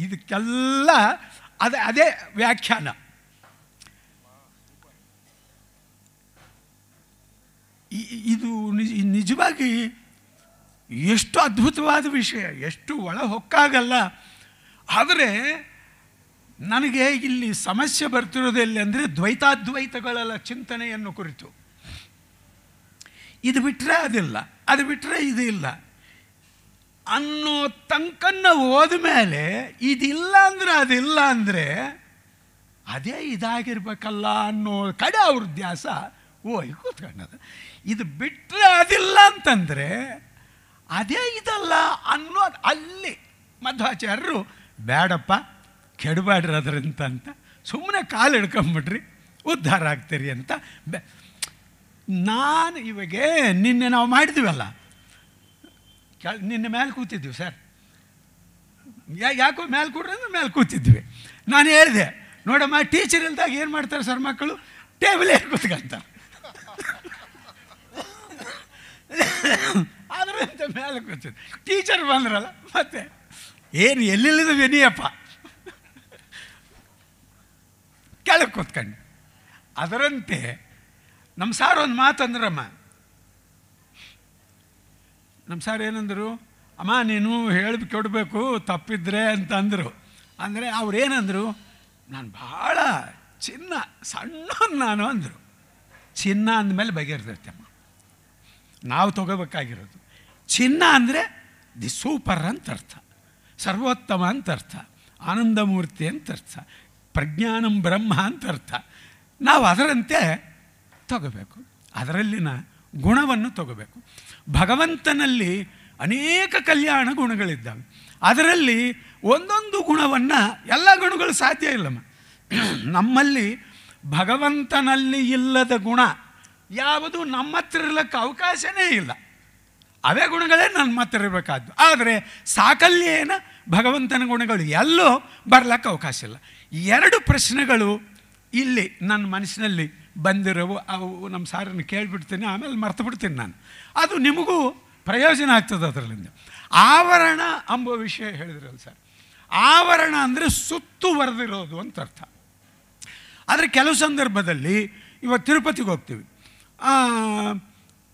B: ಇದಕ್ಕೆಲ್ಲ ಅದೇ ಅದೇ ವ್ಯಾಖ್ಯಾನ ಇದು ನಿಜವಾಗಿ ಎಷ್ಟು ಅದ್ಭುತವಾದ ವಿಷಯ ಎಷ್ಟು ಒಳ ಹೊಕ್ಕಾಗಲ್ಲ ಆದರೆ ನನಗೆ ಇಲ್ಲಿ ಸಮಸ್ಯೆ ಬರ್ತಿರೋದೆಲ್ಲ ಅಂದರೆ ದ್ವೈತಾದ್ವೈತಗಳ ಚಿಂತನೆಯನ್ನು ಕುರಿತು ಇದು ಬಿಟ್ಟರೆ ಅದಿಲ್ಲ ಅದು ಬಿಟ್ಟರೆ ಇದು ಇಲ್ಲ ಅನ್ನೋ ತಂಕನ್ನು ಹೋದ ಮೇಲೆ ಇದಿಲ್ಲ ಅಂದರೆ ಅದಿಲ್ಲ ಅಂದರೆ ಅದೇ ಇದಾಗಿರ್ಬೇಕಲ್ಲ ಅನ್ನೋ ಕಡೆ ಅವ್ರ ಧ್ಯಾಸ ಓಯ್ ಕೂತ್ಕೊಂಡದ ಇದು ಬಿಟ್ಟರೆ ಅದಿಲ್ಲ ಅಂತಂದರೆ ಅದೇ ಇದಲ್ಲ ಅನ್ನೋ ಅಲ್ಲಿ ಮಧ್ವಾಚಾರ್ಯರು ಬೇಡಪ್ಪ ಕೆಡಬೇಡ್ರಿ ಅದರಿಂದ ಅಂತ ಸುಮ್ಮನೆ ಕಾಲು ಹಿಡ್ಕೊಂಬಿಟ್ರಿ ಉದ್ಧಾರ ಆಗ್ತೀರಿ ಅಂತ ಬೆ ನಾನು ಇವಾಗೆ ನಿನ್ನೆ ನಾವು ಮಾಡಿದ್ವಲ್ಲ ನಿನ್ನೆ ಮೇಲೆ ಕೂತಿದ್ವಿ ಸರ್ ಯಾಕೋ ಮೇಲೆ ಅಂದ್ರೆ ಮೇಲೆ ಕೂತಿದ್ವಿ ನಾನು ಹೇಳಿದೆ ನೋಡಮ್ಮ ಟೀಚರ್ ಇಲ್ದಾಗ ಏನು ಮಾಡ್ತಾರೆ ಸರ್ ಮಕ್ಕಳು ಟೇಬಲ್ ಏನು ಅದರಂತ ಮೇಲೆ ಕೂತಿದ್ದೆ ಟೀಚರ್ ಬಂದ್ರಲ್ಲ ಮತ್ತೆ ಏನು ಎಲ್ಲಿಲ್ಲದ ವಿನಿಯಪ್ಪ ಕೆಳಗೆ ಕೂತ್ಕಂಡು ಅದರಂತೆ ನಮ್ಮ ಸಾರ್ ಒಂದು ಮಾತಂದ್ರಮ್ಮ ನಮ್ಮ ಸಾರ್ ಏನಂದರು ಅಮ್ಮ ನೀನು ಹೇಳಿ ಕೊಡಬೇಕು ತಪ್ಪಿದ್ರೆ ಅಂತಂದರು ಅಂದರೆ ಅವ್ರೇನಂದರು ನಾನು ಭಾಳ ಚಿನ್ನ ಸಣ್ಣ ನಾನು ಅಂದರು ಚಿನ್ನ ಅಂದಮೇಲೆ ಬಗೆಹರಿದೈತೆ ನಾವು ತಗೋಬೇಕಾಗಿರೋದು ಚಿನ್ನ ಅಂದರೆ ದಿ ಸೂಪರ್ ಅಂತ ಅರ್ಥ ಸರ್ವೋತ್ತಮ ಅಂತ ಅರ್ಥ ಆನಂದಮೂರ್ತಿ ಅಂತ ಅರ್ಥ ಪ್ರಜ್ಞಾನಂ ಬ್ರಹ್ಮ ಅಂತ ಅರ್ಥ ನಾವು ಅದರಂತೆ ತಗೋಬೇಕು ಅದರಲ್ಲಿನ ಗುಣವನ್ನು ತಗೋಬೇಕು ಭಗವಂತನಲ್ಲಿ ಅನೇಕ ಕಲ್ಯಾಣ ಗುಣಗಳಿದ್ದಾವೆ ಅದರಲ್ಲಿ ಒಂದೊಂದು ಗುಣವನ್ನು ಎಲ್ಲ ಗುಣಗಳು ಸಾಧ್ಯ ಇಲ್ಲಮ್ಮ ನಮ್ಮಲ್ಲಿ ಭಗವಂತನಲ್ಲಿ ಇಲ್ಲದ ಗುಣ ಯಾವುದು ನಮ್ಮ ಹತ್ರ ಇರಲಿಕ್ಕೆ ಅವಕಾಶವೇ ಇಲ್ಲ ಅವೇ ಗುಣಗಳೇ ನನ್ನ ಹತ್ರ ಇರಬೇಕಾದ್ದು ಆದರೆ ಸಾಕಲ್ಯೇನ ಭಗವಂತನ ಗುಣಗಳು ಎಲ್ಲೋ ಬರ್ಲಿಕ್ಕೆ ಅವಕಾಶ ಇಲ್ಲ ಎರಡು ಪ್ರಶ್ನೆಗಳು ಇಲ್ಲಿ ನನ್ನ ಮನಸ್ಸಿನಲ್ಲಿ ಬಂದಿರೋವು ಅವು ನಮ್ಮ ಸಾರನ್ನು ಕೇಳಿಬಿಡ್ತೀನಿ ಆಮೇಲೆ ಮರ್ತು ಬಿಡ್ತೀನಿ ನಾನು ಅದು ನಿಮಗೂ ಪ್ರಯೋಜನ ಆಗ್ತದೆ ಅದರಲ್ಲಿಂದ ಆವರಣ ಅಂಬ ವಿಷಯ ಹೇಳಿದ್ರಲ್ಲ ಸರ್ ಆವರಣ ಅಂದರೆ ಸುತ್ತುವರೆದಿರೋದು ಅಂತ ಅರ್ಥ ಆದರೆ ಕೆಲವು ಸಂದರ್ಭದಲ್ಲಿ ಇವಾಗ ತಿರುಪತಿಗೆ ಹೋಗ್ತೀವಿ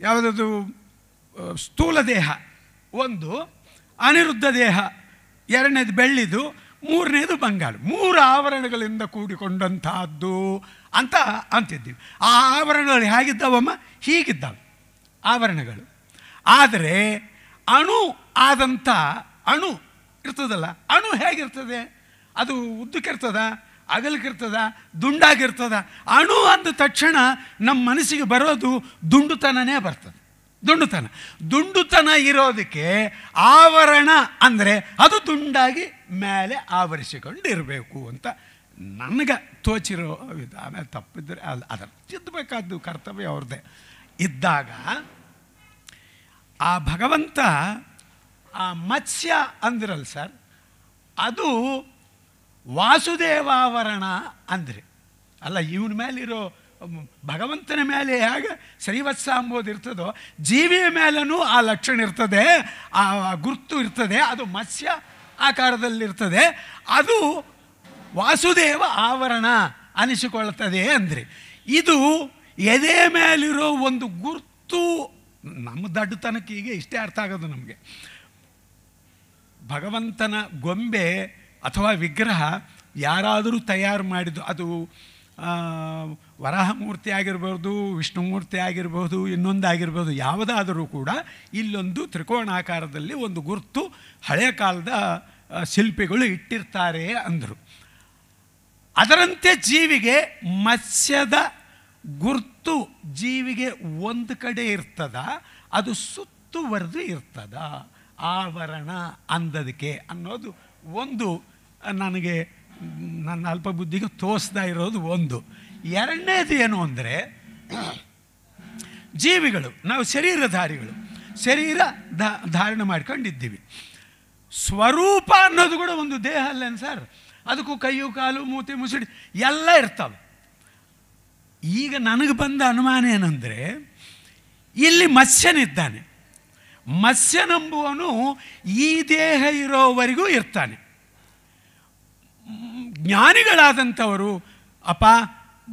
B: ಯಾವುದದು ಸ್ಥೂಲ ದೇಹ ಒಂದು ಅನಿರುದ್ಧ ದೇಹ ಎರಡನೇದು ಬೆಳ್ಳಿದು ಮೂರನೇದು ಬಂಗಾಳ ಮೂರು ಆವರಣಗಳಿಂದ ಕೂಡಿಕೊಂಡಂತಹದ್ದು ಅಂತ ಅಂತಿದ್ದೀವಿ ಆ ಆವರಣಗಳು ಹೇಗಿದ್ದಾವಮ್ಮ ಹೀಗಿದ್ದಾವೆ ಆವರಣಗಳು ಆದರೆ ಅಣು ಆದಂಥ ಅಣು ಇರ್ತದಲ್ಲ ಅಣು ಹೇಗಿರ್ತದೆ ಅದು ಉದ್ದಕ್ಕಿರ್ತದ ಅಗಲಕ್ಕಿರ್ತದ ದುಂಡಾಗಿರ್ತದ ಅಣು ಅಂದ ತಕ್ಷಣ ನಮ್ಮ ಮನಸ್ಸಿಗೆ ಬರೋದು ದುಂಡುತನನೇ ಬರ್ತದೆ ದುಂಡುತನ ದುಂಡುತನ ಇರೋದಕ್ಕೆ ಆವರಣ ಅಂದರೆ ಅದು ದುಂಡಾಗಿ ಮೇಲೆ ಆವರಿಸಿಕೊಂಡಿರಬೇಕು ಅಂತ ನನಗೆ ತೋಚಿರೋ ವಿಧಾನ ತಪ್ಪಿದ್ರೆ ಅಲ್ಲಿ ಅದರ ತಿದ್ದಬೇಕಾದ್ದು ಕರ್ತವ್ಯ ಅವ್ರದ್ದೇ ಇದ್ದಾಗ ಆ ಭಗವಂತ ಆ ಮತ್ಸ್ಯ ಅಂದಿರಲ್ಲ ಸರ್ ಅದು ವಾಸುದೇವಾವರಣ ಅಂದರೆ ಅಲ್ಲ ಇವನ ಮೇಲಿರೋ ಭಗವಂತನ ಮೇಲೆ ಹೇಗೆ ಶ್ರೀವತ್ಸ ಅಂಬೋದು ಇರ್ತದೋ ಜೀವಿಯ ಮೇಲೂ ಆ ಲಕ್ಷಣ ಇರ್ತದೆ ಆ ಗುರುತು ಇರ್ತದೆ ಅದು ಮತ್ಸ್ಯ ಆಕಾರದಲ್ಲಿರ್ತದೆ ಅದು ವಾಸುದೇವ ಆವರಣ ಅನಿಸಿಕೊಳ್ಳುತ್ತದೆ ಅಂದರೆ ಇದು ಎದೆ ಮೇಲಿರೋ ಒಂದು ಗುರ್ತು ನಮ್ಮ ದಡ್ಡತನಕ್ಕೆ ಈಗ ಇಷ್ಟೇ ಅರ್ಥ ಆಗೋದು ನಮಗೆ ಭಗವಂತನ ಗೊಂಬೆ ಅಥವಾ ವಿಗ್ರಹ ಯಾರಾದರೂ ತಯಾರು ಮಾಡಿದ್ದು ಅದು ವರಾಹಮೂರ್ತಿ ಆಗಿರ್ಬೋದು ವಿಷ್ಣುಮೂರ್ತಿ ಆಗಿರ್ಬೋದು ಇನ್ನೊಂದಾಗಿರ್ಬೋದು ಯಾವುದಾದರೂ ಕೂಡ ಇಲ್ಲೊಂದು ತ್ರಿಕೋಣಾಕಾರದಲ್ಲಿ ಒಂದು ಗುರುತು ಹಳೆಯ ಕಾಲದ ಶಿಲ್ಪಿಗಳು ಇಟ್ಟಿರ್ತಾರೆ ಅಂದರು ಅದರಂತೆ ಜೀವಿಗೆ ಮತ್ಸ್ಯದ ಗುರ್ತು ಜೀವಿಗೆ ಒಂದು ಕಡೆ ಇರ್ತದ ಅದು ಸುತ್ತುವರೆದು ಇರ್ತದ ಆವರಣ ಅಂದದಕ್ಕೆ ಅನ್ನೋದು ಒಂದು ನನಗೆ ನನ್ನ ಅಲ್ಪ ಬುದ್ಧಿಗೆ ತೋರಿಸ್ತಾ ಇರೋದು ಒಂದು ಎರಡನೇದು ಏನು ಅಂದರೆ ಜೀವಿಗಳು ನಾವು ಶರೀರಧಾರಿಗಳು ಶರೀರ ಧಾರಣೆ ಮಾಡ್ಕೊಂಡಿದ್ದೀವಿ ಸ್ವರೂಪ ಅನ್ನೋದು ಕೂಡ ಒಂದು ದೇಹ ಅಲ್ಲೇನು ಸರ್ ಅದಕ್ಕೂ ಕೈಯು ಕಾಲು ಮೂತಿ ಮುಸುಡಿ ಎಲ್ಲ ಇರ್ತವೆ ಈಗ ನನಗೆ ಬಂದ ಅನುಮಾನ ಏನಂದರೆ ಇಲ್ಲಿ ಮತ್ಸ್ಯನಿದ್ದಾನೆ ಮತ್ಸ್ಯನೆಂಬುವನು ಈ ದೇಹ ಇರೋವರೆಗೂ ಇರ್ತಾನೆ ಜ್ಞಾನಿಗಳಾದಂಥವರು ಅಪ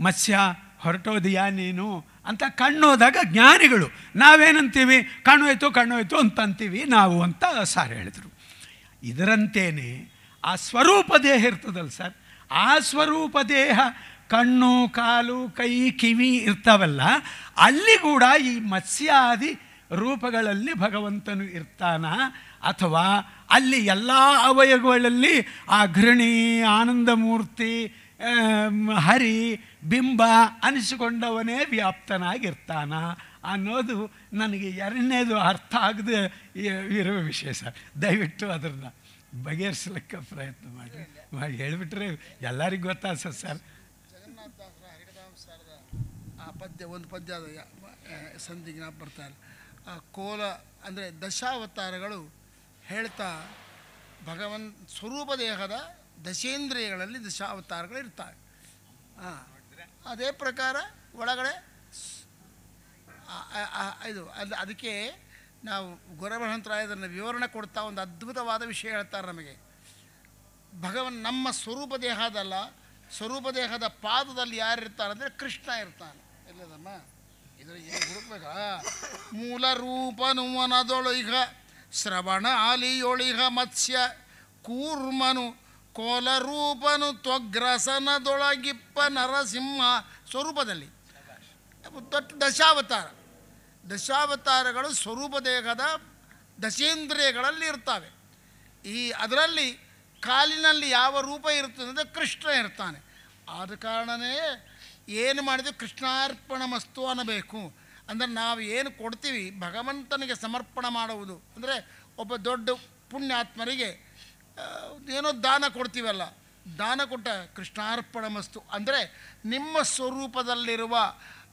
B: ಮತ್ಸ್ಯ ಹೊರಟೋದಿಯಾ ನೀನು ಅಂತ ಕಣ್ಣೋದಾಗ ಜ್ಞಾನಿಗಳು ನಾವೇನಂತೀವಿ ಕಣ್ಣೋಯ್ತು ಕಣ್ಣೋಯ್ತು ಅಂತಂತೀವಿ ನಾವು ಅಂತ ಸಾರ್ ಹೇಳಿದರು ಇದರಂತೇನೆ ಆ ಸ್ವರೂಪ ದೇಹ ಇರ್ತದಲ್ಲ ಸರ್ ಆ ಸ್ವರೂಪ ದೇಹ ಕಣ್ಣು ಕಾಲು ಕೈ ಕಿವಿ ಇರ್ತಾವಲ್ಲ ಅಲ್ಲಿ ಕೂಡ ಈ ಮತ್ಸ್ಯಾದಿ ರೂಪಗಳಲ್ಲಿ ಭಗವಂತನು ಇರ್ತಾನ ಅಥವಾ ಅಲ್ಲಿ ಎಲ್ಲ ಅವಯವಗಳಲ್ಲಿ ಆ ಘೃಣಿ ಆನಂದಮೂರ್ತಿ ಹರಿ ಬಿಂಬ ಅನಿಸಿಕೊಂಡವನೇ ವ್ಯಾಪ್ತನಾಗಿರ್ತಾನ ಅನ್ನೋದು ನನಗೆ ಎರಡನೇದು ಅರ್ಥ ಆಗದೆ ಇರುವ ವಿಷಯ ಸರ್ ದಯವಿಟ್ಟು ಅದನ್ನು ಬಗೆಹರಿಸಲಿಕ್ಕೆ ಪ್ರಯತ್ನ ಮಾಡಿ ಹೇಳಿಬಿಟ್ರೆ ಎಲ್ಲರಿಗೂ ಗೊತ್ತಾಸ ಸರ್
A: ಆ ಪದ್ಯ ಒಂದು ಪದ್ಯ ಸಂಧಿಗೆ ಸಂಧಿ ಬರ್ತಾರೆ ಕೋಲ ಅಂದರೆ ದಶಾವತಾರಗಳು ಹೇಳ್ತಾ ಭಗವನ್ ಸ್ವರೂಪ ದೇಹದ ದಶೇಂದ್ರಿಯಗಳಲ್ಲಿ ಇರ್ತವೆ ಹಾಂ ಅದೇ ಪ್ರಕಾರ ಒಳಗಡೆ ಇದು ಅದು ಅದಕ್ಕೆ ನಾವು ಗುರುಬೃಹಂತರಾಯದನ್ನು ವಿವರಣೆ ಕೊಡ್ತಾ ಒಂದು ಅದ್ಭುತವಾದ ವಿಷಯ ಹೇಳ್ತಾರೆ ನಮಗೆ ಭಗವನ್ ನಮ್ಮ ಸ್ವರೂಪ ದೇಹದಲ್ಲ ಸ್ವರೂಪ ದೇಹದ ಪಾದದಲ್ಲಿ ಯಾರಿರ್ತಾರೆ ಅಂದರೆ ಕೃಷ್ಣ ಇರ್ತಾನೆ ಎಲ್ಲದಮ್ಮ ಇದರ ಏನು ಹುಡುಕ್ಬೇಕಾ ಮೂಲ ಈಗ ಶ್ರವಣ ಆಲಿಯೊಳಿಹ ಮತ್ಸ್ಯ ಕೂರ್ಮನು ಕೋಲರೂಪನು ತ್ವಗ್ರಸನದೊಳಗಿಪ್ಪ ನರಸಿಂಹ ಸ್ವರೂಪದಲ್ಲಿ ದೊಡ್ಡ ದಶಾವತಾರ ದಶಾವತಾರಗಳು ಸ್ವರೂಪ ದೇಹದ ದಶೇಂದ್ರಿಯಗಳಲ್ಲಿ ಇರ್ತವೆ ಈ ಅದರಲ್ಲಿ ಕಾಲಿನಲ್ಲಿ ಯಾವ ರೂಪ ಇರುತ್ತದೆ ಅಂದರೆ ಕೃಷ್ಣ ಇರ್ತಾನೆ ಆದ ಕಾರಣವೇ ಏನು ಮಾಡಿದ್ರು ಕೃಷ್ಣಾರ್ಪಣ ಮಸ್ತು ಅನ್ನಬೇಕು ಅಂದರೆ ನಾವು ಏನು ಕೊಡ್ತೀವಿ ಭಗವಂತನಿಗೆ ಸಮರ್ಪಣೆ ಮಾಡುವುದು ಅಂದರೆ ಒಬ್ಬ ದೊಡ್ಡ ಪುಣ್ಯಾತ್ಮರಿಗೆ ಏನೋ ದಾನ ಕೊಡ್ತೀವಲ್ಲ ದಾನ ಕೊಟ್ಟ ಕೃಷ್ಣಾರ್ಪಣ ಮಸ್ತು ಅಂದರೆ ನಿಮ್ಮ ಸ್ವರೂಪದಲ್ಲಿರುವ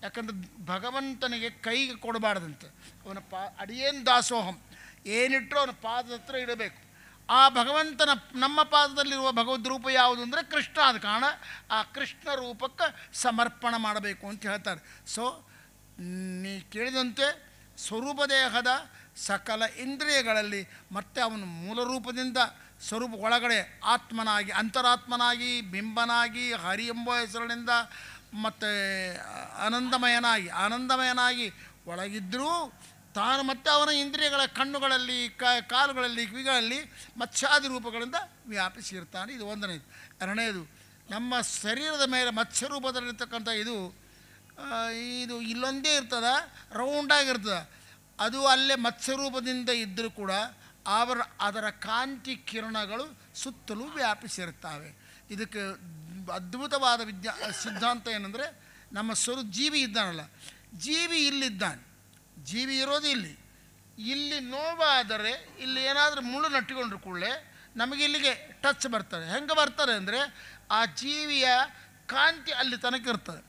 A: ಯಾಕಂದರೆ ಭಗವಂತನಿಗೆ ಕೈಗೆ ಕೊಡಬಾರ್ದಂತೆ ಅವನ ಪಾ ಅಡಿಯೇನು ದಾಸೋಹಂ ಏನಿಟ್ಟರೂ ಅವನ ಪಾದದ ಹತ್ರ ಇಡಬೇಕು ಆ ಭಗವಂತನ ನಮ್ಮ ಪಾದದಲ್ಲಿರುವ ಭಗವದ್ ರೂಪ ಯಾವುದು ಅಂದರೆ ಕೃಷ್ಣ ಆದ ಕಾರಣ ಆ ಕೃಷ್ಣ ರೂಪಕ್ಕೆ ಸಮರ್ಪಣೆ ಮಾಡಬೇಕು ಅಂತ ಹೇಳ್ತಾರೆ ಸೊ ನೀ ಕೇಳಿದಂತೆ ಸ್ವರೂಪದೇಹದ ಸಕಲ ಇಂದ್ರಿಯಗಳಲ್ಲಿ ಮತ್ತೆ ಅವನು ಮೂಲ ರೂಪದಿಂದ ಸ್ವರೂಪ ಒಳಗಡೆ ಆತ್ಮನಾಗಿ ಅಂತರಾತ್ಮನಾಗಿ ಬಿಂಬನಾಗಿ ಹರಿ ಎಂಬ ಹೆಸರಿನಿಂದ ಮತ್ತು ಆನಂದಮಯನಾಗಿ ಆನಂದಮಯನಾಗಿ ಒಳಗಿದ್ದರೂ ತಾನು ಮತ್ತೆ ಅವನ ಇಂದ್ರಿಯಗಳ ಕಣ್ಣುಗಳಲ್ಲಿ ಕಾಲುಗಳಲ್ಲಿ ಕಿವಿಗಳಲ್ಲಿ ಮತ್ಸ್ಯಾದಿ ರೂಪಗಳಿಂದ ವ್ಯಾಪಿಸಿರ್ತಾನೆ ಇದು ಒಂದನೇದು ಎರಡನೇದು ನಮ್ಮ ಶರೀರದ ಮೇಲೆ ಮತ್ಸ್ಯ ರೂಪದಲ್ಲಿರ್ತಕ್ಕಂಥ ಇದು ಇದು ಇಲ್ಲೊಂದೇ ಇರ್ತದ ರೌಂಡಾಗಿರ್ತದೆ ಅದು ಅಲ್ಲೇ ಮತ್ಸ್ಯರೂಪದಿಂದ ಇದ್ದರೂ ಕೂಡ ಅವರ ಅದರ ಕಾಂತಿ ಕಿರಣಗಳು ಸುತ್ತಲೂ ವ್ಯಾಪಿಸಿರುತ್ತವೆ ಇದಕ್ಕೆ ಅದ್ಭುತವಾದ ವಿದ್ಯಾ ಸಿದ್ಧಾಂತ ಏನಂದರೆ ನಮ್ಮ ಸ್ವರು ಜೀವಿ ಇದ್ದಾನಲ್ಲ ಜೀವಿ ಇಲ್ಲಿದ್ದಾನೆ ಜೀವಿ ಇರೋದು ಇಲ್ಲಿ ಇಲ್ಲಿ ನೋವಾದರೆ ಇಲ್ಲಿ ಏನಾದರೂ ಮುಳ್ಳು ನಟ್ಟಿಕೊಂಡ್ರೆ ಕೂಡಲೇ ನಮಗೆ ಇಲ್ಲಿಗೆ ಟಚ್ ಬರ್ತದೆ ಹೆಂಗೆ ಬರ್ತದೆ ಅಂದರೆ ಆ ಜೀವಿಯ ಕಾಂತಿ ಅಲ್ಲಿ ತನಕ ಇರ್ತದೆ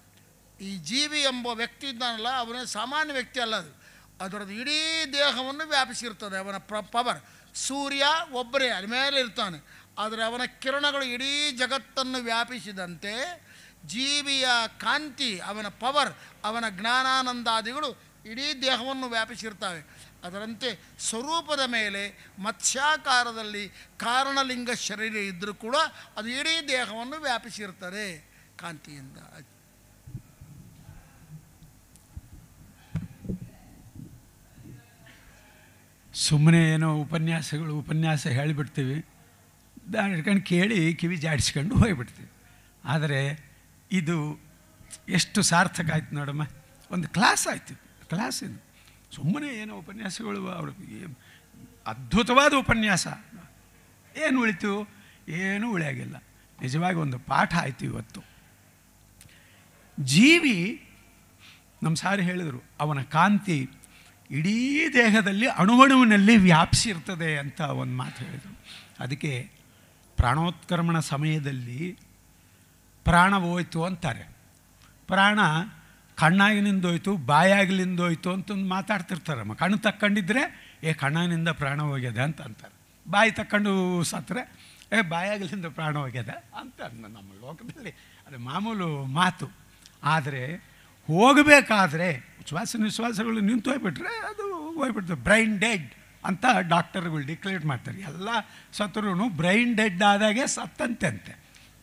A: ಈ ಜೀವಿ ಎಂಬ ವ್ಯಕ್ತಿ ಇದ್ದಾನಲ್ಲ ಅವನೇ ಸಾಮಾನ್ಯ ವ್ಯಕ್ತಿ ಅಲ್ಲ ಅದು ಅದರದ್ದು ಇಡೀ ದೇಹವನ್ನು ವ್ಯಾಪಿಸಿರ್ತದೆ ಅವನ ಪ್ರ ಪವರ್ ಸೂರ್ಯ ಒಬ್ಬರೇ ಅಲ್ಲಿ ಮೇಲೆ ಇರ್ತಾನೆ ಆದರೆ ಅವನ ಕಿರಣಗಳು ಇಡೀ ಜಗತ್ತನ್ನು ವ್ಯಾಪಿಸಿದಂತೆ ಜೀವಿಯ ಕಾಂತಿ ಅವನ ಪವರ್ ಅವನ ಜ್ಞಾನಾನಂದಾದಿಗಳು ಇಡೀ ದೇಹವನ್ನು ವ್ಯಾಪಿಸಿರ್ತವೆ ಅದರಂತೆ ಸ್ವರೂಪದ ಮೇಲೆ ಮತ್ಸ್ಯಾಕಾರದಲ್ಲಿ ಕಾರಣಲಿಂಗ ಶರೀರ ಇದ್ದರೂ ಕೂಡ ಅದು ಇಡೀ ದೇಹವನ್ನು ವ್ಯಾಪಿಸಿರ್ತದೆ ಕಾಂತಿಯಿಂದ
B: ಸುಮ್ಮನೆ ಏನೋ ಉಪನ್ಯಾಸಗಳು ಉಪನ್ಯಾಸ ಹೇಳಿಬಿಡ್ತೀವಿ ಹಿಡ್ಕೊಂಡು ಕೇಳಿ ಕಿವಿ ಜಾಡಿಸ್ಕೊಂಡು ಹೋಗಿಬಿಡ್ತೀವಿ ಆದರೆ ಇದು ಎಷ್ಟು ಸಾರ್ಥಕ ಆಯ್ತು ನೋಡಮ್ಮ ಒಂದು ಕ್ಲಾಸ್ ಆಯಿತು ಕ್ಲಾಸ್ ಇದು ಸುಮ್ಮನೆ ಏನೋ ಉಪನ್ಯಾಸಗಳು ಅವ್ರಿಗೆ ಅದ್ಭುತವಾದ ಉಪನ್ಯಾಸ ಏನು ಉಳಿತು ಏನೂ ಉಳಿಯಾಗಿಲ್ಲ ನಿಜವಾಗಿ ಒಂದು ಪಾಠ ಆಯಿತು ಇವತ್ತು ಜೀವಿ ನಮ್ಮ ಸಾರಿ ಹೇಳಿದರು ಅವನ ಕಾಂತಿ ಇಡೀ ದೇಹದಲ್ಲಿ ಅಣುವಣುವಿನಲ್ಲಿ ವ್ಯಾಪಿಸಿರ್ತದೆ ಅಂತ ಒಂದು ಮಾತು ಹೇಳಿದರು ಅದಕ್ಕೆ ಪ್ರಾಣೋತ್ಕರ್ಮಣ ಸಮಯದಲ್ಲಿ ಪ್ರಾಣ ಹೋಯ್ತು ಅಂತಾರೆ ಪ್ರಾಣ ಹೋಯ್ತು ಹೋಯ್ತು ಅಂತ ಒಂದು ಮಾತಾಡ್ತಿರ್ತಾರಮ್ಮ ಕಣ್ಣು ತಕ್ಕೊಂಡಿದ್ದರೆ ಏ ಕಣ್ಣಾಗಿನಿಂದ ಪ್ರಾಣ ಹೋಗ್ಯದ ಅಂತ ಅಂತಾರೆ ಬಾಯಿ ತಕ್ಕೊಂಡು ಸತ್ತರೆ ಏ ಬಾಯಾಗಲಿಂದ ಪ್ರಾಣ ಹೋಗ್ಯದ ಅಂತ ನಮ್ಮ ಲೋಕದಲ್ಲಿ ಅದು ಮಾಮೂಲು ಮಾತು ಆದರೆ ಹೋಗಬೇಕಾದ್ರೆ ಶ್ವಾಸ ನಿಶ್ವಾಸಗಳು ನಿಂತು ಹೋಗ್ಬಿಟ್ರೆ ಅದು ಹೋಗ್ಬಿಡ್ತದೆ ಬ್ರೈನ್ ಡೆಡ್ ಅಂತ ಡಾಕ್ಟರ್ಗಳು ಡಿಕ್ಲೇರ್ ಮಾಡ್ತಾರೆ ಎಲ್ಲ ಸತ್ರು ಬ್ರೈನ್ ಡೆಡ್ ಆದಾಗೆ ಸತ್ತಂತೆ ಅಂತೆ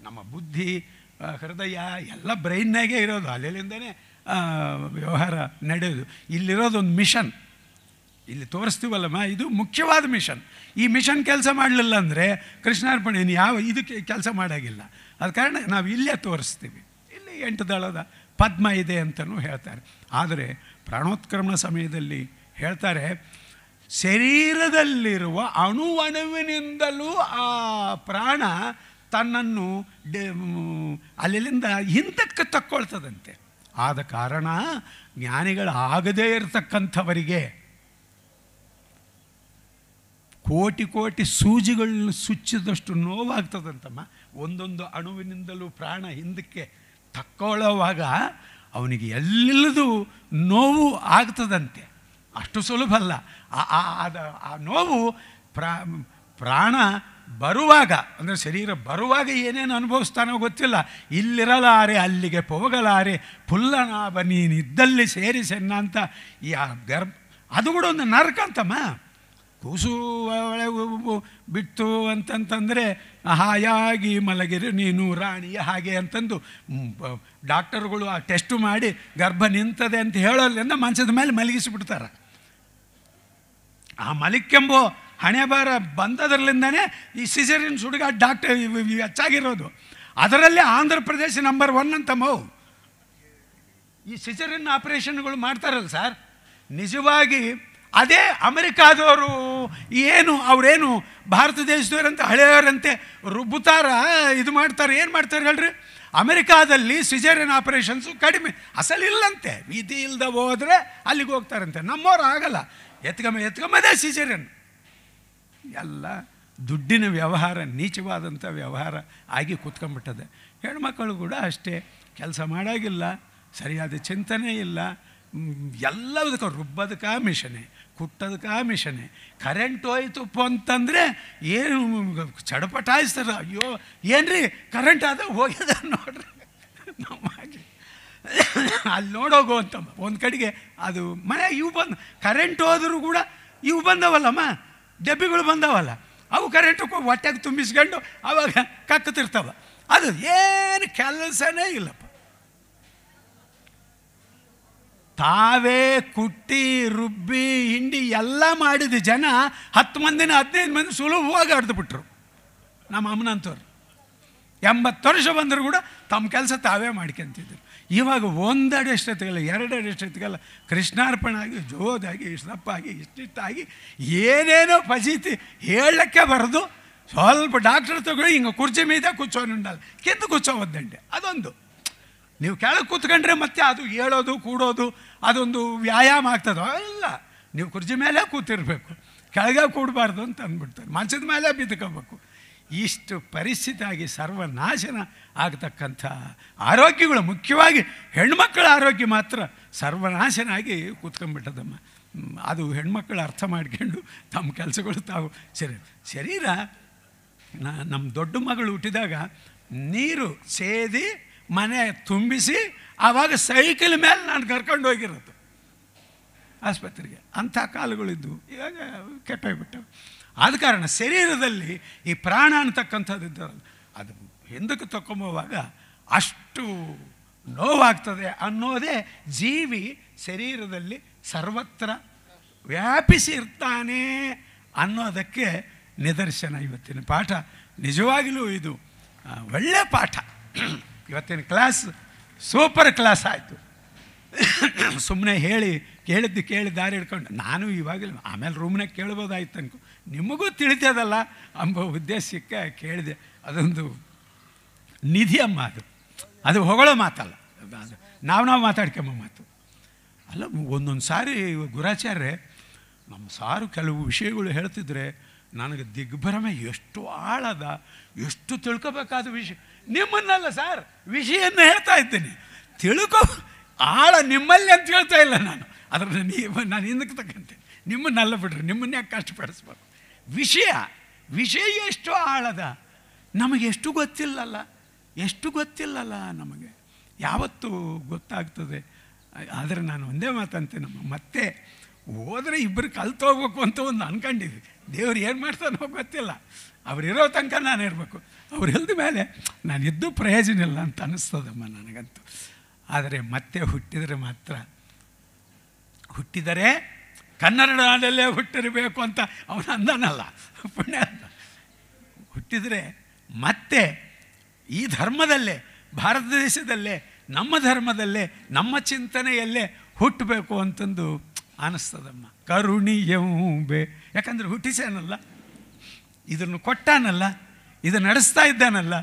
B: ನಮ್ಮ ಬುದ್ಧಿ ಹೃದಯ ಎಲ್ಲ ಬ್ರೈನ್ನಾಗೆ ಇರೋದು ಅಲ್ಲಿಂದನೇ ವ್ಯವಹಾರ ನಡೆಯೋದು ಇಲ್ಲಿರೋದೊಂದು ಮಿಷನ್ ಇಲ್ಲಿ ತೋರಿಸ್ತೀವಲ್ಲಮ್ಮ ಇದು ಮುಖ್ಯವಾದ ಮಿಷನ್ ಈ ಮಿಷನ್ ಕೆಲಸ ಮಾಡಲಿಲ್ಲ ಅಂದರೆ ಕೃಷ್ಣಾರ್ಪಣೆ ಯಾವ ಇದಕ್ಕೆ ಕೆಲಸ ಮಾಡೋಂಗಿಲ್ಲ ಅದ ಕಾರಣ ನಾವು ಇಲ್ಲೇ ತೋರಿಸ್ತೀವಿ ಇಲ್ಲಿ ಎಂಟು ದಳದ ಪದ್ಮ ಇದೆ ಅಂತಲೂ ಹೇಳ್ತಾರೆ ಆದರೆ ಪ್ರಾಣೋತ್ಕ್ರಮಣ ಸಮಯದಲ್ಲಿ ಹೇಳ್ತಾರೆ ಶರೀರದಲ್ಲಿರುವ ಅಣುವಣುವಿನಿಂದಲೂ ಆ ಪ್ರಾಣ ತನ್ನನ್ನು ಅಲ್ಲಿಂದ ಹಿಂದಕ್ಕೆ ತಕ್ಕೊಳ್ತದಂತೆ ಆದ ಕಾರಣ ಜ್ಞಾನಿಗಳಾಗದೇ ಇರತಕ್ಕಂಥವರಿಗೆ ಕೋಟಿ ಕೋಟಿ ಸೂಜಿಗಳನ್ನು ಸುಚ್ಚಿದಷ್ಟು ನೋವಾಗ್ತದಂತಮ್ಮ ಒಂದೊಂದು ಅಣುವಿನಿಂದಲೂ ಪ್ರಾಣ ಹಿಂದಕ್ಕೆ ತಕ್ಕೊಳ್ಳೋವಾಗ ಅವನಿಗೆ ಎಲ್ಲಿಲ್ಲದು ನೋವು ಆಗ್ತದಂತೆ ಅಷ್ಟು ಸುಲಭ ಅಲ್ಲ ಆ ನೋವು ಪ್ರಾ ಪ್ರಾಣ ಬರುವಾಗ ಅಂದರೆ ಶರೀರ ಬರುವಾಗ ಏನೇನು ಅನುಭವಿಸ್ತಾನೋ ಗೊತ್ತಿಲ್ಲ ಇಲ್ಲಿರಲಾರೆ ಅಲ್ಲಿಗೆ ಪೋಗಲಾರೆ ಪುಲ್ಲನಾಭ ನೀನಿದ್ದಲ್ಲಿ ಸೇರಿಸೆನ್ನ ಅಂತ ಈ ಗರ್ಭ ಅದು ಕೂಡ ಒಂದು ನರಕ ಅಂತಮ್ಮ ಕೂಸು ಒಳಗು ಬಿಟ್ಟು ಅಂತಂತಂದರೆ ಹಾಯಾಗಿ ಮಲಗಿರು ನೀನು ರಾಣಿ ಹಾಗೆ ಅಂತಂದು ಡಾಕ್ಟರ್ಗಳು ಆ ಟೆಸ್ಟು ಮಾಡಿ ಗರ್ಭ ನಿಂತದೆ ಅಂತ ಹೇಳೋದ್ರಿಂದ ಮನಸ್ಸದ ಮೇಲೆ ಮಲಗಿಸಿಬಿಡ್ತಾರೆ ಆ ಮಲಿಕೆಂಬೋ ಹಣೆ ಬಾರ ಈ ಸಿಸರಿನ್ ಸುಡುಗ ಡಾಕ್ಟರ್ ಹೆಚ್ಚಾಗಿರೋದು ಅದರಲ್ಲೇ ಆಂಧ್ರ ಪ್ರದೇಶ ನಂಬರ್ ಒನ್ ಅಂತ ಮೌ ಈ ಸಿಸರಿನ್ ಆಪರೇಷನ್ಗಳು ಮಾಡ್ತಾರಲ್ಲ ಸರ್ ನಿಜವಾಗಿ ಅದೇ ಅಮೆರಿಕಾದವರು ಏನು ಅವರೇನು ಭಾರತ ದೇಶದವರಂತೆ ಹಳೆಯವರಂತೆ ರುಬ್ಬುತ್ತಾರ ಇದು ಮಾಡ್ತಾರೆ ಏನು ಮಾಡ್ತಾರೆ ಹೇಳ್ರಿ ಅಮೆರಿಕಾದಲ್ಲಿ ಸಿಜೇರಿಯನ್ ಆಪರೇಷನ್ಸು ಕಡಿಮೆ ಅಸಲಿಲ್ಲಂತೆ ವಿಧಿ ಇಲ್ಲದ ಹೋದರೆ ಅಲ್ಲಿಗೆ ಹೋಗ್ತಾರಂತೆ ನಮ್ಮವ್ರು ಆಗಲ್ಲ ಎತ್ಕಮ್ಮ ಎತ್ಕೊಂಬದೇ ಸಿಜೇರಿಯನ್ ಎಲ್ಲ ದುಡ್ಡಿನ ವ್ಯವಹಾರ ನೀಚವಾದಂಥ ವ್ಯವಹಾರ ಆಗಿ ಕೂತ್ಕೊಂಡ್ಬಿಟ್ಟದೆ ಹೆಣ್ಮಕ್ಳು ಕೂಡ ಅಷ್ಟೇ ಕೆಲಸ ಮಾಡಾಗಿಲ್ಲ ಸರಿಯಾದ ಚಿಂತನೆ ಇಲ್ಲ ಎಲ್ಲದಕ್ಕೂ ರುಬ್ಬದಕ್ಕ ಮಿಷನೇ ಹುಟ್ಟೋದಕ್ಕೆ ಆ ಮಿಷನ್ನೇ ಕರೆಂಟ್ ಹೋಯ್ತಪ್ಪ ಅಂತಂದರೆ ಏನು ಚಡಪಟಾಯಿಸ್ತಾರೆ ಅಯ್ಯೋ ಏನು ರೀ ಕರೆಂಟ್ ಆದ ಹೋಗ್ಯದ ನೋಡ್ರಿ ನಮ್ಮ ಅಲ್ಲಿ ನೋಡೋಗು ಅಂತ ಒಂದು ಕಡೆಗೆ ಅದು ಮನೆ ಇವು ಬಂದು ಕರೆಂಟ್ ಹೋದರೂ ಕೂಡ ಇವು ಬಂದವಲ್ಲಮ್ಮ ಡಬ್ಬಿಗಳು ಬಂದವಲ್ಲ ಅವು ಕರೆಂಟ್ ಹೊಟ್ಟೆಗೆ ತುಂಬಿಸ್ಕೊಂಡು ಅವಾಗ ಕಕ್ಕತಿರ್ತಾವ ಅದು ಏನು ಕೆಲಸನೇ ಇಲ್ಲಪ್ಪ ತಾವೇ ಕುಟ್ಟಿ ರುಬ್ಬಿ ಹಿಂಡಿ ಎಲ್ಲ ಮಾಡಿದ ಜನ ಹತ್ತು ಮಂದಿನ ಹದಿನೈದು ಮಂದಿ ಸುಲಭವಾಗಿ ಅರ್ದುಬಿಟ್ರು ನಮ್ಮ ಅಮ್ಮನಂತವ್ರು ಎಂಬತ್ತು ವರ್ಷ ಬಂದರೂ ಕೂಡ ತಮ್ಮ ಕೆಲಸ ತಾವೇ ಮಾಡ್ಕೊಂತಿದ್ರು ಇವಾಗ ಒಂದೆರಡು ಎರಡು ಎರಡೆರಡು ಎಷ್ಟೊತ್ತಿಗೆಲ್ಲ ಕೃಷ್ಣಾರ್ಪಣ ಆಗಿ ಜೋದಾಗಿ ಇಷ್ಟಪ್ಪಾಗಿ ಇಷ್ಟಿಷ್ಟಾಗಿ ಏನೇನೋ ಫಸೀತಿ ಹೇಳಕ್ಕೆ ಬರೋದು ಸ್ವಲ್ಪ ಡಾಕ್ಟರ್ ತಗೊಳ್ಳಿ ಹಿಂಗೆ ಕುರ್ಚಿ ಮೀದ ಕೂಚೋನುಂಡಲ್ಲ ಕಿತ್ತು ಕುಚ್ಚೋ ಒದ್ದಂಡೆ ಅದೊಂದು ನೀವು ಕೆಳಗೆ ಕೂತ್ಕೊಂಡ್ರೆ ಮತ್ತೆ ಅದು ಹೇಳೋದು ಕೂಡೋದು ಅದೊಂದು ವ್ಯಾಯಾಮ ಆಗ್ತದೋ ಇಲ್ಲ ನೀವು ಕುರ್ಚಿ ಮೇಲೆ ಕೂತಿರಬೇಕು ಕೆಳಗೆ ಕೂಡಬಾರ್ದು ಅಂತ ಅಂದ್ಬಿಡ್ತಾರೆ ಮಂಚದ ಮೇಲೆ ಬಿದ್ದುಕೋಬೇಕು ಇಷ್ಟು ಪರಿಸ್ಥಿತಿಯಾಗಿ ಸರ್ವನಾಶನ ಆಗ್ತಕ್ಕಂಥ ಆರೋಗ್ಯಗಳು ಮುಖ್ಯವಾಗಿ ಹೆಣ್ಮಕ್ಕಳ ಆರೋಗ್ಯ ಮಾತ್ರ ಸರ್ವನಾಶನಾಗಿ ಕೂತ್ಕೊಂಡ್ಬಿಟ್ಟದಮ್ಮ ಅದು ಹೆಣ್ಮಕ್ಳು ಅರ್ಥ ಮಾಡ್ಕೊಂಡು ತಮ್ಮ ಕೆಲಸಗಳು ತಾವು ಸರಿ ಶರೀರ ನಮ್ಮ ದೊಡ್ಡ ಮಗಳು ಹುಟ್ಟಿದಾಗ ನೀರು ಸೇದಿ ಮನೆ ತುಂಬಿಸಿ ಆವಾಗ ಸೈಕಲ್ ಮೇಲೆ ನಾನು ಕರ್ಕೊಂಡು ಹೋಗಿರೋದು ಆಸ್ಪತ್ರೆಗೆ ಅಂಥ ಕಾಲುಗಳಿದ್ದವು ಇವಾಗ ಕೆಟ್ಟೋಗ್ಬಿಟ್ಟವು ಆದ ಕಾರಣ ಶರೀರದಲ್ಲಿ ಈ ಪ್ರಾಣ ಅಂತಕ್ಕಂಥದ್ದು ಇದ್ದಾರಲ್ಲ ಅದು ಹಿಂದಕ್ಕೆ ತಕೊಂಬೋವಾಗ ಅಷ್ಟು ನೋವಾಗ್ತದೆ ಅನ್ನೋದೇ ಜೀವಿ ಶರೀರದಲ್ಲಿ ಸರ್ವತ್ರ ವ್ಯಾಪಿಸಿ ಇರ್ತಾನೆ ಅನ್ನೋದಕ್ಕೆ ನಿದರ್ಶನ ಇವತ್ತಿನ ಪಾಠ ನಿಜವಾಗಲೂ ಇದು ಒಳ್ಳೆಯ ಪಾಠ ಇವತ್ತಿನ ಕ್ಲಾಸ್ ಸೂಪರ್ ಕ್ಲಾಸ್ ಆಯಿತು ಸುಮ್ಮನೆ ಹೇಳಿ ಕೇಳಿದ್ದು ಕೇಳಿ ದಾರಿ ಹಿಡ್ಕೊಂಡು ನಾನು ಇವಾಗಲೂ ಆಮೇಲೆ ರೂಮ್ನಾಗ ಕೇಳ್ಬೋದಾಯ್ತು ಅನ್ಕೊ ನಿಮಗೂ ತಿಳಿತದಲ್ಲ ಅಂಬ ಉದ್ದೇಶಕ್ಕೆ ಕೇಳಿದೆ ಅದೊಂದು ನಿಧಿ ಅಮ್ಮ ಅದು ಅದು ಹೊಗಳೋ ಮಾತಲ್ಲ ಅದು ನಾವು ನಾವು ಮಾತಾಡ್ಕೊಂಬ ಮಾತು ಅಲ್ಲ ಒಂದೊಂದು ಸಾರಿ ಗುರಾಚಾರ್ಯ ನಮ್ಮ ಸಾರು ಕೆಲವು ವಿಷಯಗಳು ಹೇಳ್ತಿದ್ರೆ ನನಗೆ ದಿಗ್ಭರಮೆ ಎಷ್ಟು ಆಳದ ಎಷ್ಟು ತಿಳ್ಕೊಬೇಕಾದ ವಿಷಯ ನಿಮ್ಮನ್ನಲ್ಲ ಸರ್ ವಿಷಯನ್ನು ಹೇಳ್ತಾ ಇದ್ದೀನಿ ತಿಳ್ಕೊ ಆಳ ನಿಮ್ಮಲ್ಲಿ ಅಂತ ಹೇಳ್ತಾ ಇಲ್ಲ ನಾನು ಅದರ ನೀವು ನಾನು ಹಿಂದಕ್ಕೆ ತಕ್ಕಂತೆ ನಿಮ್ಮನ್ನಲ್ಲ ಬಿಡ್ರಿ ನಿಮ್ಮನ್ನ ಯಾಕೆ ಕಷ್ಟಪಡಿಸ್ಬೇಕು ವಿಷಯ ವಿಷಯ ಎಷ್ಟು ಆಳದ ನಮಗೆ ಎಷ್ಟು ಗೊತ್ತಿಲ್ಲಲ್ಲ ಎಷ್ಟು ಗೊತ್ತಿಲ್ಲಲ್ಲ ನಮಗೆ ಯಾವತ್ತು ಗೊತ್ತಾಗ್ತದೆ ಆದರೆ ನಾನು ಒಂದೇ ಮಾತಂತೆ ನಮ್ಮ ಮತ್ತೆ ಹೋದರೆ ಇಬ್ಬರು ಕಲ್ತೋಗ್ಬೇಕು ಅಂತ ಒಂದು ಅನ್ಕೊಂಡಿದ್ವಿ ದೇವ್ರು ಏನು ಮಾಡ್ತಾನೋ ಗೊತ್ತಿಲ್ಲ ಅವರಿರೋ ತನಕ ನಾನು ಇರಬೇಕು ಅವ್ರು ಇಲ್ದ ಮೇಲೆ ನಾನು ಇದ್ದು ಪ್ರಯೋಜನ ಇಲ್ಲ ಅಂತ ಅನ್ನಿಸ್ತದಮ್ಮ ನನಗಂತೂ ಆದರೆ ಮತ್ತೆ ಹುಟ್ಟಿದರೆ ಮಾತ್ರ ಹುಟ್ಟಿದರೆ ಕನ್ನಡ ನಾಡಲ್ಲೇ ಹುಟ್ಟಿರಬೇಕು ಅಂತ ಅವನು ಅಂದನಲ್ಲ ಪುಣ್ಯ ಅಂತ ಹುಟ್ಟಿದರೆ ಮತ್ತೆ ಈ ಧರ್ಮದಲ್ಲೇ ಭಾರತ ದೇಶದಲ್ಲೇ ನಮ್ಮ ಧರ್ಮದಲ್ಲೇ ನಮ್ಮ ಚಿಂತನೆಯಲ್ಲೇ ಹುಟ್ಟಬೇಕು ಅಂತಂದು ಅನ್ನಿಸ್ತದಮ್ಮ ಕರುಣಿಯಂಬೆ ಯಾಕಂದರೆ ಹುಟ್ಟಿಸೇನಲ್ಲ ಇದನ್ನು ಕೊಟ್ಟಾನಲ್ಲ ಇದು ನಡೆಸ್ತಾ ಇದ್ದಾನಲ್ಲ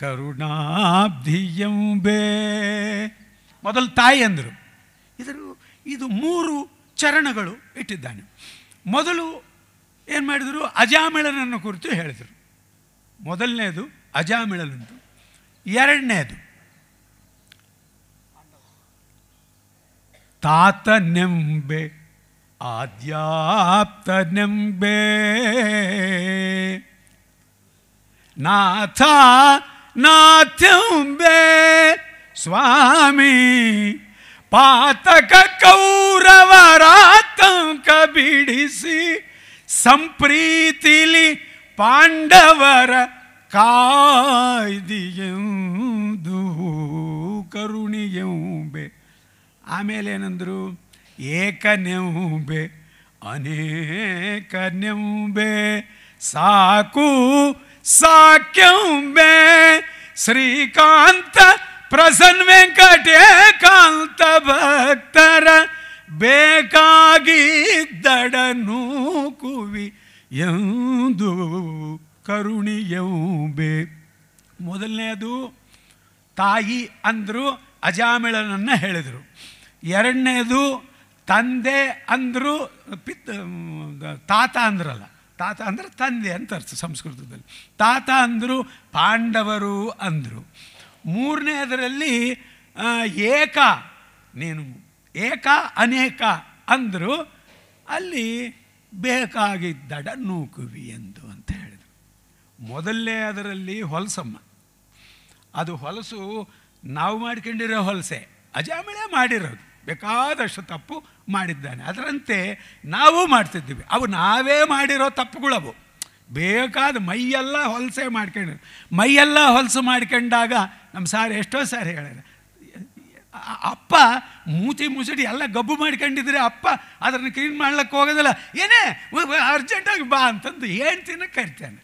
B: ಕರುಣಾಬ್ಧಿಯಂಬೆ ಮೊದಲು ತಾಯಿ ಅಂದರು ಇದರ ಇದು ಮೂರು ಚರಣಗಳು ಇಟ್ಟಿದ್ದಾನೆ ಮೊದಲು ಏನು ಮಾಡಿದರು ಅಜಾಮಿಳನನ್ನು ಕುರಿತು ಹೇಳಿದರು ಮೊದಲನೇದು ಅಜಾಮಿಳನಂದು ಎರಡನೇದು ತಾತನೆಂಬೆ ಆದ್ಯಾಪ್ತನೆಂಬೆ ನಾಥ ನಾಥ್ಯಂಬೆ ಸ್ವಾಮಿ ಪಾತಕ ಕೌರವರಾತಂಕ ಬಿಡಿಸಿ ಸಂಪ್ರೀತಿಲಿ ಪಾಂಡವರ ಕಾಯ್ದಿಯಂದು ಕರುಣಿಯಂಬೆ ಆಮೇಲೆ ಏನಂದ್ರು ಏಕನೆಂಬೆ ಅನೇಕನೆಂಬೆ ಸಾಕು ಸಾಕ್ಯಂಬೆ ಶ್ರೀಕಾಂತ ಪ್ರಸನ್ ವೆಂಕಟೇಕಾಂತ ಭಕ್ತರ ಬೇಕಾಗಿದ್ದಡನು ಕುವಿ ಎಂದು ಕರುಣಿಯಂಬೆ ಮೊದಲನೆಯದು ತಾಯಿ ಅಂದರು ಅಜಾಮಿಳನನ್ನು ಹೇಳಿದರು ಎರಡನೇದು ತಂದೆ ಅಂದರು ಪಿತ್ ತಾತ ಅಂದ್ರಲ್ಲ ತಾತ ಅಂದರೆ ತಂದೆ ಅಂತ ಅರ್ಥ ಸಂಸ್ಕೃತದಲ್ಲಿ ತಾತ ಅಂದರು ಪಾಂಡವರು ಅಂದರು ಮೂರನೇದರಲ್ಲಿ ಏಕ ನೀನು ಏಕ ಅನೇಕ ಅಂದರು ಅಲ್ಲಿ ಬೇಕಾಗಿದ್ದಡ ನೂಕುವಿ ಎಂದು ಅಂತ ಹೇಳಿದರು ಮೊದಲನೇ ಅದರಲ್ಲಿ ಹೊಲಸಮ್ಮ ಅದು ಹೊಲಸು ನಾವು ಮಾಡ್ಕೊಂಡಿರೋ ಹೊಲಸೆ ಅಜಾಮಳೆ ಮಾಡಿರೋದು ಬೇಕಾದಷ್ಟು ತಪ್ಪು ಮಾಡಿದ್ದಾನೆ ಅದರಂತೆ ನಾವು ಮಾಡ್ತಿದ್ದೀವಿ ಅವು ನಾವೇ ಮಾಡಿರೋ ತಪ್ಪುಗಳವು ಬೇಕಾದ ಮೈಯೆಲ್ಲ ಹೊಲಸೆ ಮಾಡ್ಕೊಂಡು ಮೈಯೆಲ್ಲ ಹೊಲಸು ಮಾಡ್ಕೊಂಡಾಗ ನಮ್ಮ ಸಾರ್ ಎಷ್ಟೋ ಸಾರಿ ಹೇಳಿದೆ ಅಪ್ಪ ಮೂತಿ ಮುಸುಡಿ ಎಲ್ಲ ಗಬ್ಬು ಮಾಡ್ಕೊಂಡಿದ್ರೆ ಅಪ್ಪ ಅದನ್ನು ಕ್ಲೀನ್ ಮಾಡ್ಲಿಕ್ಕೆ ಹೋಗೋದಿಲ್ಲ ಏನೇ ಅರ್ಜೆಂಟಾಗಿ ಬಾ ಅಂತಂದು ಏನು ತಿನ್ನ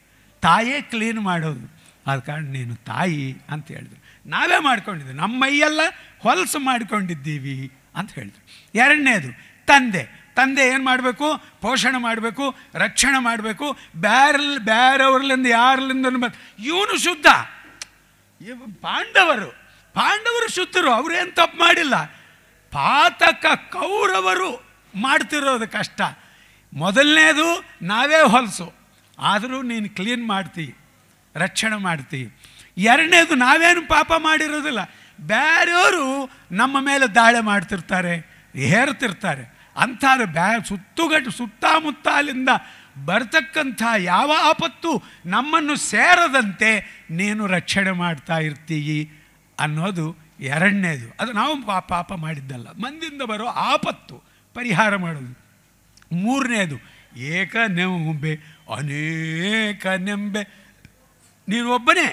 B: ತಾಯೇ ಕ್ಲೀನ್ ಮಾಡೋದು ಆದ ಕಾರಣ ನೀನು ತಾಯಿ ಅಂತ ಹೇಳಿದ್ರು ನಾವೇ ಮಾಡ್ಕೊಂಡಿದ್ದೀವಿ ನಮ್ಮ ಮೈಯೆಲ್ಲ ಹೊಲಸು ಮಾಡ್ಕೊಂಡಿದ್ದೀವಿ ಅಂತ ಹೇಳಿದ್ರು ಎರಡನೇದು ತಂದೆ ತಂದೆ ಏನು ಮಾಡಬೇಕು ಪೋಷಣೆ ಮಾಡಬೇಕು ರಕ್ಷಣೆ ಮಾಡಬೇಕು ಬ್ಯಾರಲ್ ಬ್ಯಾರವ್ರಲ್ಲಿಂದ ಯಾರಲ್ಲಿಂದ ಇವನು ಶುದ್ಧ ಪಾಂಡವರು ಪಾಂಡವರು ಶುದ್ಧರು ಅವರೇನು ತಪ್ಪು ಮಾಡಿಲ್ಲ ಪಾತಕ ಕೌರವರು ಮಾಡ್ತಿರೋದು ಕಷ್ಟ ಮೊದಲನೇದು ನಾವೇ ಹೊಲಸು ಆದರೂ ನೀನು ಕ್ಲೀನ್ ಮಾಡ್ತೀವಿ ರಕ್ಷಣೆ ಮಾಡ್ತೀವಿ ಎರಡನೇದು ನಾವೇನು ಪಾಪ ಮಾಡಿರೋದಿಲ್ಲ ಬೇರೆಯವರು ನಮ್ಮ ಮೇಲೆ ದಾಳಿ ಮಾಡ್ತಿರ್ತಾರೆ ಹೇರ್ತಿರ್ತಾರೆ ಅಂಥದ್ದು ಬ್ಯಾ ಸುತ್ತುಗಟ್ಟು ಸುತ್ತಮುತ್ತ ಅಲ್ಲಿಂದ ಬರ್ತಕ್ಕಂಥ ಯಾವ ಆಪತ್ತು ನಮ್ಮನ್ನು ಸೇರದಂತೆ ನೀನು ರಕ್ಷಣೆ ಮಾಡ್ತಾ ಇರ್ತೀವಿ ಅನ್ನೋದು ಎರಡನೇದು ಅದು ನಾವು ಪಾಪ ಮಾಡಿದ್ದಲ್ಲ ಮಂದಿಂದ ಬರೋ ಆಪತ್ತು ಪರಿಹಾರ ಮಾಡೋದು ಮೂರನೇದು ಏಕ ನೆಂಬೆ ಅನೇಕ ನೆಂಬೆ ಒಬ್ಬನೇ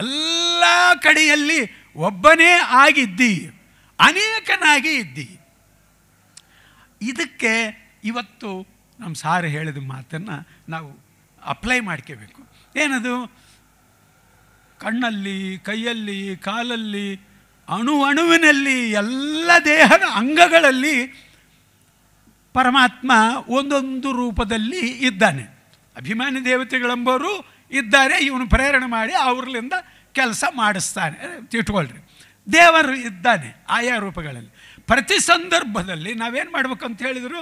B: ಎಲ್ಲ ಕಡೆಯಲ್ಲಿ ಒಬ್ಬನೇ ಆಗಿದ್ದೀ ಅನೇಕನಾಗಿ ಇದ್ದೀ ಇದಕ್ಕೆ ಇವತ್ತು ನಮ್ಮ ಸಾರು ಹೇಳಿದ ಮಾತನ್ನು ನಾವು ಅಪ್ಲೈ ಮಾಡ್ಕೋಬೇಕು ಏನದು ಕಣ್ಣಲ್ಲಿ ಕೈಯಲ್ಲಿ ಕಾಲಲ್ಲಿ ಅಣು ಅಣುವಿನಲ್ಲಿ ಎಲ್ಲ ದೇಹದ ಅಂಗಗಳಲ್ಲಿ ಪರಮಾತ್ಮ ಒಂದೊಂದು ರೂಪದಲ್ಲಿ ಇದ್ದಾನೆ ಅಭಿಮಾನಿ ದೇವತೆಗಳೆಂಬವರು ಇದ್ದಾರೆ ಇವನು ಪ್ರೇರಣೆ ಮಾಡಿ ಅವ್ರಲಿಂದ ಕೆಲಸ ಮಾಡಿಸ್ತಾನೆ ತಿಳ್ಕೊಳ್ರಿ ದೇವರು ಇದ್ದಾನೆ ಆಯಾ ರೂಪಗಳಲ್ಲಿ ಪ್ರತಿ ಸಂದರ್ಭದಲ್ಲಿ ನಾವೇನು ಮಾಡ್ಬೇಕಂತ ಹೇಳಿದರು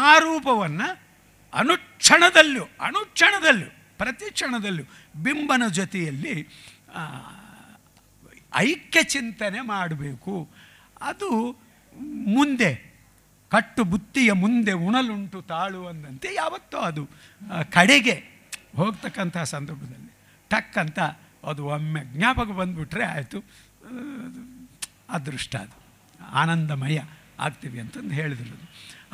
B: ಆ ರೂಪವನ್ನು ಅನುಕ್ಷಣದಲ್ಲೂ ಅನುಕ್ಷಣದಲ್ಲೂ ಪ್ರತಿ ಕ್ಷಣದಲ್ಲೂ ಬಿಂಬನ ಜೊತೆಯಲ್ಲಿ ಐಕ್ಯ ಚಿಂತನೆ ಮಾಡಬೇಕು ಅದು ಮುಂದೆ ಕಟ್ಟು ಬುತ್ತಿಯ ಮುಂದೆ ಉಣಲುಂಟು ತಾಳು ಅಂದಂತೆ ಯಾವತ್ತೋ ಅದು ಕಡೆಗೆ ಹೋಗ್ತಕ್ಕಂಥ ಸಂದರ್ಭದಲ್ಲಿ ಟಕ್ಕಂತ ಅದು ಒಮ್ಮೆ ಜ್ಞಾಪಕ ಬಂದುಬಿಟ್ರೆ ಆಯಿತು ಅದೃಷ್ಟ ಅದು ಆನಂದಮಯ ಆಗ್ತೀವಿ ಅಂತಂದು ಹೇಳಿದ್ರು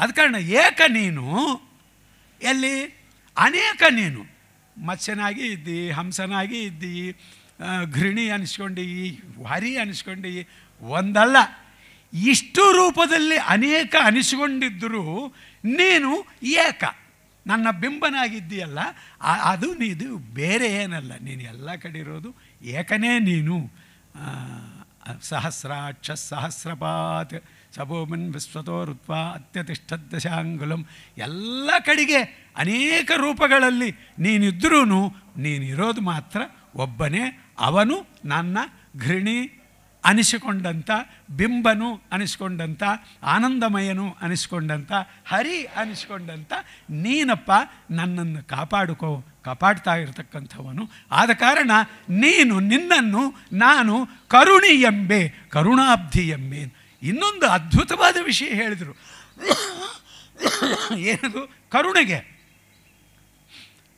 B: ಅದ ಕಾರಣ ಏಕ ನೀನು ಎಲ್ಲಿ ಅನೇಕ ನೀನು ಮತ್ಸ್ಯನಾಗಿ ಇದ್ದಿ ಹಂಸನಾಗಿ ಇದ್ದಿ ಘೃಣಿ ಅನಿಸ್ಕೊಂಡು ವಾರಿ ಅನಿಸ್ಕೊಂಡು ಒಂದಲ್ಲ ಇಷ್ಟು ರೂಪದಲ್ಲಿ ಅನೇಕ ಅನಿಸ್ಕೊಂಡಿದ್ದರೂ ನೀನು ಏಕ ನನ್ನ ಬಿಂಬನಾಗಿದ್ದೀಯಲ್ಲ ಅದು ನೀದು ಬೇರೆ ಏನಲ್ಲ ನೀನು ಎಲ್ಲ ಕಡೆ ಇರೋದು ಏಕನೇ ನೀನು ಸಹಸ್ರಾಕ್ಷ ಸಹಸ್ರಪಾತ್ ಸಬೋಮನ್ ವಿಶ್ವತೋ ಋತ್ವ ದಶಾಂಗುಲಂ ಎಲ್ಲ ಕಡೆಗೆ ಅನೇಕ ರೂಪಗಳಲ್ಲಿ ನೀನಿದ್ರೂ ನೀನಿರೋದು ಮಾತ್ರ ಒಬ್ಬನೇ ಅವನು ನನ್ನ ಘೃಣಿ ಅನಿಸಿಕೊಂಡಂಥ ಬಿಂಬನು ಅನಿಸ್ಕೊಂಡಂಥ ಆನಂದಮಯನು ಅನಿಸ್ಕೊಂಡಂಥ ಹರಿ ಅನಿಸ್ಕೊಂಡಂಥ ನೀನಪ್ಪ ನನ್ನನ್ನು ಕಾಪಾಡಿಕೋ ಕಾಪಾಡ್ತಾ ಇರತಕ್ಕಂಥವನು ಆದ ಕಾರಣ ನೀನು ನಿನ್ನನ್ನು ನಾನು ಕರುಣಿ ಎಂಬೆ ಕರುಣಾಬ್ಧಿ ಎಂಬೆ ಇನ್ನೊಂದು ಅದ್ಭುತವಾದ ವಿಷಯ ಹೇಳಿದರು ಏನದು ಕರುಣೆಗೆ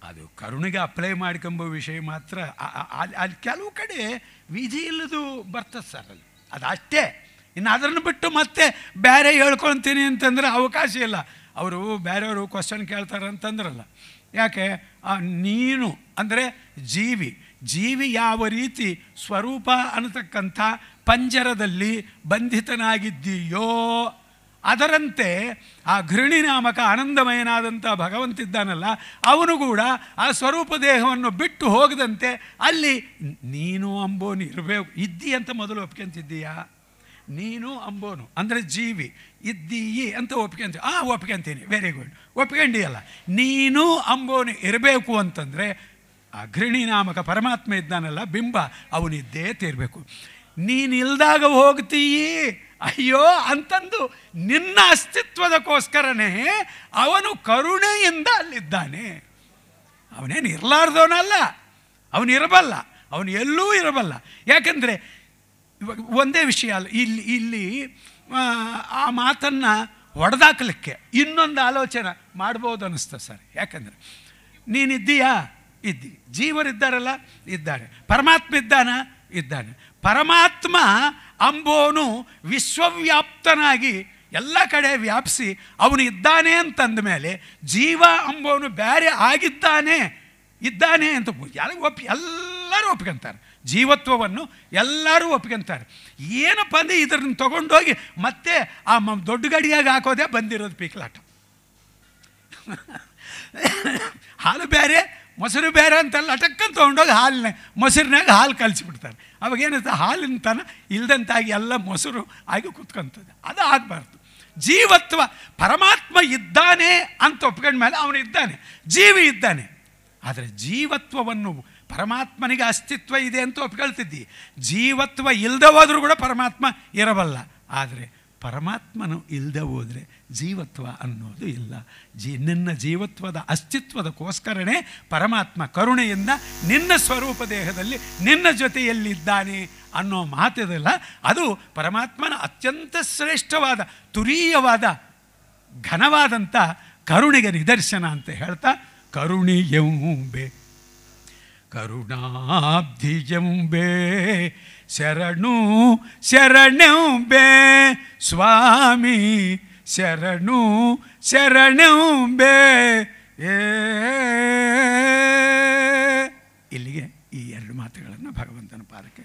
B: ಅದು ಕರುಣೆಗೆ ಅಪ್ಲೈ ಮಾಡ್ಕೊಂಬೋ ವಿಷಯ ಮಾತ್ರ ಅಲ್ಲಿ ಕೆಲವು ಕಡೆ ವಿಧಿ ಇಲ್ಲದು ಬರ್ತದೆ ಸರ್ ಅಲ್ಲಿ ಅದು ಅಷ್ಟೇ ಇನ್ನು ಅದನ್ನು ಬಿಟ್ಟು ಮತ್ತೆ ಬೇರೆ ಹೇಳ್ಕೊಳ್ತೀನಿ ಅಂತಂದ್ರೆ ಅವಕಾಶ ಇಲ್ಲ ಅವರು ಬೇರೆಯವರು ಕ್ವಶನ್ ಕೇಳ್ತಾರೆ ಅಂತಂದ್ರಲ್ಲ ಯಾಕೆ ನೀನು ಅಂದರೆ ಜೀವಿ ಜೀವಿ ಯಾವ ರೀತಿ ಸ್ವರೂಪ ಅನ್ನತಕ್ಕಂಥ ಪಂಜರದಲ್ಲಿ ಬಂಧಿತನಾಗಿದ್ದೀಯೋ ಅದರಂತೆ ಆ ಘೃಣಿ ನಾಮಕ ಆನಂದಮಯನಾದಂಥ ಭಗವಂತಿದ್ದಾನಲ್ಲ ಅವನು ಕೂಡ ಆ ಸ್ವರೂಪ ದೇಹವನ್ನು ಬಿಟ್ಟು ಹೋಗದಂತೆ ಅಲ್ಲಿ ನೀನು ಅಂಬೋನು ಇರಬೇಕು ಇದ್ದಿ ಅಂತ ಮೊದಲು ಒಪ್ಕೊಂತಿದ್ದೀಯಾ ನೀನು ಅಂಬೋನು ಅಂದರೆ ಜೀವಿ ಇದ್ದೀಯಿ ಅಂತ ಒಪ್ಕೊಂತೀವಿ ಆ ಒಪ್ಕೊಂತೀನಿ ವೆರಿ ಗುಡ್ ಒಪ್ಕೊಂಡಿಯಲ್ಲ ನೀನು ಅಂಬೋನು ಇರಬೇಕು ಅಂತಂದರೆ ಅಗ್ರಣಿ ನಾಮಕ ಪರಮಾತ್ಮ ಇದ್ದಾನಲ್ಲ ಬಿಂಬ ಅವನಿದ್ದೇ ತೀರಬೇಕು ನೀನಿಲ್ದಾಗ ಹೋಗ್ತೀಯಿ ಅಯ್ಯೋ ಅಂತಂದು ನಿನ್ನ ಅಸ್ತಿತ್ವದಕ್ಕೋಸ್ಕರನೇ ಅವನು ಕರುಣೆಯಿಂದ ಅಲ್ಲಿದ್ದಾನೆ ಅವನೇನು ಇರಲಾರ್ದವನಲ್ಲ ಅವನು ಇರಬಲ್ಲ ಅವನು ಎಲ್ಲೂ ಇರಬಲ್ಲ ಯಾಕಂದರೆ ಒಂದೇ ವಿಷಯ ಅಲ್ಲ ಇಲ್ಲಿ ಇಲ್ಲಿ ಆ ಮಾತನ್ನು ಹೊಡೆದಾಕಲಿಕ್ಕೆ ಇನ್ನೊಂದು ಆಲೋಚನೆ ಮಾಡ್ಬೋದು ಅನ್ನಿಸ್ತದೆ ಸರ್ ಯಾಕಂದರೆ ನೀನಿದ್ದೀಯಾ ಇದ್ದಿ ಜೀವರಿದ್ದಾರಲ್ಲ ಇದ್ದಾನೆ ಪರಮಾತ್ಮ ಇದ್ದಾನ ಇದ್ದಾನೆ ಪರಮಾತ್ಮ ಅಂಬೋನು ವಿಶ್ವವ್ಯಾಪ್ತನಾಗಿ ಎಲ್ಲ ಕಡೆ ವ್ಯಾಪಿಸಿ ಅವನು ಇದ್ದಾನೆ ಅಂತಂದ ಮೇಲೆ ಜೀವ ಅಂಬೋನು ಬೇರೆ ಆಗಿದ್ದಾನೆ ಇದ್ದಾನೆ ಅಂತ ಯಾರಿಗೂ ಒಪ್ಪಿ ಎಲ್ಲರೂ ಒಪ್ಕೊಂತಾರೆ ಜೀವತ್ವವನ್ನು ಎಲ್ಲರೂ ಒಪ್ಕೊಂತಾರೆ ಏನಪ್ಪ ಅಂದರೆ ಇದ್ರನ್ನ ತೊಗೊಂಡೋಗಿ ಮತ್ತೆ ಆ ಮ ದೊಡ್ಡ ಗಡಿಯಾಗಿ ಹಾಕೋದೇ ಬಂದಿರೋದು ಪೀಕ್ಲಾಟ ಹಾಲು ಬೇರೆ ಮೊಸರು ಬೇರೆ ಅಂತೆಲ್ಲ ಅಟಕ್ಕಂತ ತೊಗೊಂಡೋಗಿ ಹಾಲಿನ ಮೊಸರಿನಾಗ ಹಾಲು ಕಲಿಸಿಬಿಡ್ತಾರೆ ಅವಾಗ ಏನಿದೆ ಹಾಲಿನ ತನ ಇಲ್ದಂತಾಗಿ ಎಲ್ಲ ಮೊಸರು ಆಗಿ ಕೂತ್ಕೊಂತದೆ ಅದು ಆಗಬಾರ್ದು ಜೀವತ್ವ ಪರಮಾತ್ಮ ಇದ್ದಾನೆ ಅಂತ ಒಪ್ಕೊಂಡ್ಮೇಲೆ ಮೇಲೆ ಅವನು ಇದ್ದಾನೆ ಜೀವಿ ಇದ್ದಾನೆ ಆದರೆ ಜೀವತ್ವವನ್ನು ಪರಮಾತ್ಮನಿಗೆ ಅಸ್ತಿತ್ವ ಇದೆ ಅಂತ ಒಪ್ಕೊಳ್ತಿದ್ದಿ ಜೀವತ್ವ ಇಲ್ಲದೆ ಹೋದರೂ ಕೂಡ ಪರಮಾತ್ಮ ಇರಬಲ್ಲ ಆದರೆ ಪರಮಾತ್ಮನು ಇಲ್ಲದೆ ಹೋದರೆ ಜೀವತ್ವ ಅನ್ನೋದು ಇಲ್ಲ ಜೀ ನಿನ್ನ ಜೀವತ್ವದ ಅಸ್ತಿತ್ವದಕ್ಕೋಸ್ಕರನೇ ಪರಮಾತ್ಮ ಕರುಣೆಯಿಂದ ನಿನ್ನ ಸ್ವರೂಪ ದೇಹದಲ್ಲಿ ನಿನ್ನ ಜೊತೆಯಲ್ಲಿದ್ದಾನೆ ಅನ್ನೋ ಮಾತಿದಲ್ಲ ಅದು ಪರಮಾತ್ಮನ ಅತ್ಯಂತ ಶ್ರೇಷ್ಠವಾದ ತುರೀಯವಾದ ಘನವಾದಂಥ ಕರುಣೆಗೆ ನಿದರ್ಶನ ಅಂತ ಹೇಳ್ತಾ ಬೇಕು ಕರುಣಾಬ್ಧಿಜಂಬೆ ಶರಣು ಶರಣೆಂಬೆ ಸ್ವಾಮಿ ಶರಣು ಶರಣೆಂಬೆ ಏ ಇಲ್ಲಿಗೆ ಈ ಎರಡು ಮಾತುಗಳನ್ನು ಭಗವಂತನ ಪಾದಕ್ಕೆ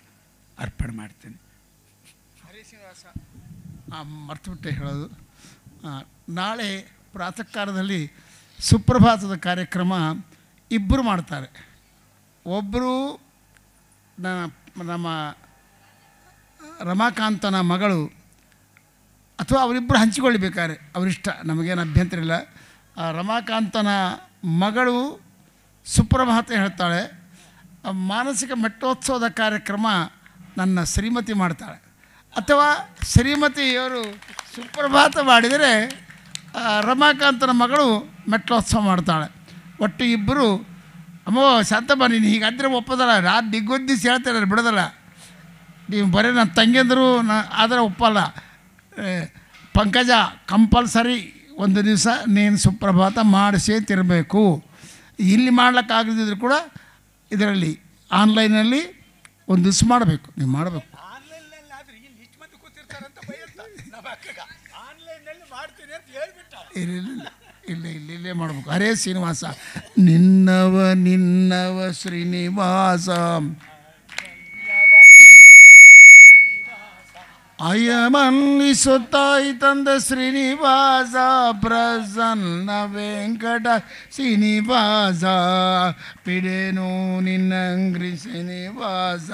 B: ಅರ್ಪಣೆ ಮಾಡ್ತೇನೆ ಶ್ರೀನಿವಾಸ
A: ಮರ್ತುಬಿಟ್ಟೆ ಹೇಳೋದು ನಾಳೆ ಪ್ರಾತಃ ಕಾಲದಲ್ಲಿ ಸುಪ್ರಭಾತದ ಕಾರ್ಯಕ್ರಮ ಇಬ್ಬರು ಮಾಡ್ತಾರೆ ಒಬ್ಬರು ನಮ್ಮ ರಮಾಕಾಂತನ ಮಗಳು ಅಥವಾ ಅವರಿಬ್ಬರು ಹಂಚಿಕೊಳ್ಳಬೇಕಾರೆ ಅವರಿಷ್ಟ ನಮಗೇನು ಅಭ್ಯಂತರ ಇಲ್ಲ ರಮಾಕಾಂತನ ಮಗಳು ಸುಪ್ರಭಾತ ಹೇಳ್ತಾಳೆ ಮಾನಸಿಕ ಮೆಟ್ಟೋತ್ಸವದ ಕಾರ್ಯಕ್ರಮ ನನ್ನ ಶ್ರೀಮತಿ ಮಾಡ್ತಾಳೆ ಅಥವಾ ಶ್ರೀಮತಿಯವರು ಸುಪ್ರಭಾತ ಮಾಡಿದರೆ ರಮಾಕಾಂತನ ಮಗಳು ಮೆಟ್ಟೋತ್ಸವ ಮಾಡ್ತಾಳೆ ಒಟ್ಟು ಇಬ್ಬರು ಅಮ್ಮೋ ಸತ್ತಮ್ಮ ನೀನು ಹೀಗಂದ್ರೆ ಒಪ್ಪದಲ್ಲ ನಾನು ನಿಗ್ಗೊಂದಿಸಿ ಹೇಳ್ತಾರೆ ಬಿಡೋದಲ್ಲ ನೀವು ಬರೀ ನನ್ನ ತಂಗಿಯಂದರು ನಾ ಆದರೆ ಒಪ್ಪಲ್ಲ ಪಂಕಜ ಕಂಪಲ್ಸರಿ ಒಂದು ದಿವಸ ನೀನು ಸುಪ್ರಭಾತ ಮಾಡಿಸೇ ತಿರಬೇಕು ಇಲ್ಲಿ ಮಾಡ್ಲಿಕ್ಕಾಗದಿದ್ರು ಕೂಡ ಇದರಲ್ಲಿ ಆನ್ಲೈನಲ್ಲಿ ಒಂದು ದಿವ್ಸ ಮಾಡಬೇಕು ನೀವು ಮಾಡಬೇಕು ಇರಲಿಲ್ಲ ಇಲ್ಲೇ ಇಲ್ಲಿ ಇಲ್ಲೇ ಮಾಡ್ಬೇಕು ಅರೇ ಶ್ರೀನಿವಾಸ ನಿನ್ನವ ನಿನ್ನವ ಶ್ರೀನಿವಾಸ ಅಯಮನ್ನಿಸುತ್ತಾಯಿ ತಂದ ಶ್ರೀನಿವಾಸ ಪ್ರಸನ್ನ ವೆಂಕಟ ಶ್ರೀನಿವಾಸ ಪಿಡೇನು ನಿನ್ನಂಗ್ರಿ ಶ್ರೀನಿವಾಸ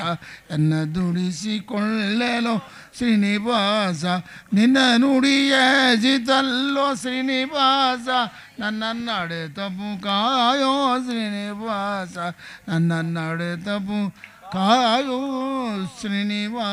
A: ಎನ್ನ ದುಡಿಸಿಕೊಳ್ಳಲು ಶ್ರೀನಿವಾಸ ನಿನ್ನ ನುಡಿಯ ಜಿತಲ್ಲೋ ಶ್ರೀನಿವಾಸ ನನ್ನ ನಡೆ ತಪ್ಪು ಕಾಯೋ ಶ್ರೀನಿವಾಸ ನನ್ನ ನಡೆ ತಪ್ಪು ಕಾಯೋ ಶ್ರೀನಿವಾಸ